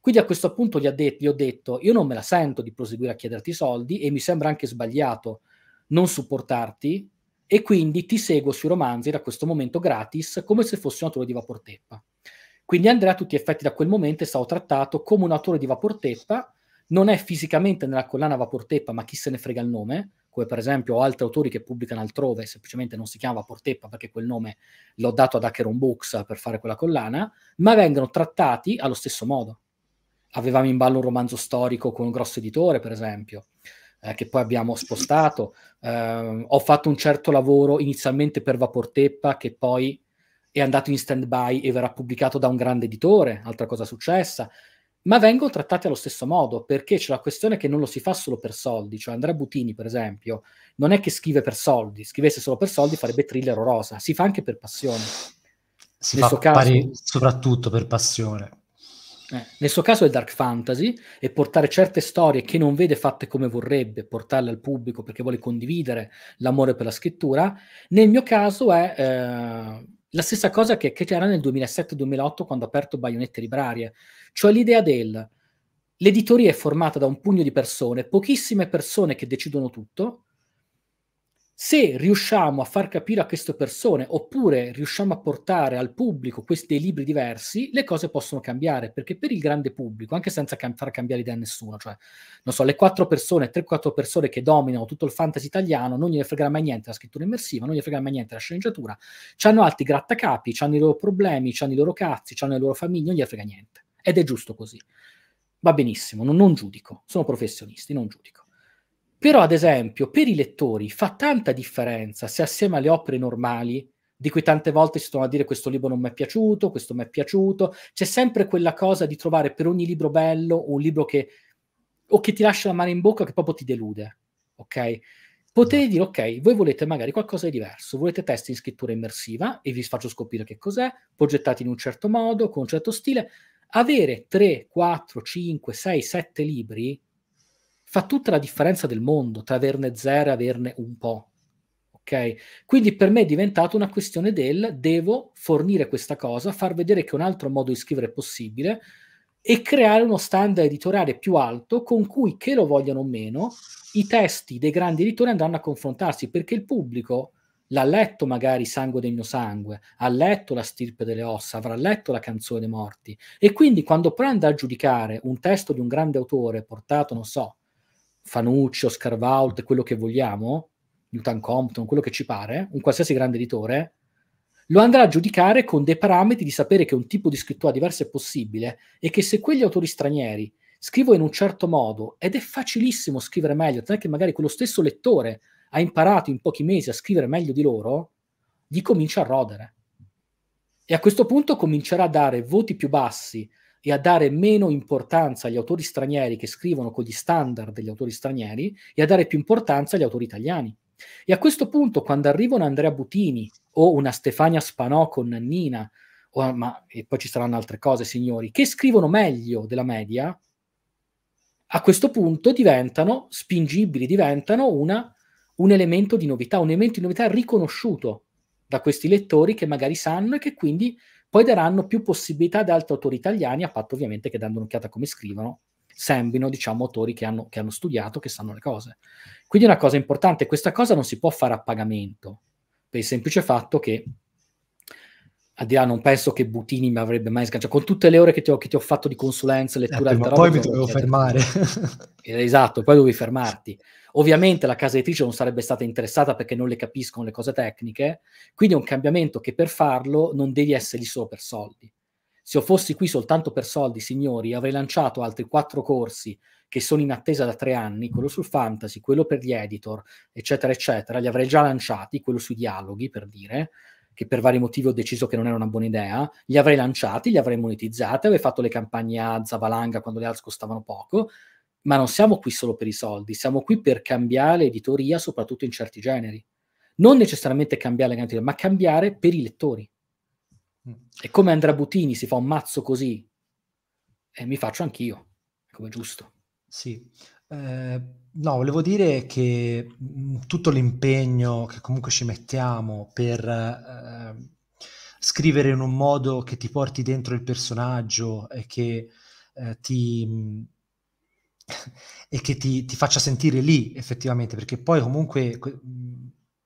Quindi a questo punto gli, addetti, gli ho detto, io non me la sento di proseguire a chiederti i soldi e mi sembra anche sbagliato non supportarti e quindi ti seguo sui romanzi da questo momento gratis come se fossi un autore di Vaporteppa. Quindi Andrea a tutti gli effetti da quel momento è stato trattato come un autore di Vaporteppa, non è fisicamente nella collana Vaporteppa, ma chi se ne frega il nome, come per esempio altri autori che pubblicano altrove, semplicemente non si chiama Vaporteppa perché quel nome l'ho dato ad Acheron Books per fare quella collana, ma vengono trattati allo stesso modo avevamo in ballo un romanzo storico con un grosso editore, per esempio, eh, che poi abbiamo spostato. Eh, ho fatto un certo lavoro inizialmente per Vaporteppa, che poi è andato in stand-by e verrà pubblicato da un grande editore, altra cosa successa. Ma vengo trattati allo stesso modo, perché c'è la questione che non lo si fa solo per soldi. Cioè Andrea Butini, per esempio, non è che scrive per soldi. Scrivesse solo per soldi farebbe thriller o rosa. Si fa anche per passione. Si Nel fa caso, soprattutto per passione eh. Nel suo caso è dark fantasy e portare certe storie che non vede fatte come vorrebbe, portarle al pubblico perché vuole condividere l'amore per la scrittura. Nel mio caso è eh, la stessa cosa che, che c'era nel 2007-2008 quando ho aperto Baionette Librarie, cioè l'idea del l'editoria è formata da un pugno di persone, pochissime persone che decidono tutto se riusciamo a far capire a queste persone oppure riusciamo a portare al pubblico questi libri diversi, le cose possono cambiare, perché per il grande pubblico, anche senza cam- far cambiare idea a nessuno, cioè, non so, le quattro persone, tre o quattro persone che dominano tutto il fantasy italiano, non gliene frega mai niente la scrittura immersiva, non gliene frega mai niente la sceneggiatura, hanno altri grattacapi, hanno i loro problemi, hanno i loro cazzi, hanno le loro famiglie, non gliene frega niente. Ed è giusto così. Va benissimo, non, non giudico, sono professionisti, non giudico. Però, ad esempio, per i lettori fa tanta differenza se assieme alle opere normali, di cui tante volte si trovano a dire questo libro non mi è piaciuto, questo mi è piaciuto, c'è sempre quella cosa di trovare per ogni libro bello un libro che o che ti lascia la mano in bocca che proprio ti delude, ok? Potete dire, ok, voi volete magari qualcosa di diverso, volete testi in scrittura immersiva e vi faccio scoprire che cos'è, progettati in un certo modo, con un certo stile. Avere 3, 4, 5, 6, 7 libri fa tutta la differenza del mondo tra averne zero e averne un po'. Ok? Quindi per me è diventata una questione del devo fornire questa cosa, far vedere che un altro modo di scrivere è possibile e creare uno standard editoriale più alto con cui, che lo vogliano o meno, i testi dei grandi editori andranno a confrontarsi perché il pubblico l'ha letto magari Sangue del mio sangue, ha letto La stirpe delle ossa, avrà letto La canzone dei morti e quindi quando poi andrà a giudicare un testo di un grande autore portato, non so, Fanuccio, Scarvault, quello che vogliamo, Newton Compton, quello che ci pare, un qualsiasi grande editore, lo andrà a giudicare con dei parametri di sapere che un tipo di scrittura diversa è possibile e che se quegli autori stranieri scrivono in un certo modo ed è facilissimo scrivere meglio, tant'è che magari quello stesso lettore ha imparato in pochi mesi a scrivere meglio di loro, gli comincia a rodere. E a questo punto comincerà a dare voti più bassi e a dare meno importanza agli autori stranieri che scrivono con gli standard degli autori stranieri e a dare più importanza agli autori italiani. E a questo punto, quando arriva un Andrea Butini o una Stefania Spanò con Nannina, o, ma, e poi ci saranno altre cose, signori, che scrivono meglio della media, a questo punto diventano spingibili, diventano una, un elemento di novità, un elemento di novità riconosciuto da questi lettori che magari sanno e che quindi poi daranno più possibilità ad altri autori italiani, a patto ovviamente che dando un'occhiata come scrivono, sembino diciamo autori che hanno, che hanno studiato, che sanno le cose. Quindi una cosa importante, questa cosa non si può fare a pagamento, per il semplice fatto che a di là non penso che Butini mi avrebbe mai sganciato con tutte le ore che ti ho, che ti ho fatto di consulenza lettura eh, prima, poi mi dovevo fermare esatto, poi dovevi fermarti Ovviamente la casa editrice non sarebbe stata interessata perché non le capiscono le cose tecniche, quindi è un cambiamento che per farlo non devi essere lì solo per soldi. Se io fossi qui soltanto per soldi, signori, avrei lanciato altri quattro corsi che sono in attesa da tre anni, quello sul fantasy, quello per gli editor, eccetera, eccetera, li avrei già lanciati, quello sui dialoghi, per dire, che per vari motivi ho deciso che non era una buona idea, li avrei lanciati, li avrei monetizzati, avrei fatto le campagne a Zavalanga quando le ads costavano poco, ma non siamo qui solo per i soldi, siamo qui per cambiare editoria, soprattutto in certi generi. Non necessariamente cambiare l'editoria, ma cambiare per i lettori. E mm. come Andrea Butini si fa un mazzo così, e mi faccio anch'io, come giusto. Sì. Eh, no, volevo dire che mm, tutto l'impegno che comunque ci mettiamo per eh, scrivere in un modo che ti porti dentro il personaggio e che eh, ti mm, e che ti, ti, faccia sentire lì effettivamente, perché poi comunque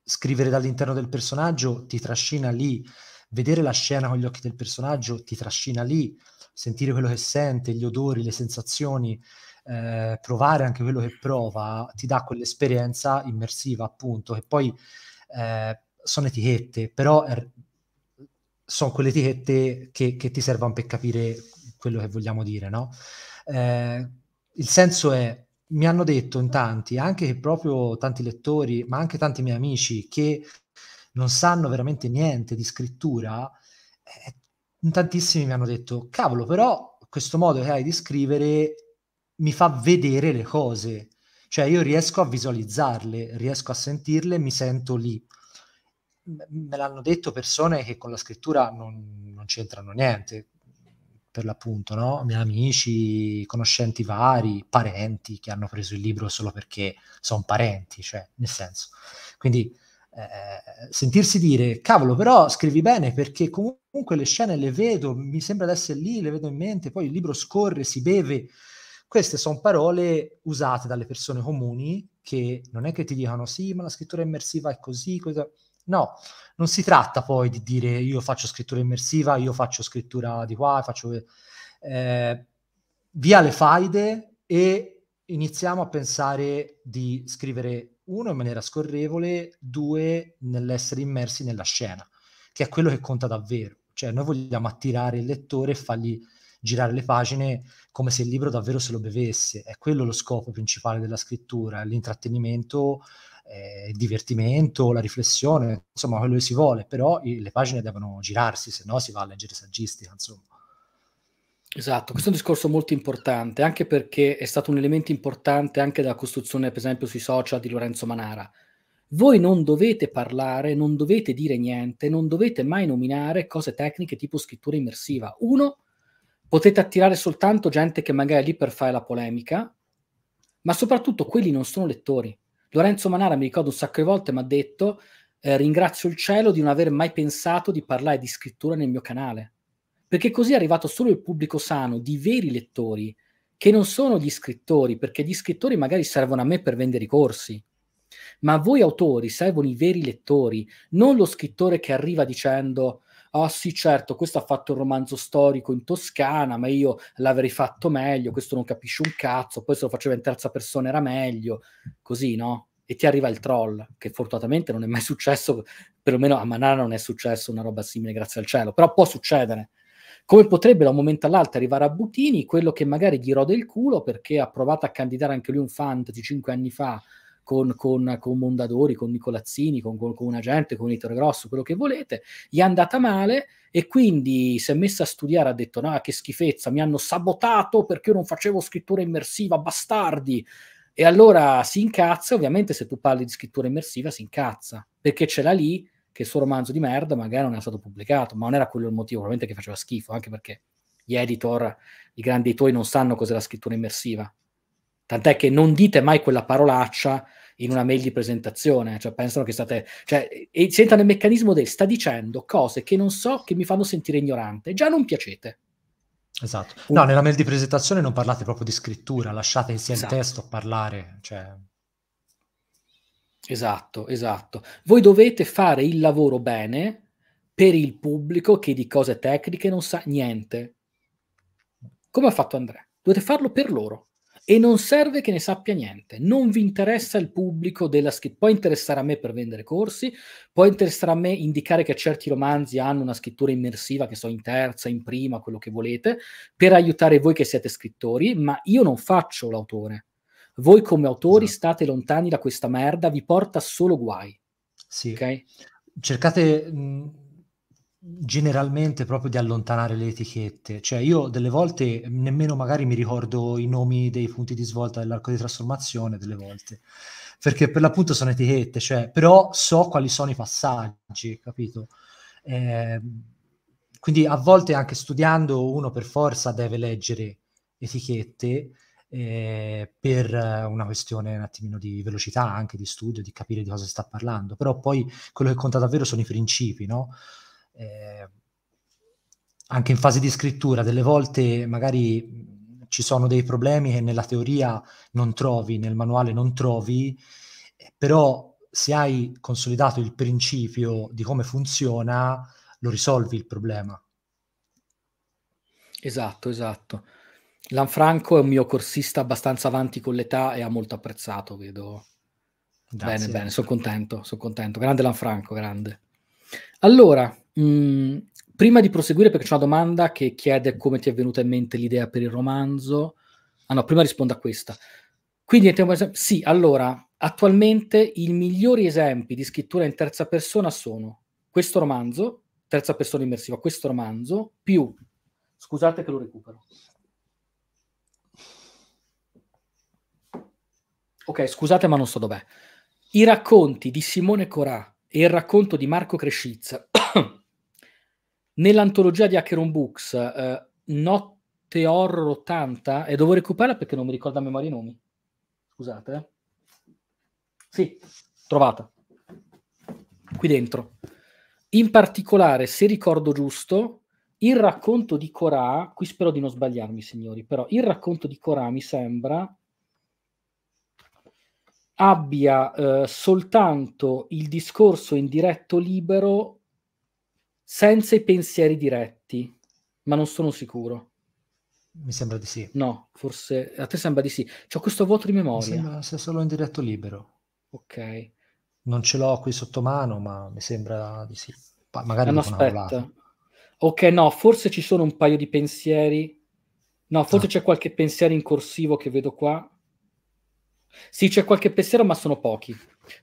scrivere dall'interno del personaggio ti trascina lì, vedere la scena con gli occhi del personaggio ti trascina lì, sentire quello che sente, gli odori, le sensazioni, eh, provare anche quello che prova, ti dà quell'esperienza immersiva appunto, che poi eh, sono etichette, però er- sono quelle etichette che, che ti servono per capire quello che vogliamo dire, no? Eh, il senso è, mi hanno detto in tanti, anche proprio tanti lettori, ma anche tanti miei amici, che non sanno veramente niente di scrittura, eh, tantissimi mi hanno detto, cavolo, però questo modo che hai di scrivere mi fa vedere le cose, cioè io riesco a visualizzarle, riesco a sentirle, mi sento lì. Me l'hanno detto persone che con la scrittura non, non c'entrano niente, per l'appunto, no? miei amici, conoscenti vari, parenti che hanno preso il libro solo perché sono parenti, cioè, nel senso. Quindi eh, sentirsi dire, cavolo, però scrivi bene perché comunque le scene le vedo, mi sembra di essere lì, le vedo in mente, poi il libro scorre, si beve. Queste sono parole usate dalle persone comuni che non è che ti dicano sì, ma la scrittura immersiva è così, cosa... no, non si tratta poi di dire io faccio scrittura immersiva, io faccio scrittura di qua, faccio... Eh, via le faide e iniziamo a pensare di scrivere uno in maniera scorrevole, due nell'essere immersi nella scena, che è quello che conta davvero. Cioè noi vogliamo attirare il lettore e fargli girare le pagine come se il libro davvero se lo bevesse. È quello lo scopo principale della scrittura, l'intrattenimento eh, il divertimento, la riflessione, insomma quello che si vuole, però i, le pagine devono girarsi, se no si va a leggere saggistica, insomma. Esatto, questo è un discorso molto importante, anche perché è stato un elemento importante anche della costruzione, per esempio, sui social di Lorenzo Manara. Voi non dovete parlare, non dovete dire niente, non dovete mai nominare cose tecniche tipo scrittura immersiva. Uno, potete attirare soltanto gente che magari è lì per fare la polemica, ma soprattutto quelli non sono lettori. Lorenzo Manara, mi ricordo un sacco di volte, mi ha detto eh, ringrazio il cielo di non aver mai pensato di parlare di scrittura nel mio canale, perché così è arrivato solo il pubblico sano di veri lettori, che non sono gli scrittori, perché gli scrittori magari servono a me per vendere i corsi, ma a voi autori servono i veri lettori, non lo scrittore che arriva dicendo ah oh, sì certo, questo ha fatto un romanzo storico in Toscana, ma io l'avrei fatto meglio, questo non capisce un cazzo, poi se lo faceva in terza persona era meglio, così no? E ti arriva il troll, che fortunatamente non è mai successo, perlomeno a Manana non è successo una roba simile, grazie al cielo, però può succedere come potrebbe da un momento all'altro arrivare a Butini, quello che magari gli rode il culo perché ha provato a candidare anche lui un fantasy cinque anni fa con, con, con Mondadori, con Nicolazzini, con, con, un agente, con Ettore Grosso, quello che volete, gli è andata male e quindi si è messa a studiare, ha detto no, che schifezza, mi hanno sabotato perché io non facevo scrittura immersiva, bastardi. E allora si incazza, ovviamente se tu parli di scrittura immersiva si incazza, perché ce l'ha lì che il suo romanzo di merda magari non era stato pubblicato, ma non era quello il motivo, ovviamente che faceva schifo, anche perché gli editor, i grandi editori non sanno cos'è la scrittura immersiva. Tant'è che non dite mai quella parolaccia in una mail di presentazione, cioè pensano che state, cioè, e si entra nel meccanismo del sta dicendo cose che non so, che mi fanno sentire ignorante, già non piacete. Esatto. No, nella mail di presentazione non parlate proprio di scrittura, lasciate insieme esatto. il testo a parlare. Cioè... Esatto, esatto. Voi dovete fare il lavoro bene per il pubblico che di cose tecniche non sa niente. Come ha fatto Andrea. Dovete farlo per loro e non serve che ne sappia niente. Non vi interessa il pubblico della scrittura. Può interessare a me per vendere corsi, può interessare a me indicare che certi romanzi hanno una scrittura immersiva, che so, in terza, in prima, quello che volete, per aiutare voi che siete scrittori, ma io non faccio l'autore. Voi come autori sì. Esatto. state lontani da questa merda, vi porta solo guai. Sì. Okay? Cercate, mh, generalmente proprio di allontanare le etichette. Cioè io delle volte nemmeno magari mi ricordo i nomi dei punti di svolta dell'arco di trasformazione, delle volte, perché per l'appunto sono etichette, cioè, però so quali sono i passaggi, capito? Eh, quindi a volte anche studiando uno per forza deve leggere etichette eh, per una questione un attimino di velocità anche di studio, di capire di cosa si sta parlando, però poi quello che conta davvero sono i principi, no? eh, anche in fase di scrittura, delle volte magari ci sono dei problemi che nella teoria non trovi, nel manuale non trovi, eh, però se hai consolidato il principio di come funziona, lo risolvi il problema. Esatto, esatto. Lanfranco è un mio corsista abbastanza avanti con l'età e ha molto apprezzato, vedo. Grazie. Bene, bene, sono contento, sono contento. Grande Lanfranco, grande. Allora, Mm, prima di proseguire, perché c'è una domanda che chiede come ti è venuta in mente l'idea per il romanzo. Ah no, prima rispondo a questa. Quindi, sì, allora, attualmente i migliori esempi di scrittura in terza persona sono questo romanzo, terza persona immersiva, questo romanzo, più... Scusate che lo recupero. Ok, scusate ma non so dov'è. I racconti di Simone Corà e il racconto di Marco Crescizza Nell'antologia di Acheron Books, eh, Notte Horror 80, e devo recuperarla perché non mi ricordo a memoria i nomi. Scusate. Eh. Sì, trovata. Qui dentro. In particolare, se ricordo giusto, il racconto di Corà, qui spero di non sbagliarmi signori, però il racconto di Corà mi sembra abbia eh, soltanto il discorso in diretto libero senza i pensieri diretti, ma non sono sicuro. Mi sembra di sì. No, forse a te sembra di sì. C'ho questo vuoto di memoria. Mi sembra sia solo in diretto libero. Ok. Non ce l'ho qui sotto mano, ma mi sembra di sì. Pa- magari ah, no, aspetta. Ok, no, forse ci sono un paio di pensieri. No, forse ah. c'è qualche pensiero in corsivo che vedo qua. Sì, c'è qualche pensiero, ma sono pochi.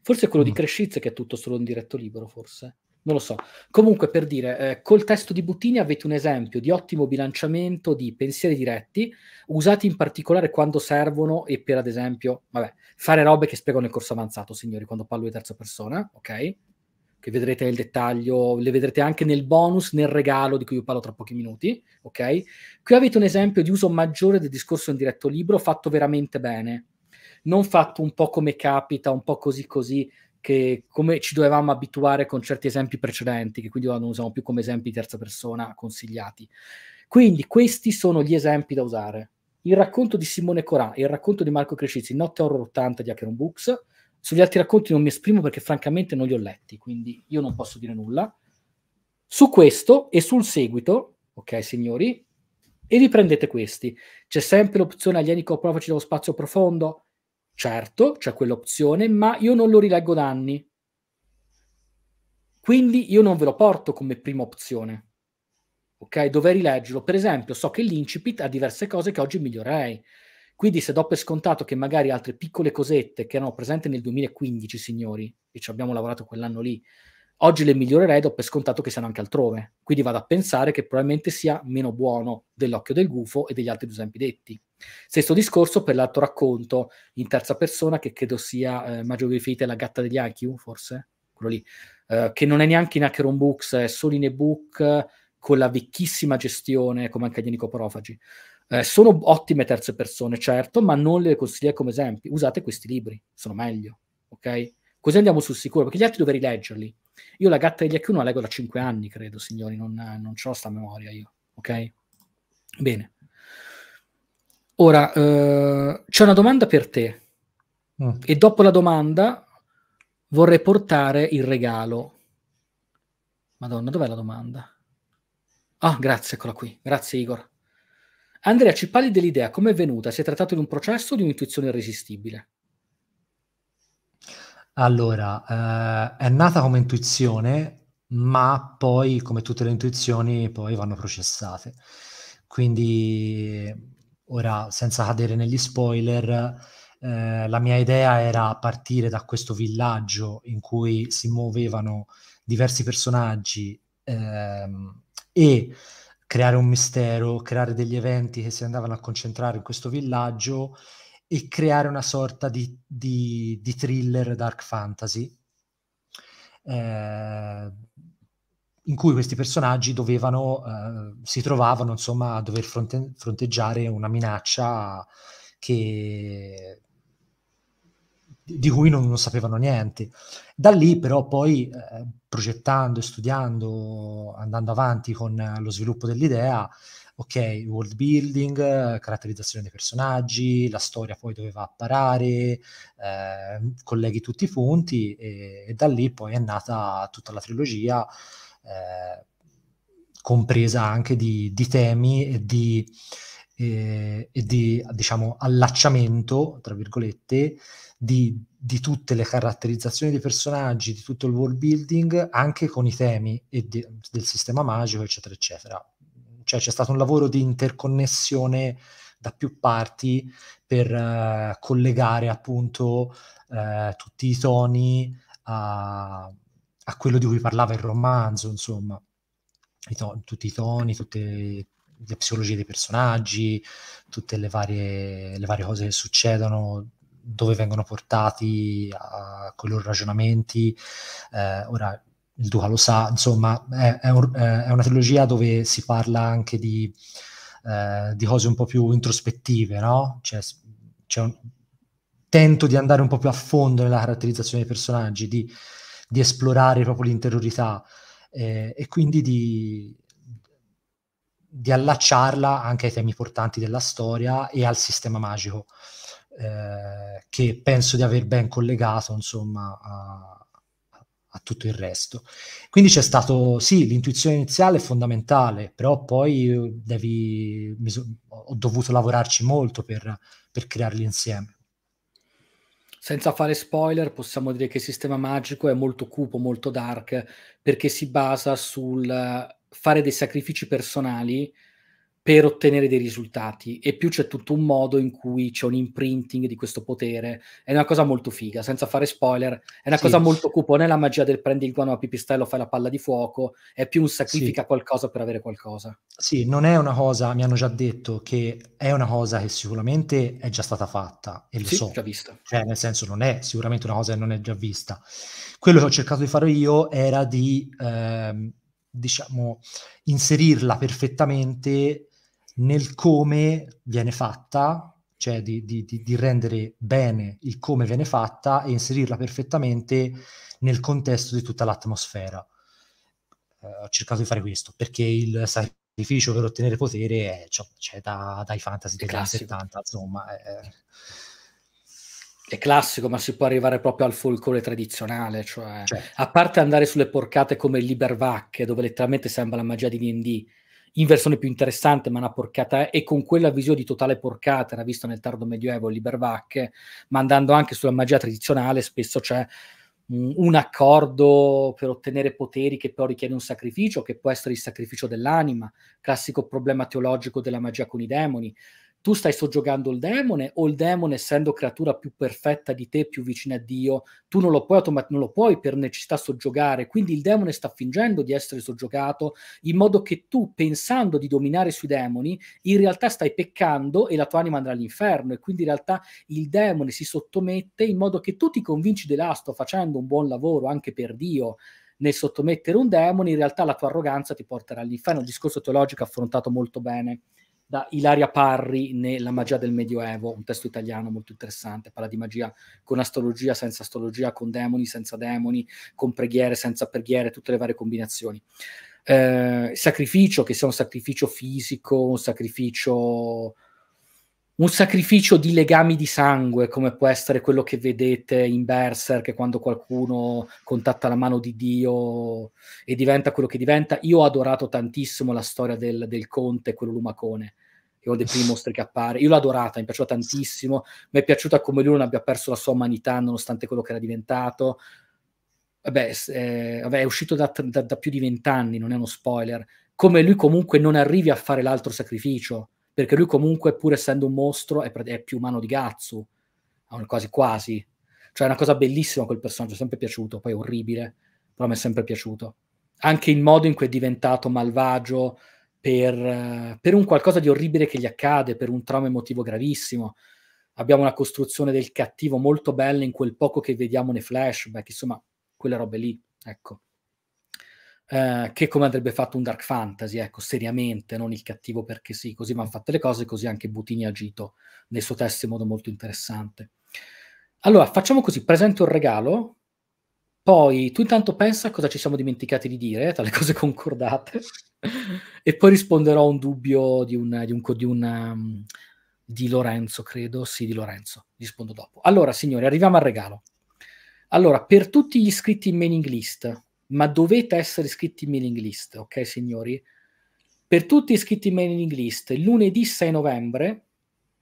Forse è quello mm. di Crescizia che è tutto solo in diretto libero, forse non lo so. Comunque, per dire, eh, col testo di Buttini avete un esempio di ottimo bilanciamento di pensieri diretti, usati in particolare quando servono e per, ad esempio, vabbè, fare robe che spiego nel corso avanzato, signori, quando parlo di terza persona, ok? Che vedrete nel dettaglio, le vedrete anche nel bonus, nel regalo di cui vi parlo tra pochi minuti, ok? Qui avete un esempio di uso maggiore del discorso in diretto libro fatto veramente bene, non fatto un po' come capita, un po' così così, che come ci dovevamo abituare con certi esempi precedenti, che quindi ora non usiamo più come esempi di terza persona consigliati. Quindi questi sono gli esempi da usare. Il racconto di Simone Corà e il racconto di Marco Crescizzi, Notte Horror 80 di Acheron Books. Sugli altri racconti non mi esprimo perché francamente non li ho letti, quindi io non posso dire nulla. Su questo e sul seguito, ok signori, e riprendete questi. C'è sempre l'opzione alieni coprofaci dello spazio profondo, Certo, c'è quell'opzione, ma io non lo rileggo da anni. Quindi io non ve lo porto come prima opzione. Ok, dovrei rileggerlo. Per esempio, so che l'incipit ha diverse cose che oggi migliorerei. Quindi se do per scontato che magari altre piccole cosette che erano presenti nel 2015, signori, e ci abbiamo lavorato quell'anno lì, oggi le migliorerei, do per scontato che siano anche altrove. Quindi vado a pensare che probabilmente sia meno buono dell'occhio del gufo e degli altri due esempi detti. Stesso discorso per l'altro racconto in terza persona, che credo sia eh, Maggio Griffith la gatta degli IQ, forse, quello lì, eh, che non è neanche in Acheron Books, è solo in ebook con la vecchissima gestione, come anche gli Nicoprofagi. Eh, sono ottime terze persone, certo, ma non le consiglierei come esempi. Usate questi libri, sono meglio, ok? Così andiamo sul sicuro, perché gli altri dovrei leggerli. Io la gatta degli IQ non la leggo da cinque anni, credo, signori, non, non ce sta memoria io, ok? Bene. Ora, eh, c'è una domanda per te. Mm. E dopo la domanda vorrei portare il regalo. Madonna, dov'è la domanda? Ah, oh, grazie, eccola qui. Grazie Igor. Andrea, ci parli dell'idea, come è venuta? Si è trattato di un processo o di un'intuizione irresistibile? Allora, eh, è nata come intuizione, ma poi, come tutte le intuizioni, poi vanno processate. Quindi Ora, senza cadere negli spoiler, eh, la mia idea era partire da questo villaggio in cui si muovevano diversi personaggi ehm, e creare un mistero, creare degli eventi che si andavano a concentrare in questo villaggio e creare una sorta di, di, di thriller dark fantasy. Eh, in cui questi personaggi dovevano, eh, si trovavano insomma a dover fronte- fronteggiare una minaccia che, di cui non, non, sapevano niente. Da lì però poi eh, progettando e studiando, andando avanti con lo sviluppo dell'idea, ok, world building, caratterizzazione dei personaggi, la storia poi doveva apparare, eh, colleghi tutti i punti e, e da lì poi è nata tutta la trilogia eh, compresa anche di, di, temi e di, eh, e di diciamo, allacciamento, tra virgolette, di, di, tutte le caratterizzazioni dei personaggi, di tutto il world building, anche con i temi del sistema magico, eccetera, eccetera. Cioè c'è stato un lavoro di interconnessione da più parti per uh, collegare appunto uh, tutti i toni a... Uh, a quello di cui parlava il romanzo, insomma, I to- tutti i toni, tutte le psicologie dei personaggi, tutte le varie, le varie cose che succedono, dove vengono portati a, con i loro ragionamenti. Eh, ora il Duca lo sa, insomma, è, è, un, è una trilogia dove si parla anche di, eh, di, cose un po' più introspettive, no? Cioè, cioè un, tento di andare un po' più a fondo nella caratterizzazione dei personaggi, di di esplorare proprio l'interiorità eh, e quindi di, di, allacciarla anche ai temi portanti della storia e al sistema magico, eh, che penso di aver ben collegato insomma a, a tutto il resto. Quindi c'è stato, sì, l'intuizione iniziale è fondamentale, però poi eh, devi, mi, ho dovuto lavorarci molto per, per crearli insieme. Senza fare spoiler, possiamo dire che il sistema magico è molto cupo, molto dark, perché si basa sul eh, fare dei sacrifici personali per ottenere dei risultati e più c'è tutto un modo in cui c'è un imprinting di questo potere. È una cosa molto figa, senza fare spoiler, è una sì. cosa molto cupa, non è la magia del prendi il guano a pipistrello, fai la palla di fuoco, è più un sacrifica sì. qualcosa per avere qualcosa. Sì, non è una cosa, mi hanno già detto che è una cosa che sicuramente è già stata fatta e lo sì, so. già vista. Cioè, nel senso non è sicuramente una cosa che non è già vista. Quello che ho cercato di fare io era di ehm, diciamo inserirla perfettamente nel come viene fatta, cioè di, di, di, rendere bene il come viene fatta e inserirla perfettamente nel contesto di tutta l'atmosfera. Eh, ho cercato di fare questo perché il sacrificio per ottenere potere è, cioè, c'è da, dai fantasy degli anni 70, insomma. È... Eh, eh. è... classico, ma si può arrivare proprio al folklore tradizionale, cioè, cioè, a parte andare sulle porcate come il Libervac, dove letteralmente sembra la magia di D&D, in versione più interessante, ma una porcata e con quella visione di totale porcata, era vista nel tardo medioevo l'Ibervac, ma andando anche sulla magia tradizionale, spesso c'è un accordo per ottenere poteri che però richiede un sacrificio, che può essere il sacrificio dell'anima, classico problema teologico della magia con i demoni, tu stai soggiogando il demone o il demone essendo creatura più perfetta di te, più vicina a Dio, tu non lo puoi, automat- non lo puoi per necessità soggiogare, quindi il demone sta fingendo di essere soggiogato in modo che tu pensando di dominare sui demoni, in realtà stai peccando e la tua anima andrà all'inferno e quindi in realtà il demone si sottomette in modo che tu ti convinci della sto facendo un buon lavoro anche per Dio nel sottomettere un demone, in realtà la tua arroganza ti porterà all'inferno, un discorso teologico affrontato molto bene da Ilaria Parri nella magia del Medioevo, un testo italiano molto interessante, parla di magia con astrologia, senza astrologia, con demoni, senza demoni, con preghiere, senza preghiere, tutte le varie combinazioni. Eh, sacrificio, che sia un sacrificio fisico, un sacrificio un sacrificio di legami di sangue, come può essere quello che vedete in Berserk, quando qualcuno contatta la mano di Dio e diventa quello che diventa. Io ho adorato tantissimo la storia del, del conte, quello lumacone, che è uno dei primi mostri che appare. Io l'ho adorata, mi piaceva tantissimo. Mi è piaciuta come lui non abbia perso la sua umanità, nonostante quello che era diventato. Vabbè, eh, vabbè è uscito da, da, da più di vent'anni, non è uno spoiler. Come lui comunque non arrivi a fare l'altro sacrificio perché lui comunque, pur essendo un mostro, è, è più umano di Gatsu, quasi quasi. Cioè è una cosa bellissima quel personaggio, è sempre piaciuto, poi è orribile, però mi è sempre piaciuto. Anche il modo in cui è diventato malvagio per, per un qualcosa di orribile che gli accade, per un trauma emotivo gravissimo. Abbiamo una costruzione del cattivo molto bella in quel poco che vediamo nei flashback, insomma, quelle robe lì, ecco. Eh, che come andrebbe fatto un dark fantasy, ecco, seriamente, non il cattivo perché sì, così vanno fatte le cose, così anche Butini ha agito nel suo testo in modo molto interessante. Allora, facciamo così, presento il regalo, poi tu intanto pensa a cosa ci siamo dimenticati di dire, tra le cose concordate, e poi risponderò a un dubbio di un, di, un, di, un, um, di Lorenzo, credo, sì, di Lorenzo, rispondo dopo. Allora, signori, arriviamo al regalo. Allora, per tutti gli iscritti in mailing list, ma dovete essere iscritti in mailing list, ok signori? Per tutti iscritti in mailing list, lunedì 6 novembre,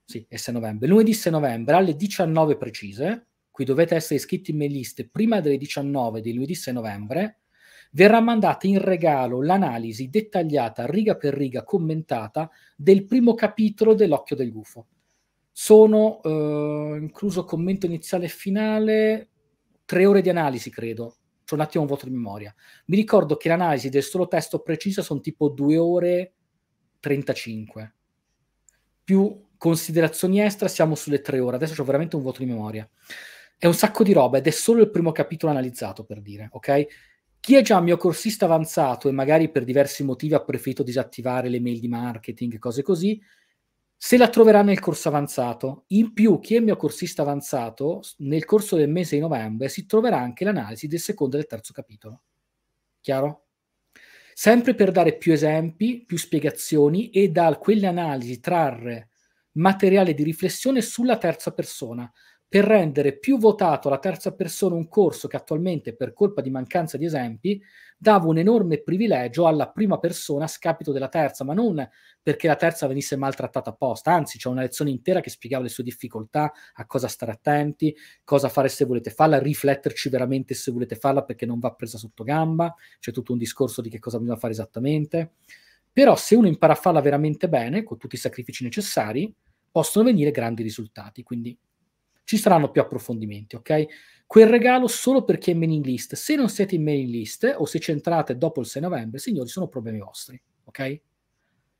sì, è 6 novembre, lunedì 6 novembre alle 19 precise, qui dovete essere iscritti in mailing list prima delle 19 di lunedì 6 novembre, verrà mandata in regalo l'analisi dettagliata, riga per riga, commentata, del primo capitolo dell'occhio del gufo. Sono eh, incluso commento iniziale e finale, tre ore di analisi, credo, c'è un attimo un vuoto di memoria. Mi ricordo che l'analisi del solo testo precisa sono tipo 2 ore 35, più considerazioni extra siamo sulle 3 ore, adesso ho veramente un vuoto di memoria. È un sacco di roba ed è solo il primo capitolo analizzato, per dire, ok? Chi è già mio corsista avanzato e magari per diversi motivi ha preferito disattivare le mail di marketing e cose così, se la troverà nel corso avanzato. In più, chi è mio corsista avanzato, nel corso del mese di novembre si troverà anche l'analisi del secondo e del terzo capitolo. Chiaro? Sempre per dare più esempi, più spiegazioni e da quelle analisi trarre materiale di riflessione sulla terza persona, per rendere più votato alla terza persona un corso che attualmente, per colpa di mancanza di esempi, dava un enorme privilegio alla prima persona a scapito della terza, ma non perché la terza venisse maltrattata apposta, anzi c'è una lezione intera che spiegava le sue difficoltà, a cosa stare attenti, cosa fare se volete farla, rifletterci veramente se volete farla perché non va presa sotto gamba, c'è tutto un discorso di che cosa bisogna fare esattamente. Però se uno impara a farla veramente bene, con tutti i sacrifici necessari, possono venire grandi risultati, quindi ci saranno più approfondimenti, ok? Quel regalo solo per chi è in mailing list. Se non siete in mailing list o se ci entrate dopo il 6 novembre, signori, sono problemi vostri, ok?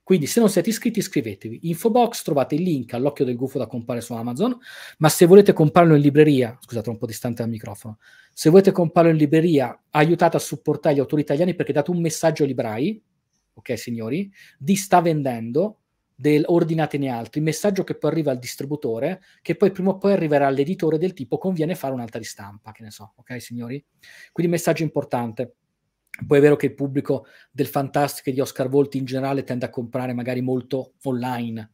Quindi se non siete iscritti iscrivetevi. Info box trovate il link all'occhio del gufo da comprare su Amazon, ma se volete comprarlo in libreria, scusate un po' distante dal microfono, se volete comprarlo in libreria aiutate a supportare gli autori italiani perché date un messaggio ai librai, ok signori, di sta vendendo, del ordinatene altri, messaggio che poi arriva al distributore, che poi prima o poi arriverà all'editore del tipo conviene fare un'altra ristampa, che ne so, ok signori? Quindi messaggio importante. Poi è vero che il pubblico del Fantastic e di Oscar Volti in generale tende a comprare magari molto online,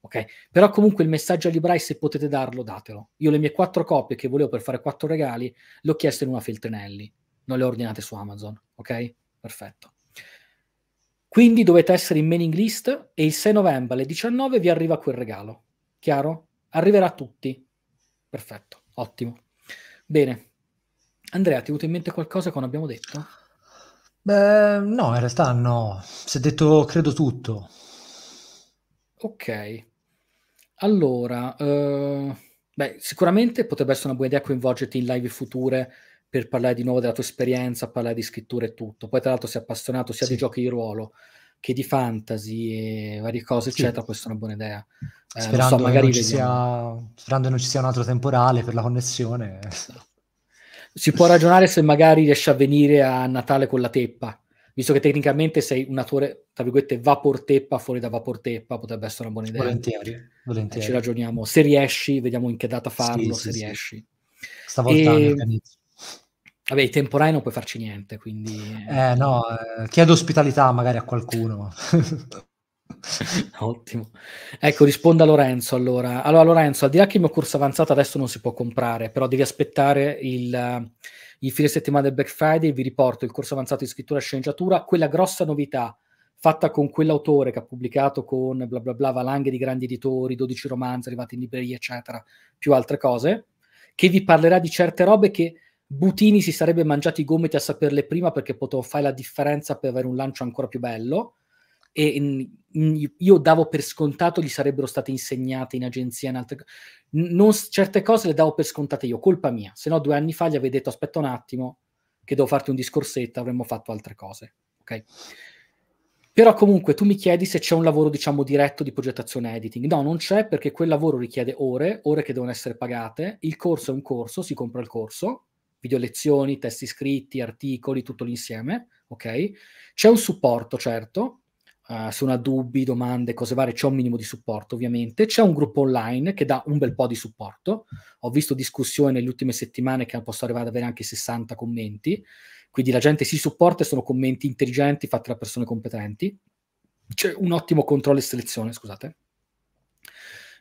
ok? Però comunque il messaggio a librai, se potete darlo, datelo. Io le mie quattro copie che volevo per fare quattro regali, le ho chieste in una Feltrinelli, non le ho ordinate su Amazon, ok? Perfetto. Quindi dovete essere in mailing list e il 6 novembre alle 19 vi arriva quel regalo. Chiaro? Arriverà a tutti. Perfetto, ottimo. Bene. Andrea, ti è venuto in mente qualcosa che non abbiamo detto? Beh, no, in realtà no. Si è detto, credo, tutto. Ok. Allora, eh, beh, sicuramente potrebbe essere una buona idea coinvolgerti in live future per parlare di nuovo della tua esperienza, parlare di scrittura e tutto. Poi tra l'altro sei appassionato sia sì. di giochi di ruolo che di fantasy e varie cose, sì. eccetera, questa è una buona idea. Eh, sperando, so, magari non sia... sperando non ci sia un altro temporale per la connessione. Esatto. Si può ragionare se magari riesci a venire a Natale con la teppa, visto che tecnicamente sei un attore, tra virgolette, vapor teppa fuori da vapor teppa, potrebbe essere una buona idea. Volentieri, volentieri. Eh, ci ragioniamo. Se riesci, vediamo in che data farlo, sì, se riesci. Stavolta ehm, e... organizzo. Vabbè, i temporai non puoi farci niente, quindi... Eh. eh, no, eh, chiedo ospitalità magari a qualcuno. Ottimo. Ecco, risponda Lorenzo allora. Allora Lorenzo, al di là che il mio corso avanzato adesso non si può comprare, però devi aspettare il, il fine settimana del Black Friday, vi riporto il corso avanzato di scrittura e sceneggiatura, quella grossa novità fatta con quell'autore che ha pubblicato con bla bla bla valanghe di grandi editori, 12 romanzi arrivati in libreria, eccetera, più altre cose, che vi parlerà di certe robe che Butini si sarebbe mangiato i gomiti a saperle prima perché potevo fare la differenza per avere un lancio ancora più bello e io davo per scontato gli sarebbero state insegnate in agenzia in altre... non, certe cose le davo per scontate io, colpa mia se no due anni fa gli avevo detto aspetta un attimo che devo farti un discorsetto, avremmo fatto altre cose ok? Però comunque tu mi chiedi se c'è un lavoro, diciamo, diretto di progettazione editing. No, non c'è perché quel lavoro richiede ore, ore che devono essere pagate. Il corso è un corso, si compra il corso, video lezioni, testi scritti, articoli, tutto l'insieme, ok? C'è un supporto, certo, uh, se uno ha dubbi, domande, cose varie, c'è un minimo di supporto, ovviamente. C'è un gruppo online che dà un bel po' di supporto. Ho visto discussioni nelle ultime settimane che posso arrivare ad avere anche 60 commenti, quindi la gente si supporta e sono commenti intelligenti fatti da persone competenti. C'è un ottimo controllo e selezione, scusate.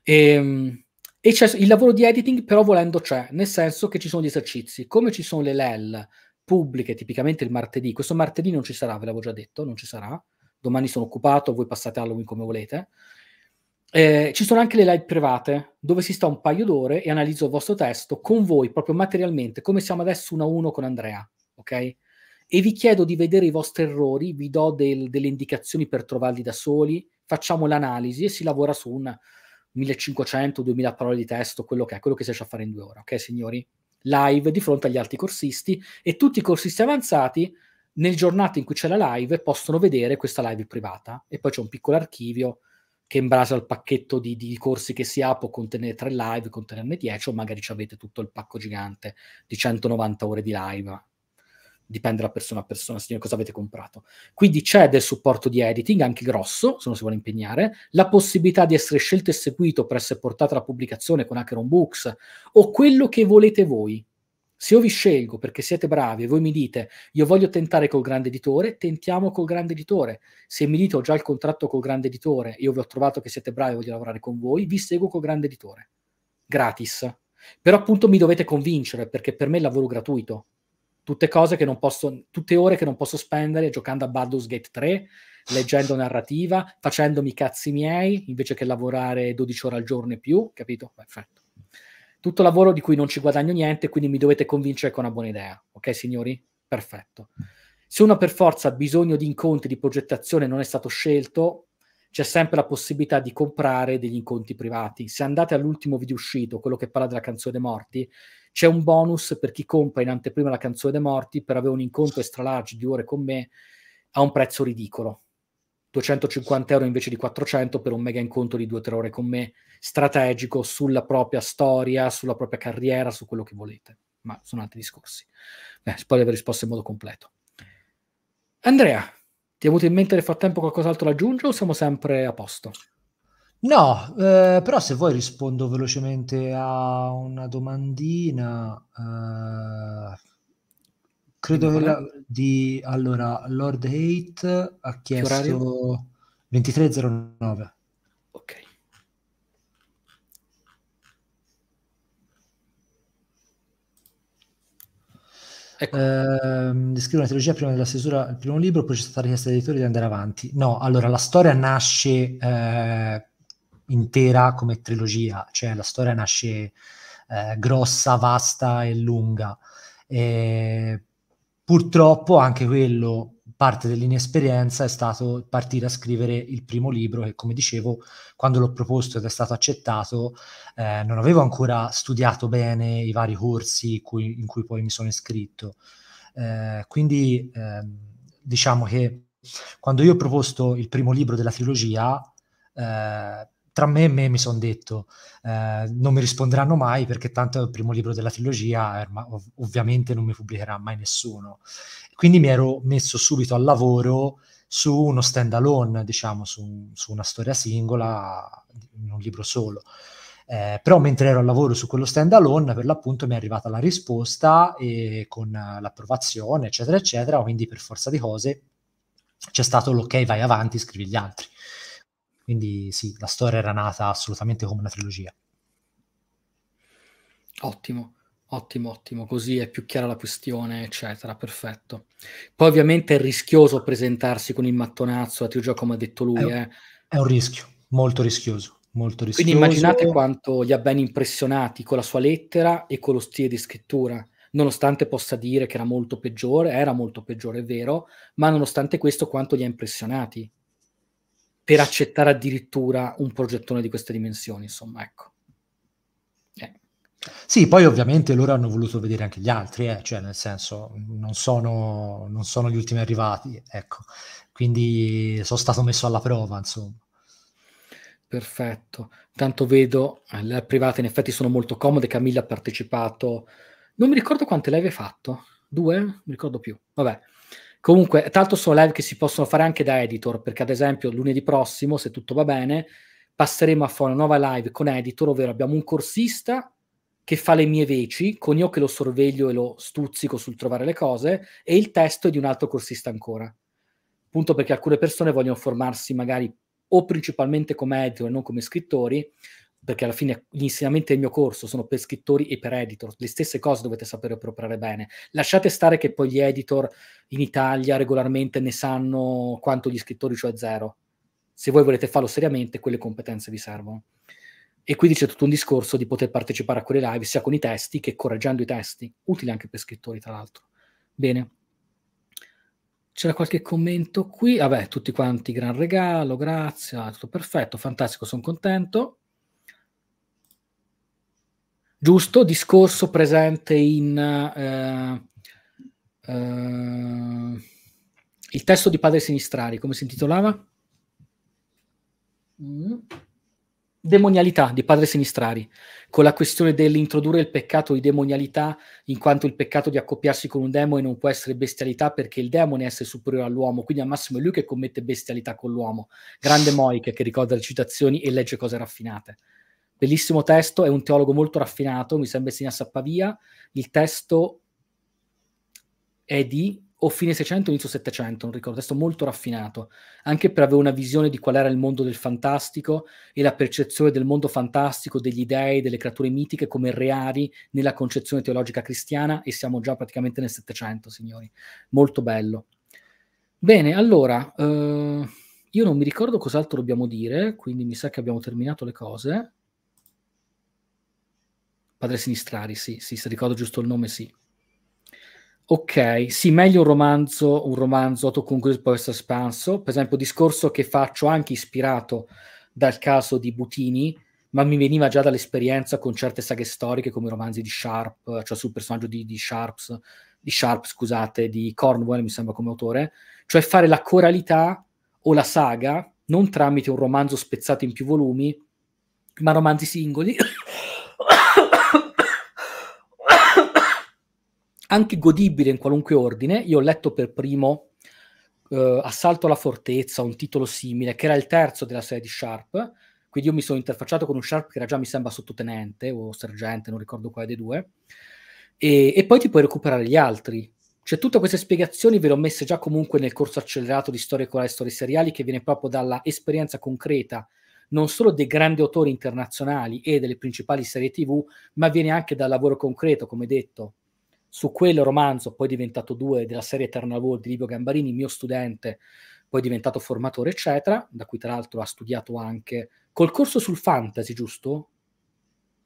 Ehm... E c'è il lavoro di editing, però volendo c'è, nel senso che ci sono gli esercizi. Come ci sono le LEL pubbliche, tipicamente il martedì, questo martedì non ci sarà, ve l'avevo già detto, non ci sarà. Domani sono occupato, voi passate Halloween come volete. Eh, ci sono anche le live private, dove si sta un paio d'ore e analizzo il vostro testo con voi, proprio materialmente, come siamo adesso uno a uno con Andrea, ok? E vi chiedo di vedere i vostri errori, vi do del, delle indicazioni per trovarli da soli, facciamo l'analisi e si lavora su un 1500-2000 parole di testo, quello che è, quello che si riesce a fare in due ore, ok signori? Live di fronte agli altri corsisti e tutti i corsisti avanzati nel giornata in cui c'è la live possono vedere questa live privata e poi c'è un piccolo archivio che in base al pacchetto di, di, corsi che si ha può contenere tre live, contenerne 10 o magari ci avete tutto il pacco gigante di 190 ore di live, dipende da persona a persona, signore, cosa avete comprato. Quindi c'è del supporto di editing, anche grosso, se non si vuole impegnare, la possibilità di essere scelto e seguito per essere portato alla pubblicazione con Acheron Books o quello che volete voi. Se io vi scelgo perché siete bravi e voi mi dite io voglio tentare col grande editore, tentiamo col grande editore. Se mi dite ho già il contratto col grande editore, io vi ho trovato che siete bravi e voglio lavorare con voi, vi seguo col grande editore. Gratis. Però appunto mi dovete convincere perché per me è lavoro gratuito tutte cose che non posso, tutte ore che non posso spendere giocando a Baldur's Gate 3, leggendo narrativa, facendomi i cazzi miei, invece che lavorare 12 ore al giorno e più, capito? Perfetto. Tutto lavoro di cui non ci guadagno niente, quindi mi dovete convincere che è una buona idea, ok signori? Perfetto. Se uno per forza ha bisogno di incontri di progettazione non è stato scelto, c'è sempre la possibilità di comprare degli incontri privati. Se andate all'ultimo video uscito, quello che parla della canzone Morti, c'è un bonus per chi compra in anteprima la canzone Morti per avere un incontro extra large di ore con me a un prezzo ridicolo. 250 euro invece di 400 per un mega incontro di 2-3 ore con me, strategico sulla propria storia, sulla propria carriera, su quello che volete. Ma sono altri discorsi. Beh, spero di aver risposto in modo completo. Andrea, ti è venuto in mente nel frattempo qualcos'altro da aggiungere o siamo sempre a posto? No, eh, però se vuoi rispondo velocemente a una domandina. Eh, credo che la, di allora Lord Hate ha chiesto 2309. Ecco. Eh, scrivo una trilogia prima della stesura del primo libro, poi c'è stata la richiesta agli editori di andare avanti. No, allora la storia nasce eh, intera come trilogia, cioè la storia nasce eh, grossa, vasta e lunga. E purtroppo anche quello parte dell'inesperienza è stato partire a scrivere il primo libro che, come dicevo, quando l'ho proposto ed è stato accettato, eh, non avevo ancora studiato bene i vari corsi cui, in cui poi mi sono iscritto. Eh, quindi eh, diciamo che quando io ho proposto il primo libro della trilogia, eh, tra me e me mi sono detto eh, non mi risponderanno mai perché tanto è il primo libro della trilogia eh, ov- ovviamente non mi pubblicherà mai nessuno quindi mi ero messo subito al lavoro su uno stand alone, diciamo, su, su una storia singola, in un libro solo. Eh, però mentre ero al lavoro su quello stand alone, per l'appunto mi è arrivata la risposta e con l'approvazione, eccetera, eccetera, quindi per forza di cose c'è stato l'ok, vai avanti, scrivi gli altri. Quindi sì, la storia era nata assolutamente come una trilogia. Ottimo. Ottimo, ottimo, così è più chiara la questione, eccetera, perfetto. Poi ovviamente è rischioso presentarsi con il mattonazzo, a eh, già come ha detto lui. È un, eh. è un rischio, molto rischioso, molto rischioso. Quindi immaginate quanto gli ha ben impressionati con la sua lettera e con lo stile di scrittura, nonostante possa dire che era molto peggiore, era molto peggiore, è vero, ma nonostante questo quanto li ha impressionati per accettare addirittura un progettone di queste dimensioni, insomma, ecco. Sì, poi ovviamente loro hanno voluto vedere anche gli altri, eh? cioè nel senso non sono, non sono gli ultimi arrivati, ecco, quindi sono stato messo alla prova, insomma. Perfetto, tanto vedo, le private in effetti sono molto comode, Camilla ha partecipato, non mi ricordo quante live hai fatto, due? Non mi ricordo più, vabbè. Comunque, tanto sono live che si possono fare anche da editor, perché ad esempio lunedì prossimo, se tutto va bene, passeremo a fare una nuova live con editor, ovvero abbiamo un corsista che fa le mie veci, con io che lo sorveglio e lo stuzzico sul trovare le cose, e il testo è di un altro corsista ancora. Appunto perché alcune persone vogliono formarsi magari o principalmente come editor e non come scrittori, perché alla fine gli insegnamenti del mio corso sono per scrittori e per editor, le stesse cose dovete sapere operare bene. Lasciate stare che poi gli editor in Italia regolarmente ne sanno quanto gli scrittori, cioè zero. Se voi volete farlo seriamente, quelle competenze vi servono. E quindi c'è tutto un discorso di poter partecipare a quelle live sia con i testi che correggendo i testi, utili anche per scrittori, tra l'altro. Bene. C'era qualche commento qui? Vabbè, tutti quanti, gran regalo, grazie, ah, tutto perfetto, fantastico, sono contento. Giusto, discorso presente in... Eh, eh, il testo di Padre Sinistrari, come si intitolava? Mm demonialità di Padre Sinistrari, con la questione dell'introdurre il peccato di demonialità, in quanto il peccato di accoppiarsi con un demone non può essere bestialità perché il demone è essere superiore all'uomo, quindi al massimo è lui che commette bestialità con l'uomo. Grande Moic che ricorda le citazioni e legge cose raffinate. Bellissimo testo, è un teologo molto raffinato, mi sembra insegnasse a Pavia. Il testo è di o fine 600 inizio 700, non ricordo, testo molto raffinato, anche per avere una visione di qual era il mondo del fantastico e la percezione del mondo fantastico, degli dei, delle creature mitiche come reali nella concezione teologica cristiana e siamo già praticamente nel 700, signori. Molto bello. Bene, allora, eh, io non mi ricordo cos'altro dobbiamo dire, quindi mi sa che abbiamo terminato le cose. Padre Sinistrari, sì, sì, se ricordo giusto il nome, sì. Ok, sì, meglio un romanzo, un romanzo autoconcluso può essere espanso. Per esempio, discorso che faccio anche ispirato dal caso di Butini, ma mi veniva già dall'esperienza con certe saghe storiche come i romanzi di Sharp, cioè sul personaggio di, di, Sharps, di Sharp, scusate, di Cornwell, mi sembra come autore, cioè fare la coralità o la saga non tramite un romanzo spezzato in più volumi, ma romanzi singoli anche godibile in qualunque ordine. Io ho letto per primo eh, Assalto alla fortezza, un titolo simile, che era il terzo della serie di Sharp. Quindi io mi sono interfacciato con un Sharp che era già, mi sembra, sottotenente o sergente, non ricordo quale dei due. E, e poi ti puoi recuperare gli altri. Cioè, tutte queste spiegazioni ve le ho messe già comunque nel corso accelerato di storie corali e storie seriali, che viene proprio dalla esperienza concreta non solo dei grandi autori internazionali e delle principali serie TV, ma viene anche dal lavoro concreto, come detto, su quel romanzo, poi diventato due della serie Eternal World di Livio Gambarini, mio studente, poi diventato formatore, eccetera, da cui tra l'altro ha studiato anche col corso sul fantasy, giusto?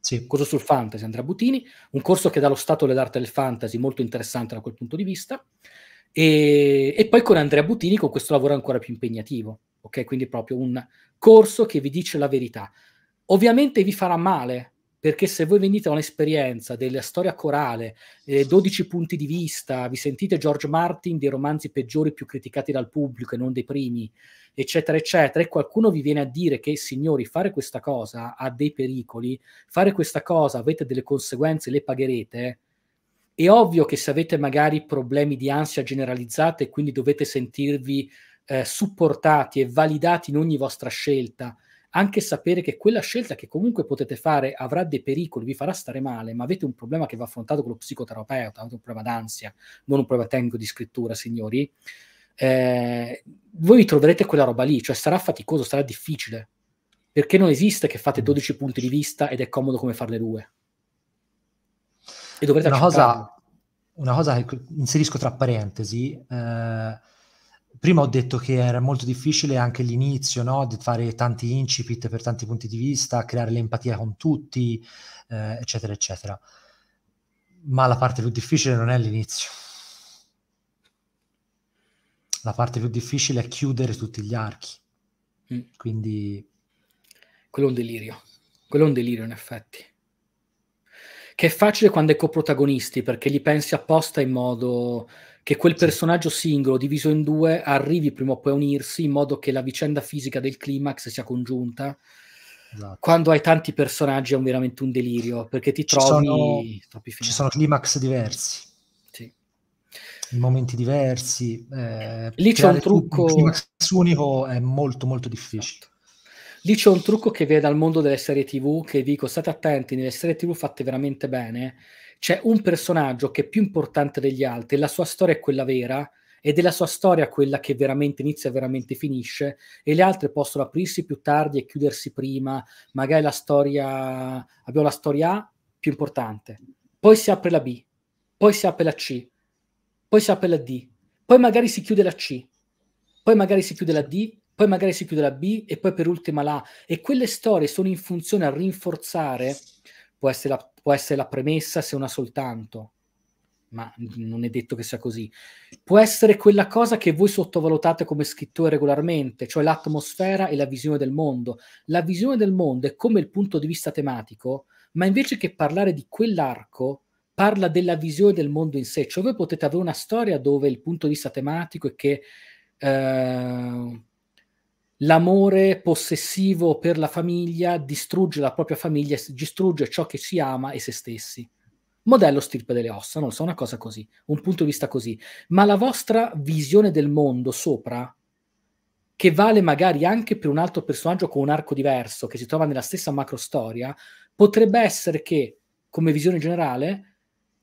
Sì. Corso sul fantasy, Andrea Butini, un corso che dà lo stato dell'arte del fantasy, molto interessante da quel punto di vista, e, e poi con Andrea Butini con questo lavoro ancora più impegnativo, ok? Quindi proprio un corso che vi dice la verità. Ovviamente vi farà male perché se voi venite da un'esperienza della storia corale, eh, 12 punti di vista, vi sentite George Martin dei romanzi peggiori più criticati dal pubblico e non dei primi, eccetera, eccetera, e qualcuno vi viene a dire che signori, fare questa cosa ha dei pericoli, fare questa cosa avete delle conseguenze, le pagherete, è ovvio che se avete magari problemi di ansia generalizzata e quindi dovete sentirvi eh, supportati e validati in ogni vostra scelta, anche sapere che quella scelta che comunque potete fare avrà dei pericoli, vi farà stare male, ma avete un problema che va affrontato con lo psicoterapeuta, avete un problema d'ansia, non un problema tecnico di scrittura, signori, eh, voi vi troverete quella roba lì, cioè sarà faticoso, sarà difficile, perché non esiste che fate 12 punti di vista ed è comodo come farle due. E dovrete una cosa, una cosa che inserisco tra parentesi, eh prima ho detto che era molto difficile anche l'inizio, no? fare tanti incipit per tanti punti di vista, creare l'empatia con tutti, eh, eccetera, eccetera. Ma la parte più difficile non è l'inizio. La parte più difficile è chiudere tutti gli archi. Mm. Quindi... Quello è un delirio. Quello è un delirio, in effetti. Che è facile quando è coprotagonisti, perché li pensi apposta in modo che quel personaggio singolo diviso in due arrivi prima o poi a unirsi in modo che la vicenda fisica del climax sia congiunta. Esatto. Quando hai tanti personaggi è veramente un delirio perché ti ci trovi sono, ci sono climax diversi, sì. in momenti diversi. Eh, Lì c'è un trucco. Un climax unico è molto, molto difficile. Esatto. Lì c'è un trucco che viene dal mondo delle serie TV, che dico state attenti, nelle serie TV fatte veramente bene, c'è un personaggio che è più importante degli altri, la sua storia è quella vera ed è la sua storia quella che veramente inizia e veramente finisce e le altre possono aprirsi più tardi e chiudersi prima, magari la storia abbiamo la storia A più importante, poi si apre la B, poi si apre la C, poi si apre la D, poi magari si chiude la C, poi magari si chiude la D, poi magari si chiude la B e poi per ultima la A e quelle storie sono in funzione a rinforzare può essere, la, può essere la premessa se una soltanto, ma non è detto che sia così. Può essere quella cosa che voi sottovalutate come scrittore regolarmente, cioè l'atmosfera e la visione del mondo. La visione del mondo è come il punto di vista tematico, ma invece che parlare di quell'arco, parla della visione del mondo in sé. Cioè voi potete avere una storia dove il punto di vista tematico è che eh, l'amore possessivo per la famiglia distrugge la propria famiglia, distrugge ciò che si ama e se stessi. Modello stirpe delle ossa, non so, una cosa così, un punto di vista così. Ma la vostra visione del mondo sopra, che vale magari anche per un altro personaggio con un arco diverso, che si trova nella stessa macro storia, potrebbe essere che, come visione generale,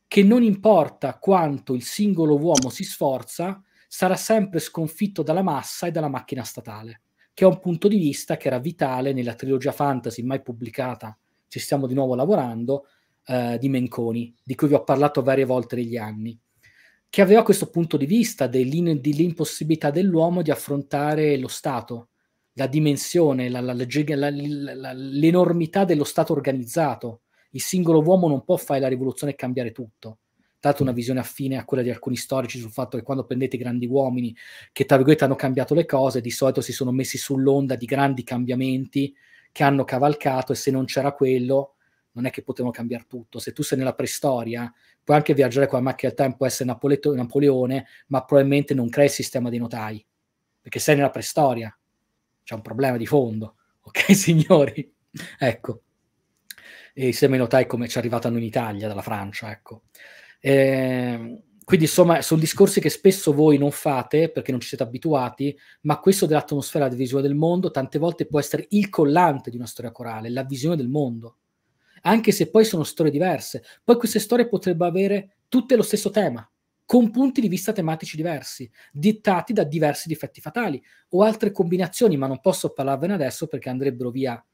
che non importa quanto il singolo uomo si sforza, sarà sempre sconfitto dalla massa e dalla macchina statale che è un punto di vista che era vitale nella trilogia fantasy mai pubblicata, ci stiamo di nuovo lavorando, eh, di Menconi, di cui vi ho parlato varie volte negli anni, che aveva questo punto di vista dell'impossibilità dell'uomo di affrontare lo Stato, la dimensione, la, la, la, l'enormità dello Stato organizzato. Il singolo uomo non può fare la rivoluzione e cambiare tutto dato una visione affine a quella di alcuni storici sul fatto che quando prendete grandi uomini che tra virgolette hanno cambiato le cose, di solito si sono messi sull'onda di grandi cambiamenti che hanno cavalcato e se non c'era quello non è che potevano cambiare tutto. Se tu sei nella preistoria, puoi anche viaggiare con la macchina del tempo, essere Napoleto- Napoleone, ma probabilmente non crei il sistema dei notai, perché sei nella preistoria. C'è un problema di fondo, ok signori? ecco. E il sistema dei notai come ci è arrivato a noi in Italia, dalla Francia, ecco. Eh, quindi insomma sono discorsi che spesso voi non fate perché non ci siete abituati, ma questo dell'atmosfera della visione del mondo tante volte può essere il collante di una storia corale, la visione del mondo, anche se poi sono storie diverse. Poi queste storie potrebbero avere tutte lo stesso tema, con punti di vista tematici diversi, dettati da diversi difetti fatali o altre combinazioni, ma non posso parlarvene adesso perché andrebbero via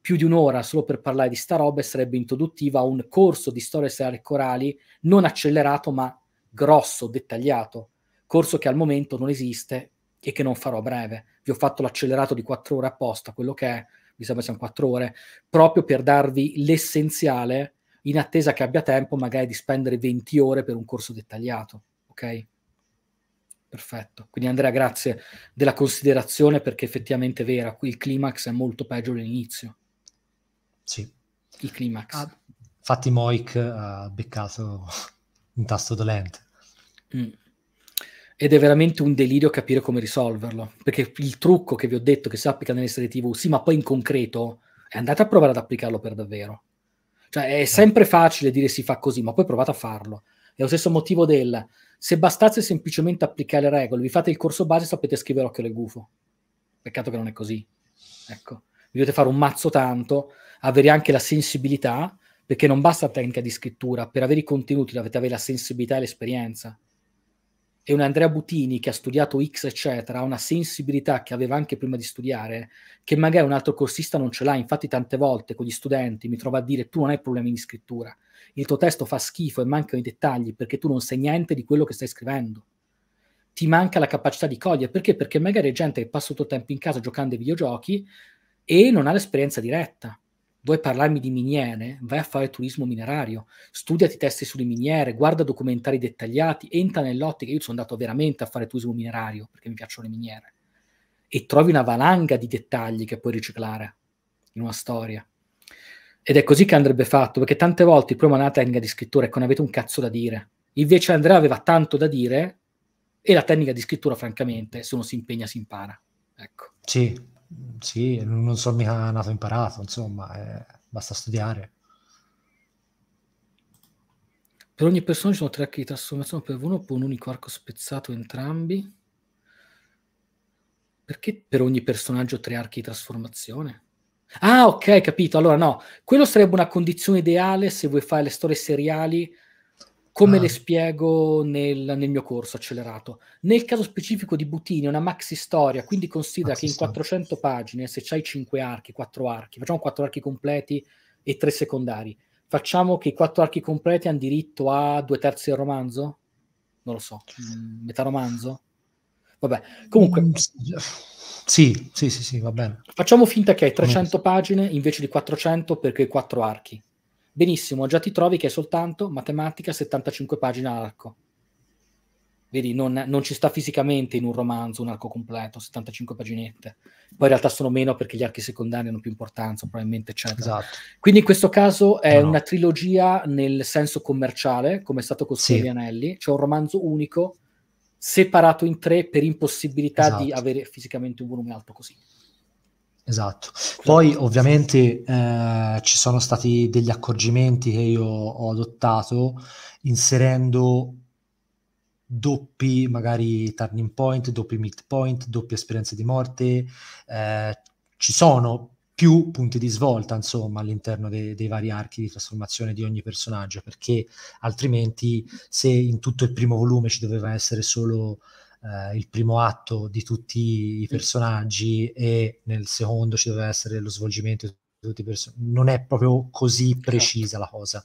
più di un'ora solo per parlare di sta roba e sarebbe introduttiva a un corso di storia seriale corali non accelerato ma grosso, dettagliato, corso che al momento non esiste e che non farò a breve. Vi ho fatto l'accelerato di quattro ore apposta, quello che è, mi sembra siano quattro ore, proprio per darvi l'essenziale in attesa che abbia tempo magari di spendere 20 ore per un corso dettagliato, ok? Perfetto. Quindi Andrea, grazie della considerazione perché effettivamente è vera, qui il climax è molto peggio dell'inizio. Sì. Il climax. Ah, infatti Moik ha beccato un tasto dolente. Mm. Ed è veramente un delirio capire come risolverlo, perché il trucco che vi ho detto che si applica nelle serie TV, sì, ma poi in concreto è andate a provare ad applicarlo per davvero. Cioè è sempre facile dire si fa così, ma poi provate a farlo. È lo stesso motivo del se bastasse semplicemente applicare le regole, vi fate il corso base sapete scrivere occhio del gufo. Peccato che non è così. Ecco, vi dovete fare un mazzo tanto avere anche la sensibilità, perché non basta la tecnica di scrittura, per avere i contenuti dovete avere la sensibilità e l'esperienza. E un Andrea Butini che ha studiato X, eccetera, ha una sensibilità che aveva anche prima di studiare, che magari un altro corsista non ce l'ha. Infatti, tante volte con gli studenti mi trovo a dire: Tu non hai problemi di scrittura, il tuo testo fa schifo e mancano i dettagli perché tu non sai niente di quello che stai scrivendo ti manca la capacità di cogliere. Perché? Perché magari è gente che passa tutto il tempo in casa giocando ai videogiochi e non ha l'esperienza diretta. Vuoi parlarmi di miniere? Vai a fare turismo minerario, studiati testi sulle miniere, guarda documentari dettagliati, entra nell'ottica. Io sono andato veramente a fare turismo minerario perché mi piacciono le miniere. E trovi una valanga di dettagli che puoi riciclare in una storia. Ed è così che andrebbe fatto, perché tante volte il problema della tecnica di scrittura è che non avete un cazzo da dire. Invece Andrea aveva tanto da dire e la tecnica di scrittura, francamente, se uno si impegna si impara. Ecco. Sì, sì, non sono mica nato imparato, insomma, eh, basta studiare. Per ogni persona ci sono tre archi di trasformazione per uno con un unico arco spezzato entrambi. Perché per ogni personaggio tre archi di trasformazione? Ah, ok, capito. Allora no, quello sarebbe una condizione ideale se vuoi fare le storie seriali come ah. le spiego nel, nel, mio corso accelerato? Nel caso specifico di Butini è una maxi storia, quindi considera maxi che in 400 storia. pagine, se c'hai 5 archi, 4 archi, facciamo 4 archi completi e 3 secondari, facciamo che i 4 archi completi hanno diritto a due terzi del romanzo? Non lo so, mm, metà romanzo? Vabbè, comunque... Mm, sì, sì, sì, sì, va bene. Facciamo finta che hai 300 pagine invece di 400 perché hai 4 archi Benissimo, già ti trovi che è soltanto matematica 75 pagine arco. Vedi, non, non, ci sta fisicamente in un romanzo un arco completo, 75 paginette. Poi in realtà sono meno perché gli archi secondari hanno più importanza, probabilmente, c'è. Esatto. Quindi in questo caso è no, una trilogia nel senso commerciale, come è stato con sì. Anelli, cioè un romanzo unico separato in tre per impossibilità esatto. di avere fisicamente un volume alto così. Esatto. Poi ovviamente eh, ci sono stati degli accorgimenti che io ho adottato inserendo doppi magari turning point, doppi midpoint, doppie esperienze di morte. Eh, ci sono più punti di svolta, insomma, all'interno de- dei vari archi di trasformazione di ogni personaggio, perché altrimenti se in tutto il primo volume ci doveva essere solo eh, il primo atto di tutti i personaggi e nel secondo ci doveva essere lo svolgimento di tutti i personaggi. Non è proprio così certo. precisa la cosa.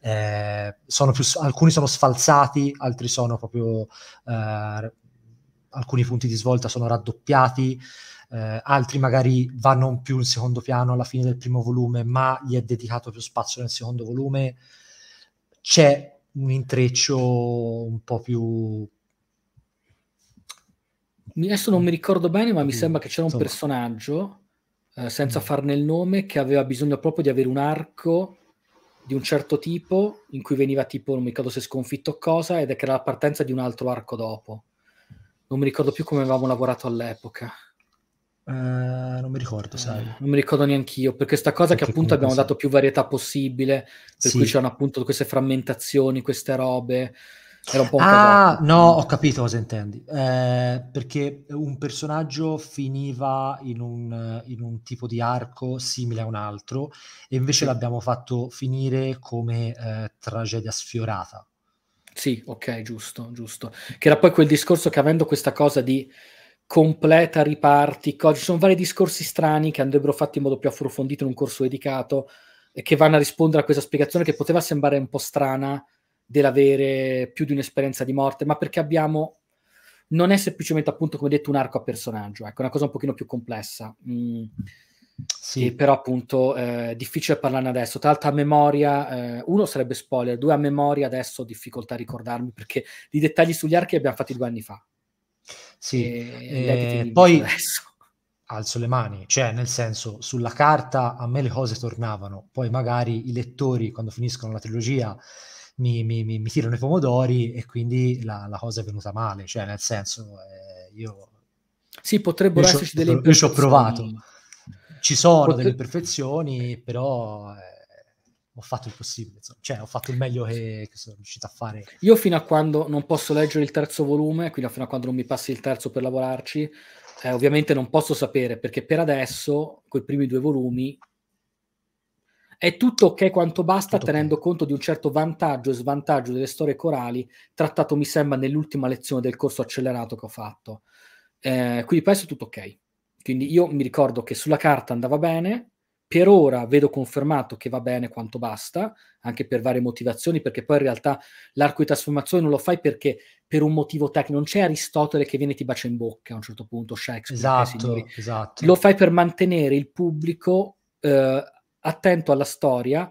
Eh, sono più, alcuni sono sfalsati, altri sono proprio... Eh, alcuni punti di svolta sono raddoppiati. Eh, altri magari vanno più in secondo piano alla fine del primo volume, ma gli è dedicato più spazio nel secondo volume. C'è un intreccio un po' più adesso non mi ricordo bene, ma mi sembra che c'era un personaggio, eh, senza mm. farne il nome, che aveva bisogno proprio di avere un arco di un certo tipo, in cui veniva tipo, non mi ricordo se sconfitto o cosa, ed è che era la partenza di un altro arco dopo. Non mi ricordo più come avevamo lavorato all'epoca. Eh, non mi ricordo, eh, sai. Eh, non mi ricordo neanche io, perché sta cosa perché che appunto abbiamo sai. dato più varietà possibile, per sì. cui c'erano appunto queste frammentazioni, queste robe, era un po' un ah, casacco. no, ho capito cosa intendi. Eh, perché un personaggio finiva in un, in un, tipo di arco simile a un altro, e invece sì. l'abbiamo fatto finire come eh, tragedia sfiorata. Sì, ok, giusto, giusto. Che era poi quel discorso che avendo questa cosa di completa riparti, co- ci sono vari discorsi strani che andrebbero fatti in modo più approfondito in un corso dedicato e che vanno a rispondere a questa spiegazione che poteva sembrare un po' strana, dell'avere più di un'esperienza di morte, ma perché abbiamo non è semplicemente appunto come detto un arco a personaggio, ecco, è una cosa un pochino più complessa. Mm. Sì. però appunto è eh, difficile parlarne adesso. Tra l'altro a memoria, eh, uno sarebbe spoiler, due a memoria adesso ho difficoltà a ricordarmi perché i dettagli sugli archi li abbiamo fatti due anni fa. Sì, e, eh, poi adesso. alzo le mani, cioè nel senso sulla carta a me le cose tornavano, poi magari i lettori quando finiscono la trilogia mi, mi, mi, mi tirano i pomodori e quindi la, la, cosa è venuta male, cioè nel senso eh, io... Sì, potrebbero io esserci delle imperfezioni. Io ci ho provato, ci sono Potre... delle imperfezioni, però... Eh, ho fatto il possibile, cioè ho fatto il meglio che, che, sono riuscito a fare. Io fino a quando non posso leggere il terzo volume, quindi fino a quando non mi passi il terzo per lavorarci, eh, ovviamente non posso sapere perché per adesso, con i primi due volumi, è tutto ok quanto basta tutto tenendo okay. conto di un certo vantaggio e svantaggio delle storie corali trattato mi sembra nell'ultima lezione del corso accelerato che ho fatto. Eh, quindi penso tutto ok. Quindi io mi ricordo che sulla carta andava bene, per ora vedo confermato che va bene quanto basta, anche per varie motivazioni, perché poi in realtà l'arco di trasformazione non lo fai perché per un motivo tecnico, non c'è Aristotele che viene e ti bacia in bocca a un certo punto, Shakespeare. Esatto, esatto. Lo fai per mantenere il pubblico eh, attento alla storia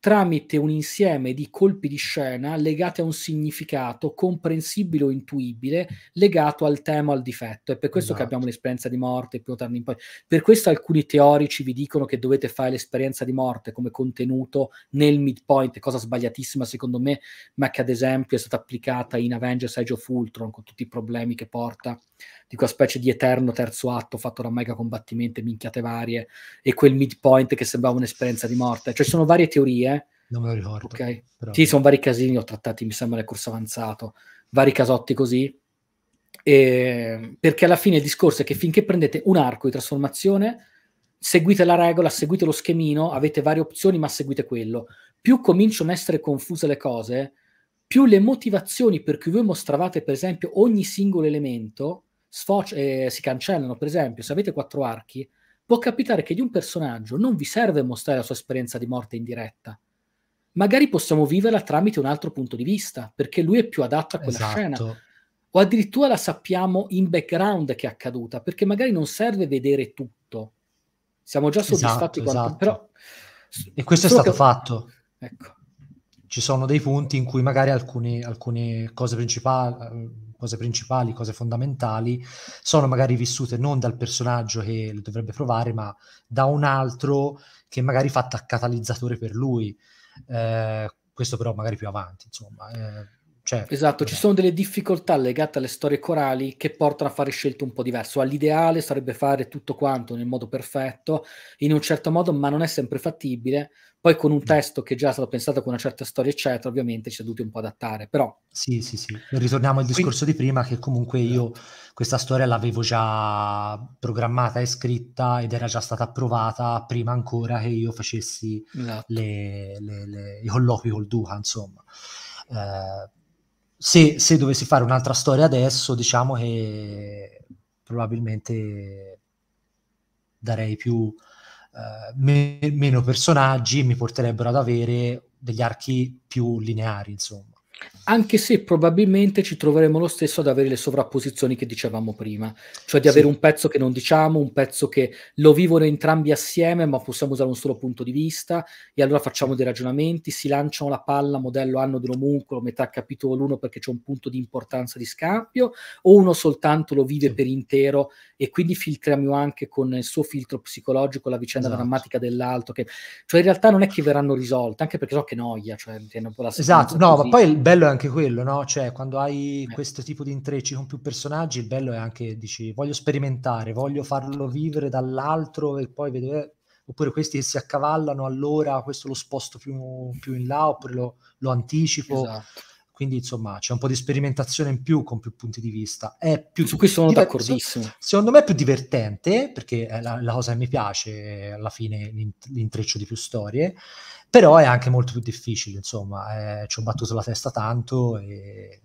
tramite un insieme di colpi di scena legati a un significato comprensibile o intuibile legato al tema o al difetto. È per questo esatto. che abbiamo esatto. l'esperienza di morte più tardi Per questo alcuni teorici vi dicono che dovete fare l'esperienza di morte come contenuto nel midpoint, cosa sbagliatissima secondo me, ma che ad esempio è stata applicata in Avengers Age of Ultron con tutti i problemi che porta di quella specie di eterno terzo atto fatto da mega combattimenti, minchiate varie, e quel midpoint che sembrava un'esperienza di morte. Cioè, ci sono varie teorie. Non me lo ricordo. Okay? Però... Sì, sono vari casini, ho trattati, mi sembra, nel corso avanzato, vari casotti così. E... Ehm, perché alla fine il discorso è che finché prendete un arco di trasformazione, seguite la regola, seguite lo schemino, avete varie opzioni, ma seguite quello. Più cominciano a essere confuse le cose, più le motivazioni per cui voi mostravate, per esempio, ogni singolo elemento sfoci- eh, si cancellano, per esempio, se avete quattro archi, può capitare che di un personaggio non vi serve mostrare la sua esperienza di morte in diretta. Magari possiamo viverla tramite un altro punto di vista, perché lui è più adatto a quella esatto. scena. O addirittura la sappiamo in background che è accaduta, perché magari non serve vedere tutto. Siamo già soddisfatti esatto, quando... esatto. Però... E questo è stato che... fatto. Ecco. Ci sono dei punti in cui magari alcune cose principali, cose principali, cose fondamentali, sono magari vissute non dal personaggio che le dovrebbe provare, ma da un altro che magari fatta da catalizzatore per lui. Eh, questo però magari più avanti, insomma. Eh, cioè, esatto, ci eh. sono delle difficoltà legate alle storie corali che portano a fare scelte un po' diverse. All'ideale sarebbe fare tutto quanto nel modo perfetto, in un certo modo, ma non è sempre fattibile poi con un testo che già è stato pensato con una certa storia, eccetera, ovviamente ci si è un po' adattare, però... Sì, sì, sì. Ritorniamo al discorso Quindi... di prima, che comunque io esatto. questa storia l'avevo già programmata e scritta ed era già stata approvata prima ancora che io facessi esatto. le, le, le, i colloqui col Duca, insomma. Eh, se, se dovessi fare un'altra storia adesso, diciamo che probabilmente darei più eh, me- meno personaggi mi porterebbero ad avere degli archi più lineari, insomma anche se probabilmente ci troveremo lo stesso ad avere le sovrapposizioni che dicevamo prima, cioè di avere un pezzo che non diciamo, un pezzo che lo vivono entrambi assieme, ma possiamo usare un solo punto di vista, e allora facciamo dei ragionamenti, si lanciano la palla, modello anno dell'omuncolo, metà capitolo l'uno perché c'è un punto di importanza di scambio, o uno soltanto lo vive sì. per intero e quindi filtriamo anche con il suo filtro psicologico la vicenda esatto. drammatica dell'altro, che cioè in realtà non è che verranno risolte, anche perché so che noia, cioè, un po' la Esatto, no, così. ma poi il bello è anche quello, no? Cioè, quando hai eh. questo tipo di intrecci con più personaggi, il bello è anche, dici, voglio sperimentare, voglio farlo vivere dall'altro e poi vedere... Eh, oppure questi che si accavallano, allora questo lo sposto più, più in là, oppure lo, lo anticipo. Esatto. Quindi, insomma, c'è un po' di sperimentazione in più con più punti di vista. È più, Su questo sono divert- d'accordissimo. Secondo me è più divertente, perché è la, la cosa che mi piace, alla fine l'intreccio di più storie però è anche molto più difficile, insomma, eh, ci ho battuto la testa tanto e,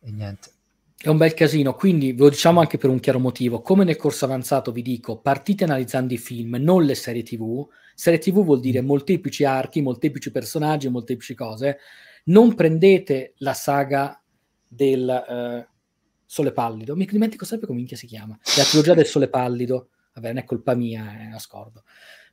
e niente. È un bel casino, quindi ve lo diciamo anche per un chiaro motivo. Come nel corso avanzato vi dico, partite analizzando i film, non le serie TV. Serie TV vuol dire mm. molteplici archi, molteplici personaggi, molteplici cose. Non prendete la saga del eh, Sole Pallido. Mi dimentico sempre come minchia si chiama. La trilogia del Sole Pallido. Vabbè, non è colpa mia, eh, la scordo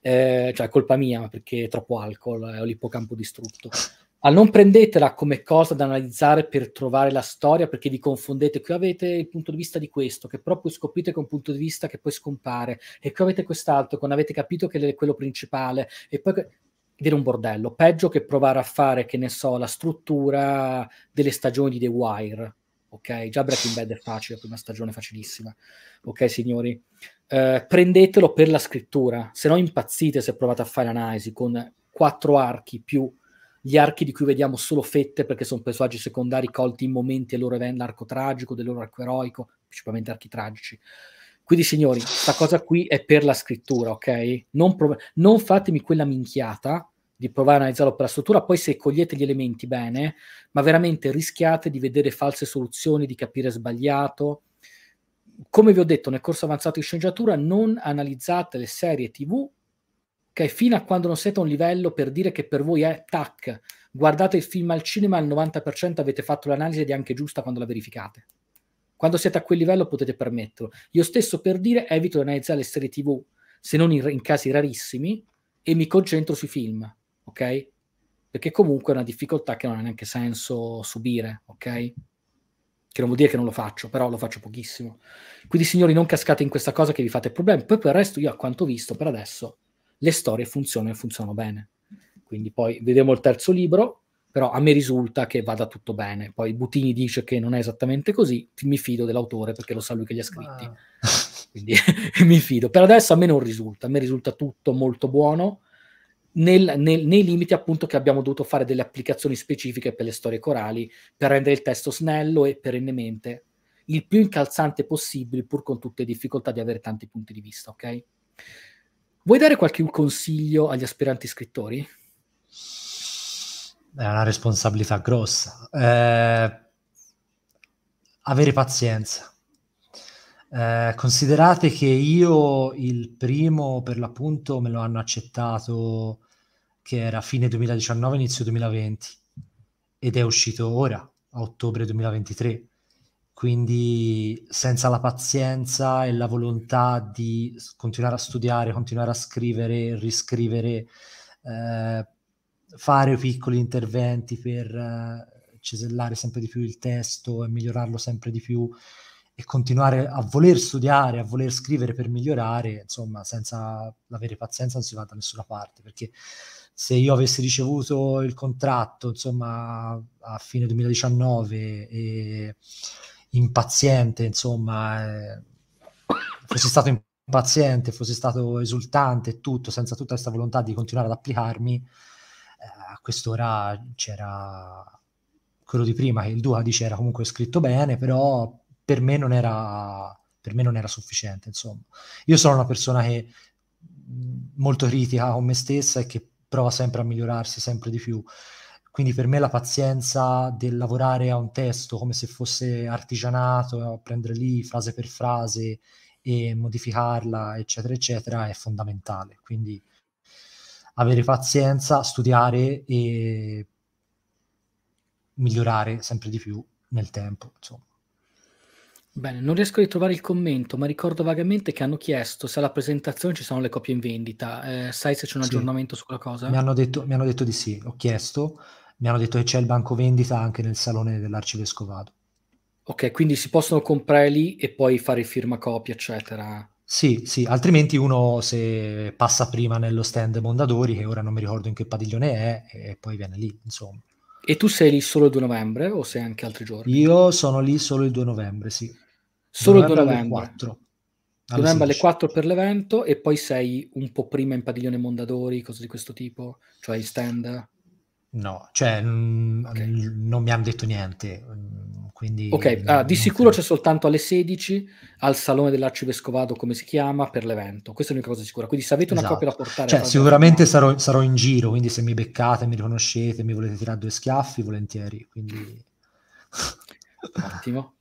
eh, cioè colpa mia perché troppo alcol e eh, ho l'ippocampo distrutto. Al non prendetela come cosa da analizzare per trovare la storia, perché vi confondete. Qui avete il punto di vista di questo, che però poi scoprite che è un punto di vista che poi scompare, e qui avete quest'altro, quando avete capito che è quello principale, e poi ed un bordello. Peggio che provare a fare, che ne so, la struttura delle stagioni di The Wire. Ok, già Breaking Bad è facile, la prima stagione facilissima. Ok, signori, eh, prendetelo per la scrittura, se no impazzite se provate a fare analisi con quattro archi più gli archi di cui vediamo solo fette perché sono personaggi secondari colti in momenti del loro evento, l'arco tragico, del loro arco eroico, principalmente archi tragici. Quindi, signori, questa cosa qui è per la scrittura, ok? Non, prov- non fatemi quella minchiata di provare a analizzarlo per la struttura, poi se cogliete gli elementi bene, ma veramente rischiate di vedere false soluzioni, di capire sbagliato, come vi ho detto nel corso avanzato di sceneggiatura, non analizzate le serie TV che fino a quando non siete a un livello per dire che per voi è tac, guardate il film al cinema, al 90% avete fatto l'analisi ed è anche giusta quando la verificate. Quando siete a quel livello potete permetterlo. Io stesso per dire evito di analizzare le serie TV, se non in, in casi rarissimi, e mi concentro sui film, ok? Perché comunque è una difficoltà che non ha neanche senso subire, ok? che non vuol dire che non lo faccio, però lo faccio pochissimo. Quindi signori non cascate in questa cosa che vi fate problemi, poi per il resto io a quanto ho visto per adesso le storie funzionano e funzionano bene. Quindi poi vedremo il terzo libro, però a me risulta che vada tutto bene. Poi Butini dice che non è esattamente così, mi fido dell'autore perché lo sa lui che li ha scritti. Wow. Quindi mi fido. Per adesso a me non risulta, a me risulta tutto molto buono nel, nel, nei limiti appunto che abbiamo dovuto fare delle applicazioni specifiche per le storie corali per rendere il testo snello e perennemente il più incalzante possibile pur con tutte le difficoltà di avere tanti punti di vista, ok? Vuoi dare qualche consiglio agli aspiranti scrittori? È una responsabilità grossa. Eh, avere pazienza. Eh, considerate che io il primo per l'appunto me lo hanno accettato che era fine 2019, inizio 2020 ed è uscito ora, a ottobre 2023. Quindi senza la pazienza e la volontà di continuare a studiare, continuare a scrivere, riscrivere, eh, fare piccoli interventi per eh, cesellare sempre di più il testo e migliorarlo sempre di più e continuare a voler studiare, a voler scrivere per migliorare, insomma, senza avere pazienza non si va da nessuna parte, perché se io avessi ricevuto il contratto insomma a fine 2019 e impaziente insomma eh, fossi stato impaziente fossi stato esultante e tutto senza tutta questa volontà di continuare ad applicarmi eh, a quest'ora c'era quello di prima che il Duca dice era comunque scritto bene però per me non era per me non era sufficiente insomma io sono una persona che mm, molto critica con me stessa e che prova sempre a migliorarsi sempre di più. Quindi per me la pazienza del lavorare a un testo come se fosse artigianato, prendere lì frase per frase e modificarla, eccetera, eccetera, è fondamentale. Quindi avere pazienza, studiare e migliorare sempre di più nel tempo, insomma. Bene, non riesco a ritrovare il commento, ma ricordo vagamente che hanno chiesto se alla presentazione ci sono le copie in vendita. Eh, sai se c'è un sì. aggiornamento su quella cosa? Mi hanno, detto, mi hanno, detto, di sì, ho chiesto, mi hanno detto che c'è il banco vendita anche nel salone dell'arcivescovado. Ok, quindi si possono comprare lì e poi fare firma copia, eccetera. Sì, sì, altrimenti uno se passa prima nello stand Mondadori, che ora non mi ricordo in che padiglione è, e poi viene lì, insomma. E tu sei lì solo il 2 novembre o sei anche altri giorni? Io sono lì solo il 2 novembre, sì solo il 2 novembre. 4. Alle novembre alle 4 per l'evento e poi sei un po' prima in padiglione Mondadori, cose di questo tipo, cioè in stand. No, cioè mh, mm, okay. non mi hanno detto niente. Mm, quindi ok, ah, di sicuro c'è soltanto alle 16 al salone dell'arcivescovado, come si chiama, per l'evento. Questa è l'unica cosa sicura. Quindi se avete una esatto. copia da esatto. portare... Cioè, sicuramente sarò, sarò, in giro, quindi se mi beccate, mi riconoscete, mi volete tirare due schiaffi, volentieri. Quindi... Ottimo.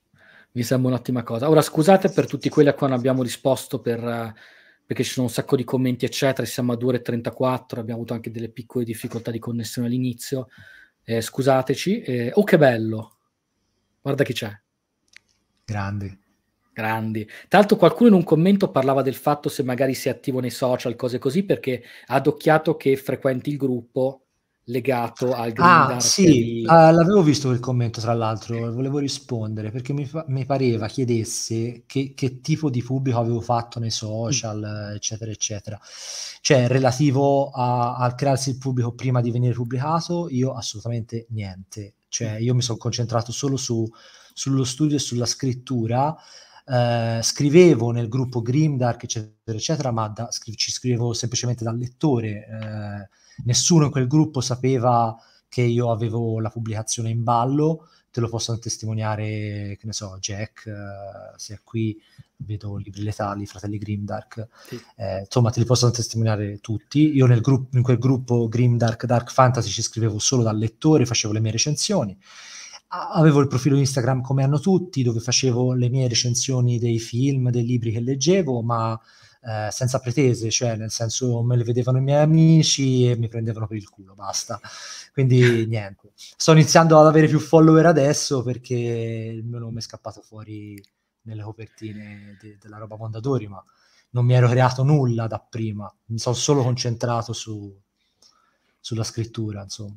Mi sembra un'ottima cosa. Ora scusate per tutti quelli a cui non abbiamo risposto per, eh, perché ci sono un sacco di commenti, eccetera. Siamo a 2 ore 34, abbiamo avuto anche delle piccole difficoltà di connessione all'inizio. Eh, scusateci. Eh, oh, che bello! Guarda chi c'è. Grandi. Grandi. Tra l'altro qualcuno in un commento parlava del fatto se magari sei attivo nei social, cose così, perché ha adocchiato che frequenti il gruppo legato al ah, Green ah, Dark sì, uh, l'avevo visto quel commento tra l'altro, volevo rispondere perché mi, fa- mi pareva chiedesse che, che, tipo di pubblico avevo fatto nei social, mm. eccetera, eccetera. Cioè, relativo a, al crearsi il pubblico prima di venire pubblicato, io assolutamente niente. Cioè, io mi sono concentrato solo su, sullo studio e sulla scrittura. Uh, scrivevo nel gruppo Grimdark, eccetera, eccetera, ma da, scri- ci scrivevo semplicemente dal lettore. Uh, nessuno in quel gruppo sapeva che io avevo la pubblicazione in ballo, te lo possono testimoniare, che ne so, Jack, eh, se è qui, vedo Libri Letali, Fratelli Grimdark, sì. eh, insomma te li possono testimoniare tutti. Io nel gruppo, in quel gruppo Grimdark, Dark Fantasy ci scrivevo solo da lettore, facevo le mie recensioni. Avevo il profilo Instagram come hanno tutti, dove facevo le mie recensioni dei film, dei libri che leggevo, ma eh, senza pretese, cioè nel senso me le vedevano i miei amici e mi prendevano per il culo, basta. Quindi niente. Sto iniziando ad avere più follower adesso perché il mio nome è scappato fuori nelle copertine de- della roba Mondadori, ma non mi ero creato nulla da prima, mi sono solo concentrato su, sulla scrittura, insomma.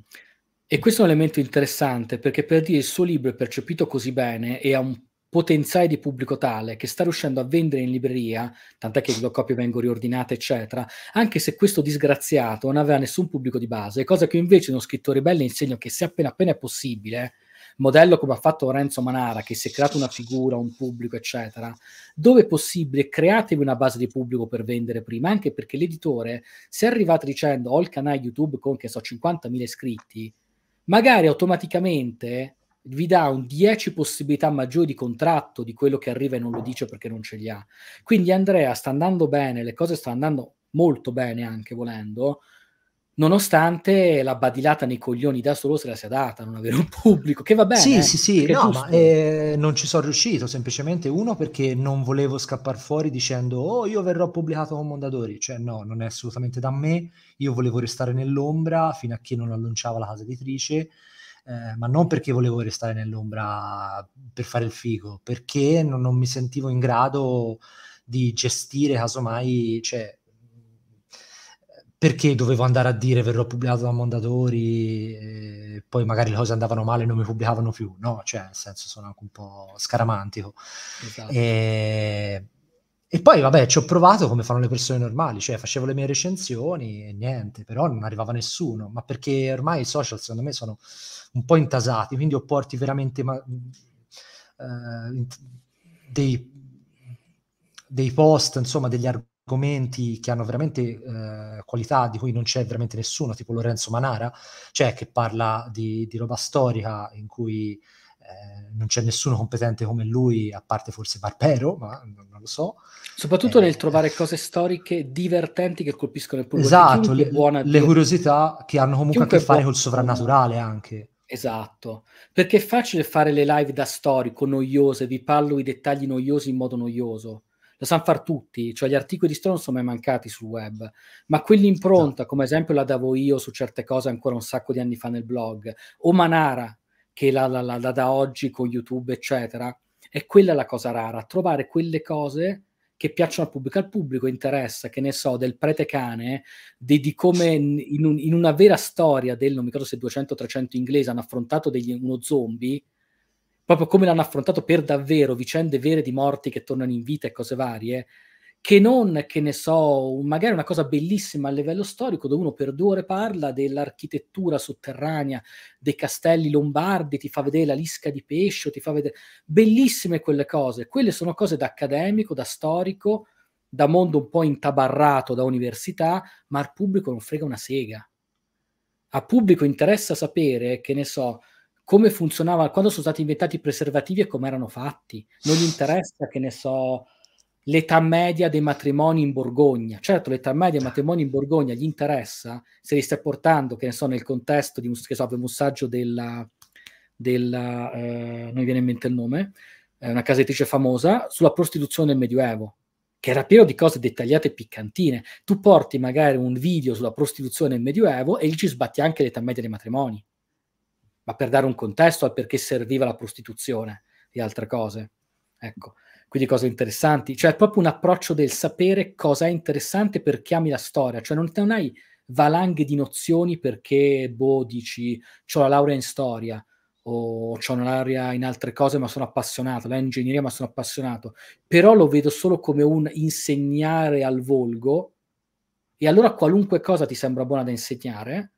E questo è un elemento interessante perché per dire il suo libro è percepito così bene e ha un potenziale di pubblico tale che sta riuscendo a vendere in libreria, tant'è che le copie vengono riordinate, eccetera, anche se questo disgraziato non aveva nessun pubblico di base, cosa che invece uno scrittore bello insegna che se appena appena è possibile, modello come ha fatto Lorenzo Manara, che si è creato una figura, un pubblico, eccetera, dove è possibile createvi una base di pubblico per vendere prima, anche perché l'editore, se è arrivato dicendo ho il canale YouTube con, che so, 50.000 iscritti, magari automaticamente vi dà un 10 possibilità maggiori di contratto di quello che arriva e non lo dice perché non ce li ha. Quindi Andrea sta andando bene, le cose stanno andando molto bene anche volendo, nonostante la badilata nei coglioni da solo se la sia data, non avere un pubblico, che va bene. Sì, eh, sì, sì, no, ma, eh, non ci sono riuscito, semplicemente uno perché non volevo scappare fuori dicendo oh, io verrò pubblicato con Mondadori, cioè no, non è assolutamente da me, io volevo restare nell'ombra fino a che non annunciava la casa editrice, eh, ma non perché volevo restare nell'ombra per fare il figo, perché non, non mi sentivo in grado di gestire casomai, cioè, perché dovevo andare a dire verrò pubblicato da Mondadori poi magari le cose andavano male e non mi pubblicavano più, no? Cioè, nel senso sono anche un po' scaramantico. Esatto. E... E poi, vabbè, ci ho provato come fanno le persone normali, cioè facevo le mie recensioni e niente, però non arrivava nessuno, ma perché ormai i social, secondo me, sono un po' intasati, quindi ho porti veramente ma, mm, eh, dei, dei, post, insomma degli argomenti che hanno veramente eh, qualità di cui non c'è veramente nessuno, tipo Lorenzo Manara, cioè che parla di, di roba storica in cui eh, non c'è nessuno competente come lui, a parte forse Barbero, ma non, lo so. Soprattutto eh, nel trovare cose storiche divertenti che colpiscono il pubblico. Esatto, le, le curiosità che hanno comunque chiunque a che fare col sovrannaturale anche. Esatto, perché è facile fare le live da storico, noiose, vi parlo i dettagli noiosi in modo noioso. Lo sanno far tutti, cioè gli articoli di storia non sono mai mancati sul web, ma quell'impronta, esatto. come esempio la davo io su certe cose ancora un sacco di anni fa nel blog, o Manara, che la, la, la, la da oggi con YouTube, eccetera, è quella la cosa rara, trovare quelle cose che piacciono al pubblico, al pubblico interessa, che ne so, del prete cane, di, di come in, un, in, una vera storia del, non mi ricordo se 200 o 300 inglese hanno affrontato degli, uno zombie, proprio come l'hanno affrontato per davvero, vicende vere di morti che tornano in vita e cose varie, che non, che ne so, magari una cosa bellissima a livello storico, dove uno per due ore parla dell'architettura sotterranea dei castelli lombardi, ti fa vedere la lisca di pescio, ti fa vedere... Bellissime quelle cose, quelle sono cose da accademico, da storico, da mondo un po' intabarrato da università, ma al pubblico non frega una sega. A pubblico interessa sapere, che ne so, come funzionava, quando sono stati inventati i preservativi e come erano fatti. Non gli interessa, che ne so l'età media dei matrimoni in Borgogna. Certo, l'età media dei matrimoni in Borgogna gli interessa se li stai portando, che ne so, nel contesto di un, che so, un saggio della, della eh, non mi viene in mente il nome, eh, una casa famosa, sulla prostituzione del Medioevo, che era pieno di cose dettagliate e piccantine. Tu porti magari un video sulla prostituzione del Medioevo e gli ci sbatti anche l'età media dei matrimoni, ma per dare un contesto al perché serviva la prostituzione e altre cose. Ecco quindi cose interessanti. Cioè, è proprio un approccio del sapere cosa è interessante perché ami la storia, cioè non, non hai valanghe di nozioni perché, boh, dici, ho la laurea in storia o ho una laurea in altre cose ma sono appassionato, la ingegneria ma sono appassionato, però lo vedo solo come un insegnare al volgo e allora qualunque cosa ti sembra buona da insegnare,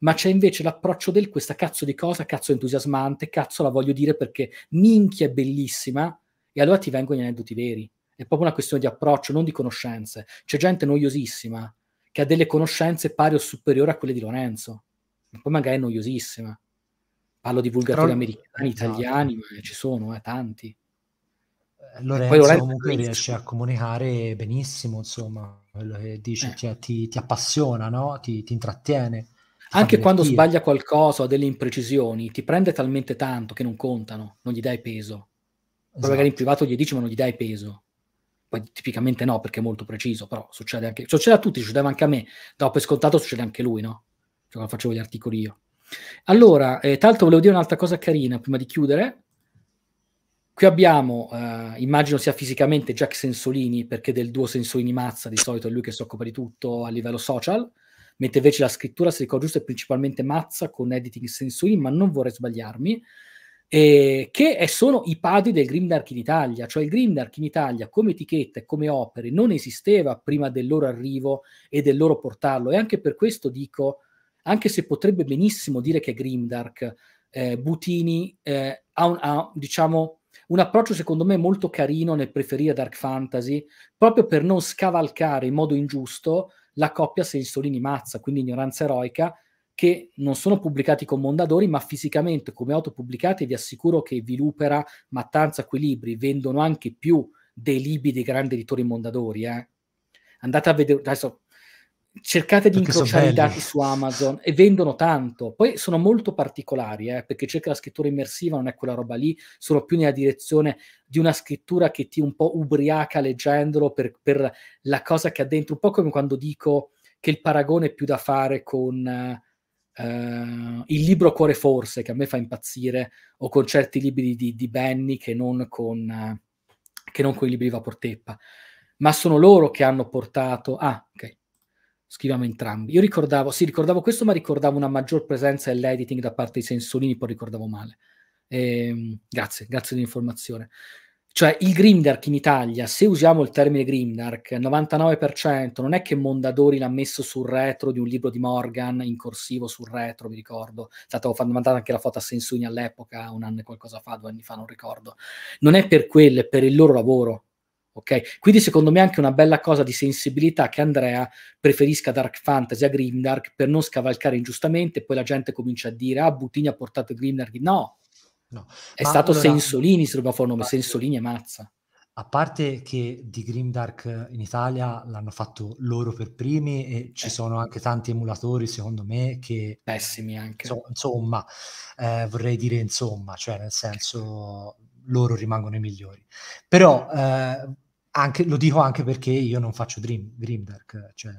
ma c'è invece l'approccio del questa cazzo di cosa, cazzo entusiasmante, cazzo la voglio dire perché minchia è bellissima, e allora ti vengono gli aneddoti veri. È proprio una questione di approccio, non di conoscenze. C'è gente noiosissima che ha delle conoscenze pari o superiori a quelle di Lorenzo, ma poi magari è noiosissima. Parlo di vulgatori Però... americani, esatto. italiani, ma ci sono, eh, tanti. Lorenzo, eh, poi Lorenzo comunque riesce a comunicare benissimo, insomma, quello che dici, eh. cioè, ti, ti, appassiona, no? ti, ti intrattiene. Ti Anche quando sbaglia qualcosa o ha delle imprecisioni, ti prende talmente tanto che non contano, non gli dai peso esatto. magari in esatto. privato gli dici ma non gli dai peso. Poi tipicamente no, perché è molto preciso, però succede anche... Succede a tutti, succedeva anche a me. Dopo per scontato succede anche lui, no? Cioè quando facevo gli articoli io. Allora, eh, tra l'altro volevo dire un'altra cosa carina prima di chiudere. Qui abbiamo, eh, immagino sia fisicamente Jack Sensolini, perché del duo Sensolini Mazza di solito è lui che si occupa di tutto a livello social, mentre invece la scrittura, se ricordo giusto, è principalmente Mazza con editing Sensolini, ma non vorrei sbagliarmi eh, che è, sono i padri del Grimdark in Italia, cioè il Grimdark in Italia come etichetta e come opere non esisteva prima del loro arrivo e del loro portarlo e anche per questo dico, anche se potrebbe benissimo dire che è Grimdark, eh, Butini eh, ha, un, ha diciamo, un approccio secondo me molto carino nel preferire Dark Fantasy, proprio per non scavalcare in modo ingiusto la coppia Sensolini Mazza, quindi ignoranza eroica, che non sono pubblicati con Mondadori, ma fisicamente come autopubblicati vi assicuro che Vilupera, Mattanza, libri vendono anche più dei libri dei grandi editori Mondadori. Eh. Andate a vedere, adesso cercate di perché incrociare i dati su Amazon e vendono tanto. Poi sono molto particolari, eh, perché cerca la scrittura immersiva, non è quella roba lì, sono più nella direzione di una scrittura che ti un po' ubriaca leggendolo per, per la cosa che ha dentro, un po' come quando dico che il paragone è più da fare con... Eh, Uh, il libro Cuore Forse, che a me fa impazzire, o con certi libri di, di Benny che non, con, uh, che non con i libri di Vaporteppa. Ma sono loro che hanno portato... Ah, ok. Scriviamo entrambi. Io ricordavo, sì, ricordavo questo, ma ricordavo una maggior presenza e l'editing da parte di Sensolini, poi ricordavo male. E, ehm, grazie, grazie dell'informazione. Cioè il Grimdark in Italia, se usiamo il termine Grimdark, 99% non è che Mondadori l'ha messo sul retro di un libro di Morgan in corsivo sul retro, mi ricordo. Stato mandata anche la foto a Sensuni all'epoca, un anno e qualcosa fa, due anni fa, non ricordo. Non è per quello, è per il loro lavoro. Ok? Quindi secondo me è anche una bella cosa di sensibilità che Andrea preferisca Dark Fantasy a Grimdark per non scavalcare ingiustamente, poi la gente comincia a dire "Ah, Butini ha portato Grimdark". No, No. È ma stato allora, Sensolini, se lo fa un nome, Sensolini e Mazza. A parte che di Grim Dark in Italia l'hanno fatto loro per primi e ci eh. sono anche tanti emulatori, secondo me, che... Pessimi anche. So, insomma, eh, vorrei dire insomma, cioè nel senso loro rimangono i migliori. Però eh, anche, lo dico anche perché io non faccio Dream, Grim Dark, cioè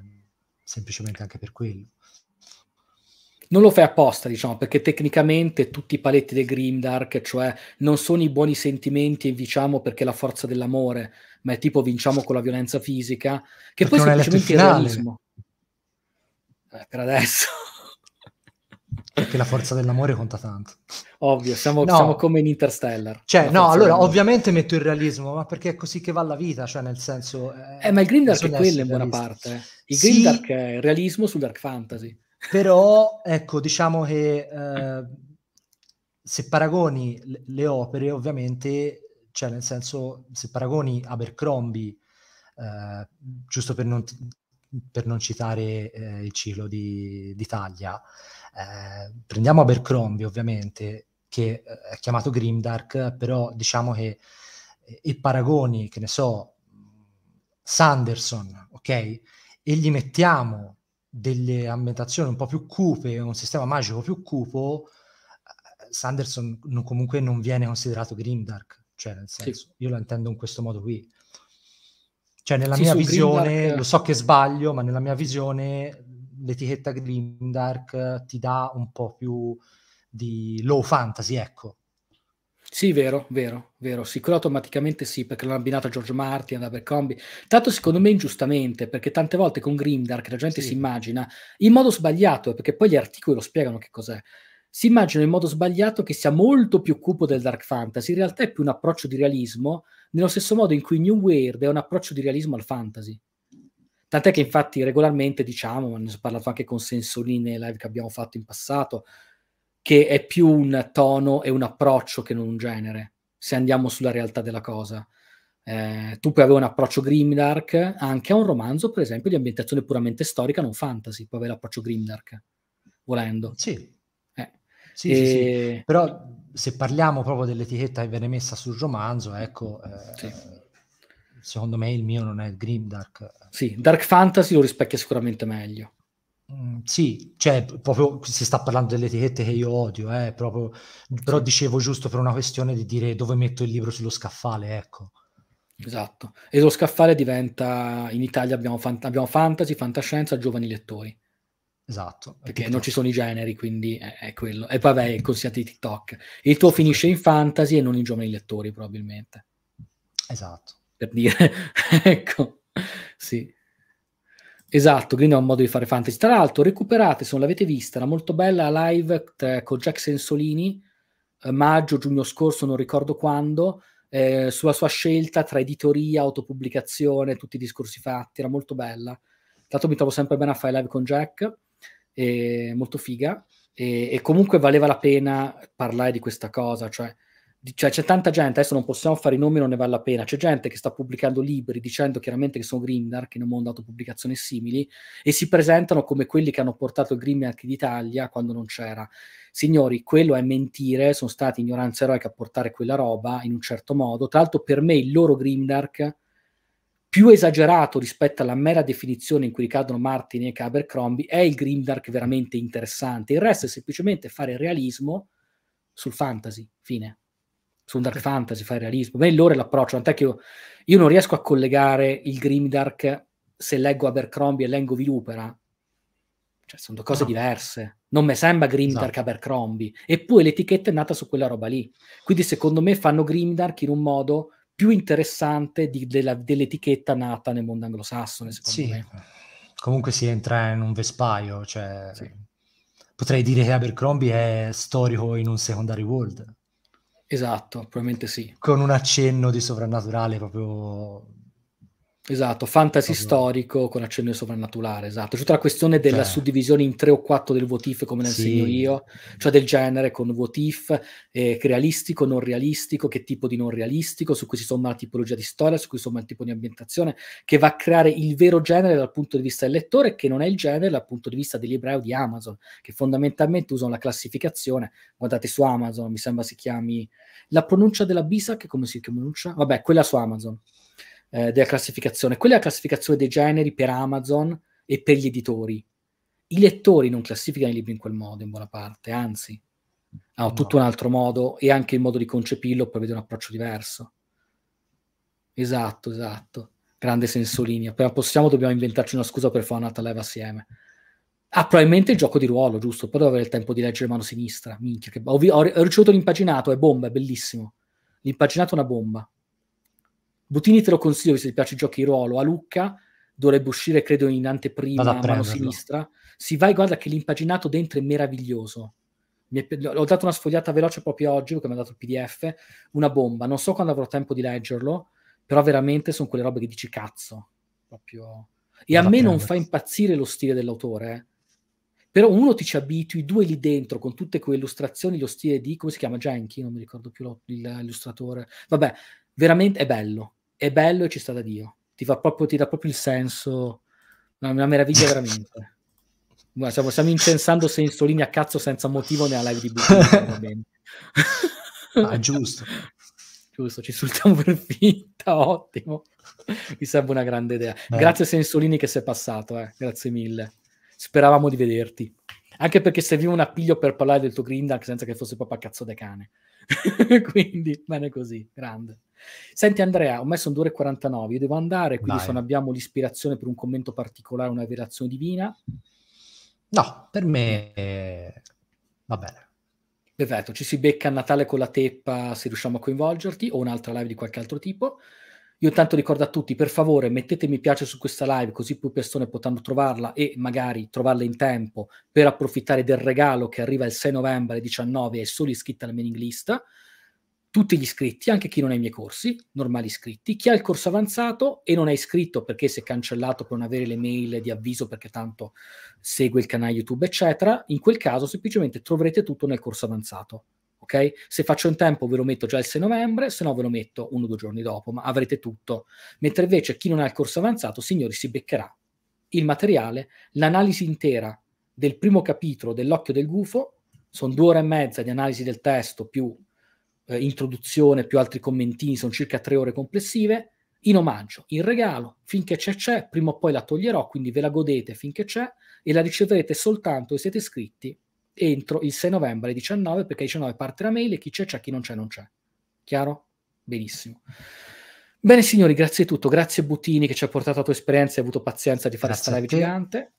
semplicemente anche per quello non lo fai apposta, diciamo, perché tecnicamente tutti i paletti del Grimdark, cioè non sono i buoni sentimenti, e diciamo, perché è la forza dell'amore, ma è tipo vinciamo con la violenza fisica, che perché poi semplicemente il realismo. Eh, per adesso. Perché la forza dell'amore conta tanto. Ovvio, siamo, no. siamo come in Interstellar. Cioè, no, allora, dell'amore. ovviamente metto il realismo, ma perché è così che va la vita, cioè nel senso... Eh, eh ma il Grimdark è quello in buona parte. Eh. Il sì. Grimdark è il realismo sul Dark Fantasy. Però, ecco, diciamo che eh, se paragoni le, opere, ovviamente, cioè nel senso, se paragoni Abercrombie, eh, giusto per non, per non citare eh, il ciclo di, d'Italia, eh, prendiamo Abercrombie, ovviamente, che eh, è chiamato Grimdark, però diciamo che e eh, paragoni, che ne so, Sanderson, ok? E gli mettiamo delle ambientazioni un po' più cupe, un sistema magico più cupo, eh, Sanderson non, comunque non viene considerato grimdark, cioè nel senso, sì. io lo intendo in questo modo qui. Cioè nella sì, mia visione, grimdark... lo so che eh. sbaglio, ma nella mia visione l'etichetta grimdark ti dà un po' più di low fantasy, ecco, sì, vero, vero, vero. Sì, quello automaticamente sì, perché l'hanno abbinato a George Martin, ad Abercrombie. Tanto secondo me ingiustamente, perché tante volte con Grimdark la gente sì. si immagina, in modo sbagliato, perché poi gli articoli lo spiegano che cos'è, si immagina in modo sbagliato che sia molto più cupo del dark fantasy, in realtà è più un approccio di realismo, nello stesso modo in cui New Weird è un approccio di realismo al fantasy. Tant'è che infatti regolarmente diciamo, ne ho parlato anche con Sensolini nei live che abbiamo fatto in passato, che è più un tono e un approccio che non un genere, se andiamo sulla realtà della cosa. Eh, tu puoi avere un approccio grimdark anche a un romanzo, per esempio, di ambientazione puramente storica, non fantasy, puoi avere l'approccio grimdark, volendo. Sì. Eh. Sì, e... sì, sì, però se parliamo proprio dell'etichetta che viene messa sul romanzo, ecco, eh, sì. secondo me il mio non è il grimdark. Sì, dark fantasy lo rispecchia sicuramente meglio. Mm, sì, cioè proprio si sta parlando delle etichette che io odio, eh, proprio, però dicevo giusto per una questione di dire dove metto il libro sullo scaffale, ecco. Esatto, e lo scaffale diventa, in Italia abbiamo, fan- abbiamo fantasy, fantascienza, giovani lettori. Esatto. Perché TikTok. non ci sono i generi, quindi è, è quello. E vabbè, consigliati di TikTok. Il tuo finisce in fantasy e non in giovani lettori, probabilmente. Esatto. Per dire, ecco, sì. Esatto, quindi è un modo di fare fantasy. Tra l'altro, recuperate, se non l'avete vista, era molto bella live t- eh, con Jack Sensolini, eh, maggio, giugno scorso, non ricordo quando, eh, sulla sua scelta tra editoria, autopubblicazione, tutti i discorsi fatti, era molto bella. Tanto mi trovo sempre bene a fare live con Jack, eh, molto figa, e, e comunque valeva la pena parlare di questa cosa, cioè cioè c'è tanta gente, adesso non possiamo fare i nomi, non ne vale la pena, c'è gente che sta pubblicando libri dicendo chiaramente che sono Grimdark, che non hanno dato pubblicazioni simili, e si presentano come quelli che hanno portato il Grimdark d'Italia quando non c'era. Signori, quello è mentire, sono stati ignoranze eroiche a portare quella roba in un certo modo, tra l'altro per me il loro Grimdark più esagerato rispetto alla mera definizione in cui ricadono Martin e Abercrombie è il Grimdark veramente interessante, il resto è semplicemente fare realismo sul fantasy, fine su un dark fantasy, fai realismo. Beh, loro è l'approccio, tant'è che io, io, non riesco a collegare il grimdark se leggo Abercrombie e leggo Vilupera. Cioè, sono due cose no. Ah. diverse. Non mi sembra Grimdark no. Esatto. Abercrombie. Eppure l'etichetta è nata su quella roba lì. Quindi, secondo me, fanno Grimdark in un modo più interessante di, della, dell'etichetta nata nel mondo anglosassone, secondo sì. me. Comunque si entra in un vespaio, cioè... Sì. Potrei dire che Abercrombie è storico in un secondary world Esatto, probabilmente sì. Con un accenno di sovrannaturale proprio Esatto, fantasy Proprio. storico con accenno soprannaturale, esatto. C'è tutta la questione della cioè. suddivisione in tre o quattro del votif, come ne sì. insegno io, cioè del genere con votif eh, realistico, non realistico, che tipo di non realistico, su cui si somma la tipologia di storia, su cui si somma il tipo di ambientazione, che va a creare il vero genere dal punto di vista del lettore, che non è il genere dal punto di vista degli ebrei o di Amazon, che fondamentalmente usano la classificazione, guardate su Amazon, mi sembra si chiami, la pronuncia della Bisac, come si pronuncia? Vabbè, quella su Amazon eh, della classificazione. Quella è la classificazione dei generi per Amazon e per gli editori. I lettori non classificano i libri in quel modo, in buona parte, anzi, hanno no. tutto un altro modo e anche il modo di concepirlo prevede un approccio diverso. Esatto, esatto. Grande sensolini. Però possiamo dobbiamo inventarci una scusa per fare un'altra live assieme. Ah, probabilmente il gioco di ruolo, giusto? Poi devo avere il tempo di leggere mano sinistra. Minchia, che... ho, ho, ho ricevuto l'impaginato, è bomba, è bellissimo. L'impaginato è una bomba. Butini te lo consiglio se ti piace giochi ruolo. A Lucca dovrebbe uscire, credo, in anteprima, a mano sinistra. Si vai, guarda che l'impaginato dentro è meraviglioso. È, ho dato una sfogliata veloce proprio oggi, perché mi ha dato il PDF, una bomba. Non so quando avrò tempo di leggerlo, però veramente sono quelle robe che dici cazzo. Proprio... E a me non fa impazzire lo stile dell'autore, eh. però uno ti ci abitui, due lì dentro con tutte quelle illustrazioni, lo stile di, come si chiama, Genki, non mi ricordo più l'illustratore. Vabbè, veramente è bello, è bello e ci sta da Dio. Ti, proprio, ti dà proprio il senso, una, una meraviglia veramente. Guarda, stiamo, stiamo incensando Sensolini a cazzo senza motivo nella live di Bucca. Eh, ah, giusto. giusto, ci insultiamo per finta, ottimo. Mi sembra una grande idea. Eh. Grazie Sensolini che sei passato, eh. grazie mille. Speravamo di vederti. Anche perché serviva un appiglio per parlare del tuo Grindark senza che fosse proprio a cazzo de cane. quindi bene così, grande. Senti Andrea, ho messo un 2 e 49, io devo andare, quindi Vai. se non abbiamo l'ispirazione per un commento particolare, una rivelazione divina. No, per me eh, va bene. Perfetto, ci si becca a Natale con la teppa se riusciamo a coinvolgerti o un'altra live di qualche altro tipo. Io intanto ricordo a tutti, per favore, mettete mi piace su questa live così più persone potranno trovarla e magari trovarla in tempo per approfittare del regalo che arriva il 6 novembre alle 19 e solo iscritta alla mailing list. Tutti gli iscritti, anche chi non ha i miei corsi, normali iscritti, chi ha il corso avanzato e non è iscritto perché si è cancellato per non avere le mail di avviso perché tanto segue il canale YouTube, eccetera, in quel caso semplicemente troverete tutto nel corso avanzato ok? Se faccio in tempo ve lo metto già il 6 novembre, se no ve lo metto uno o due giorni dopo, ma avrete tutto. Mentre invece chi non ha il corso avanzato, signori, si beccherà il materiale, l'analisi intera del primo capitolo dell'occhio del gufo, sono due ore e mezza di analisi del testo più eh, introduzione, più altri commentini, sono circa tre ore complessive, in omaggio, in regalo, finché c'è c'è, prima o poi la toglierò, quindi ve la godete finché c'è e la riceverete soltanto se siete iscritti entro il 6 novembre alle 19 perché alle 19 parte la mail e chi c'è c'è, chi non c'è non c'è. Chiaro? Benissimo. Bene signori, grazie di tutto. Grazie Buttini che ci ha portato la tua esperienza e hai avuto pazienza di fare questa live gigante.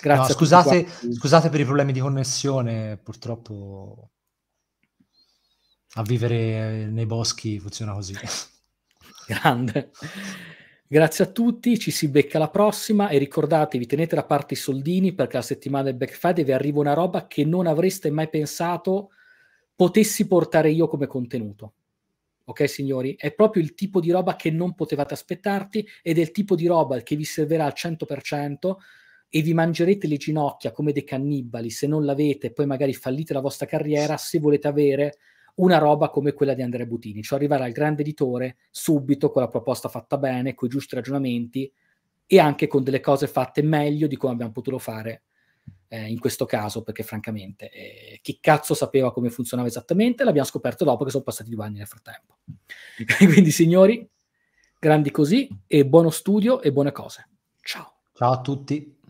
Grazie. No, scusate, scusate per i problemi di connessione, purtroppo a vivere nei boschi funziona così. Grande. Grazie a tutti, ci si becca alla prossima e ricordatevi, tenete da parte i soldini perché la settimana del Black Friday vi arriva una roba che non avreste mai pensato potessi portare io come contenuto. Ok signori? È proprio il tipo di roba che non potevate aspettarti ed è il tipo di roba che vi servirà al 100% e vi mangerete le ginocchia come dei cannibali se non l'avete, e poi magari fallite la vostra carriera, se volete avere una roba come quella di Andrea Butini, cioè arrivare al grande editore subito con la proposta fatta bene, con i giusti ragionamenti e anche con delle cose fatte meglio di come abbiamo potuto fare eh, in questo caso, perché francamente eh, chi cazzo sapeva come funzionava esattamente, l'abbiamo scoperto dopo che sono passati due anni nel frattempo. Quindi signori, grandi così e buono studio e buone cose. Ciao. Ciao a tutti.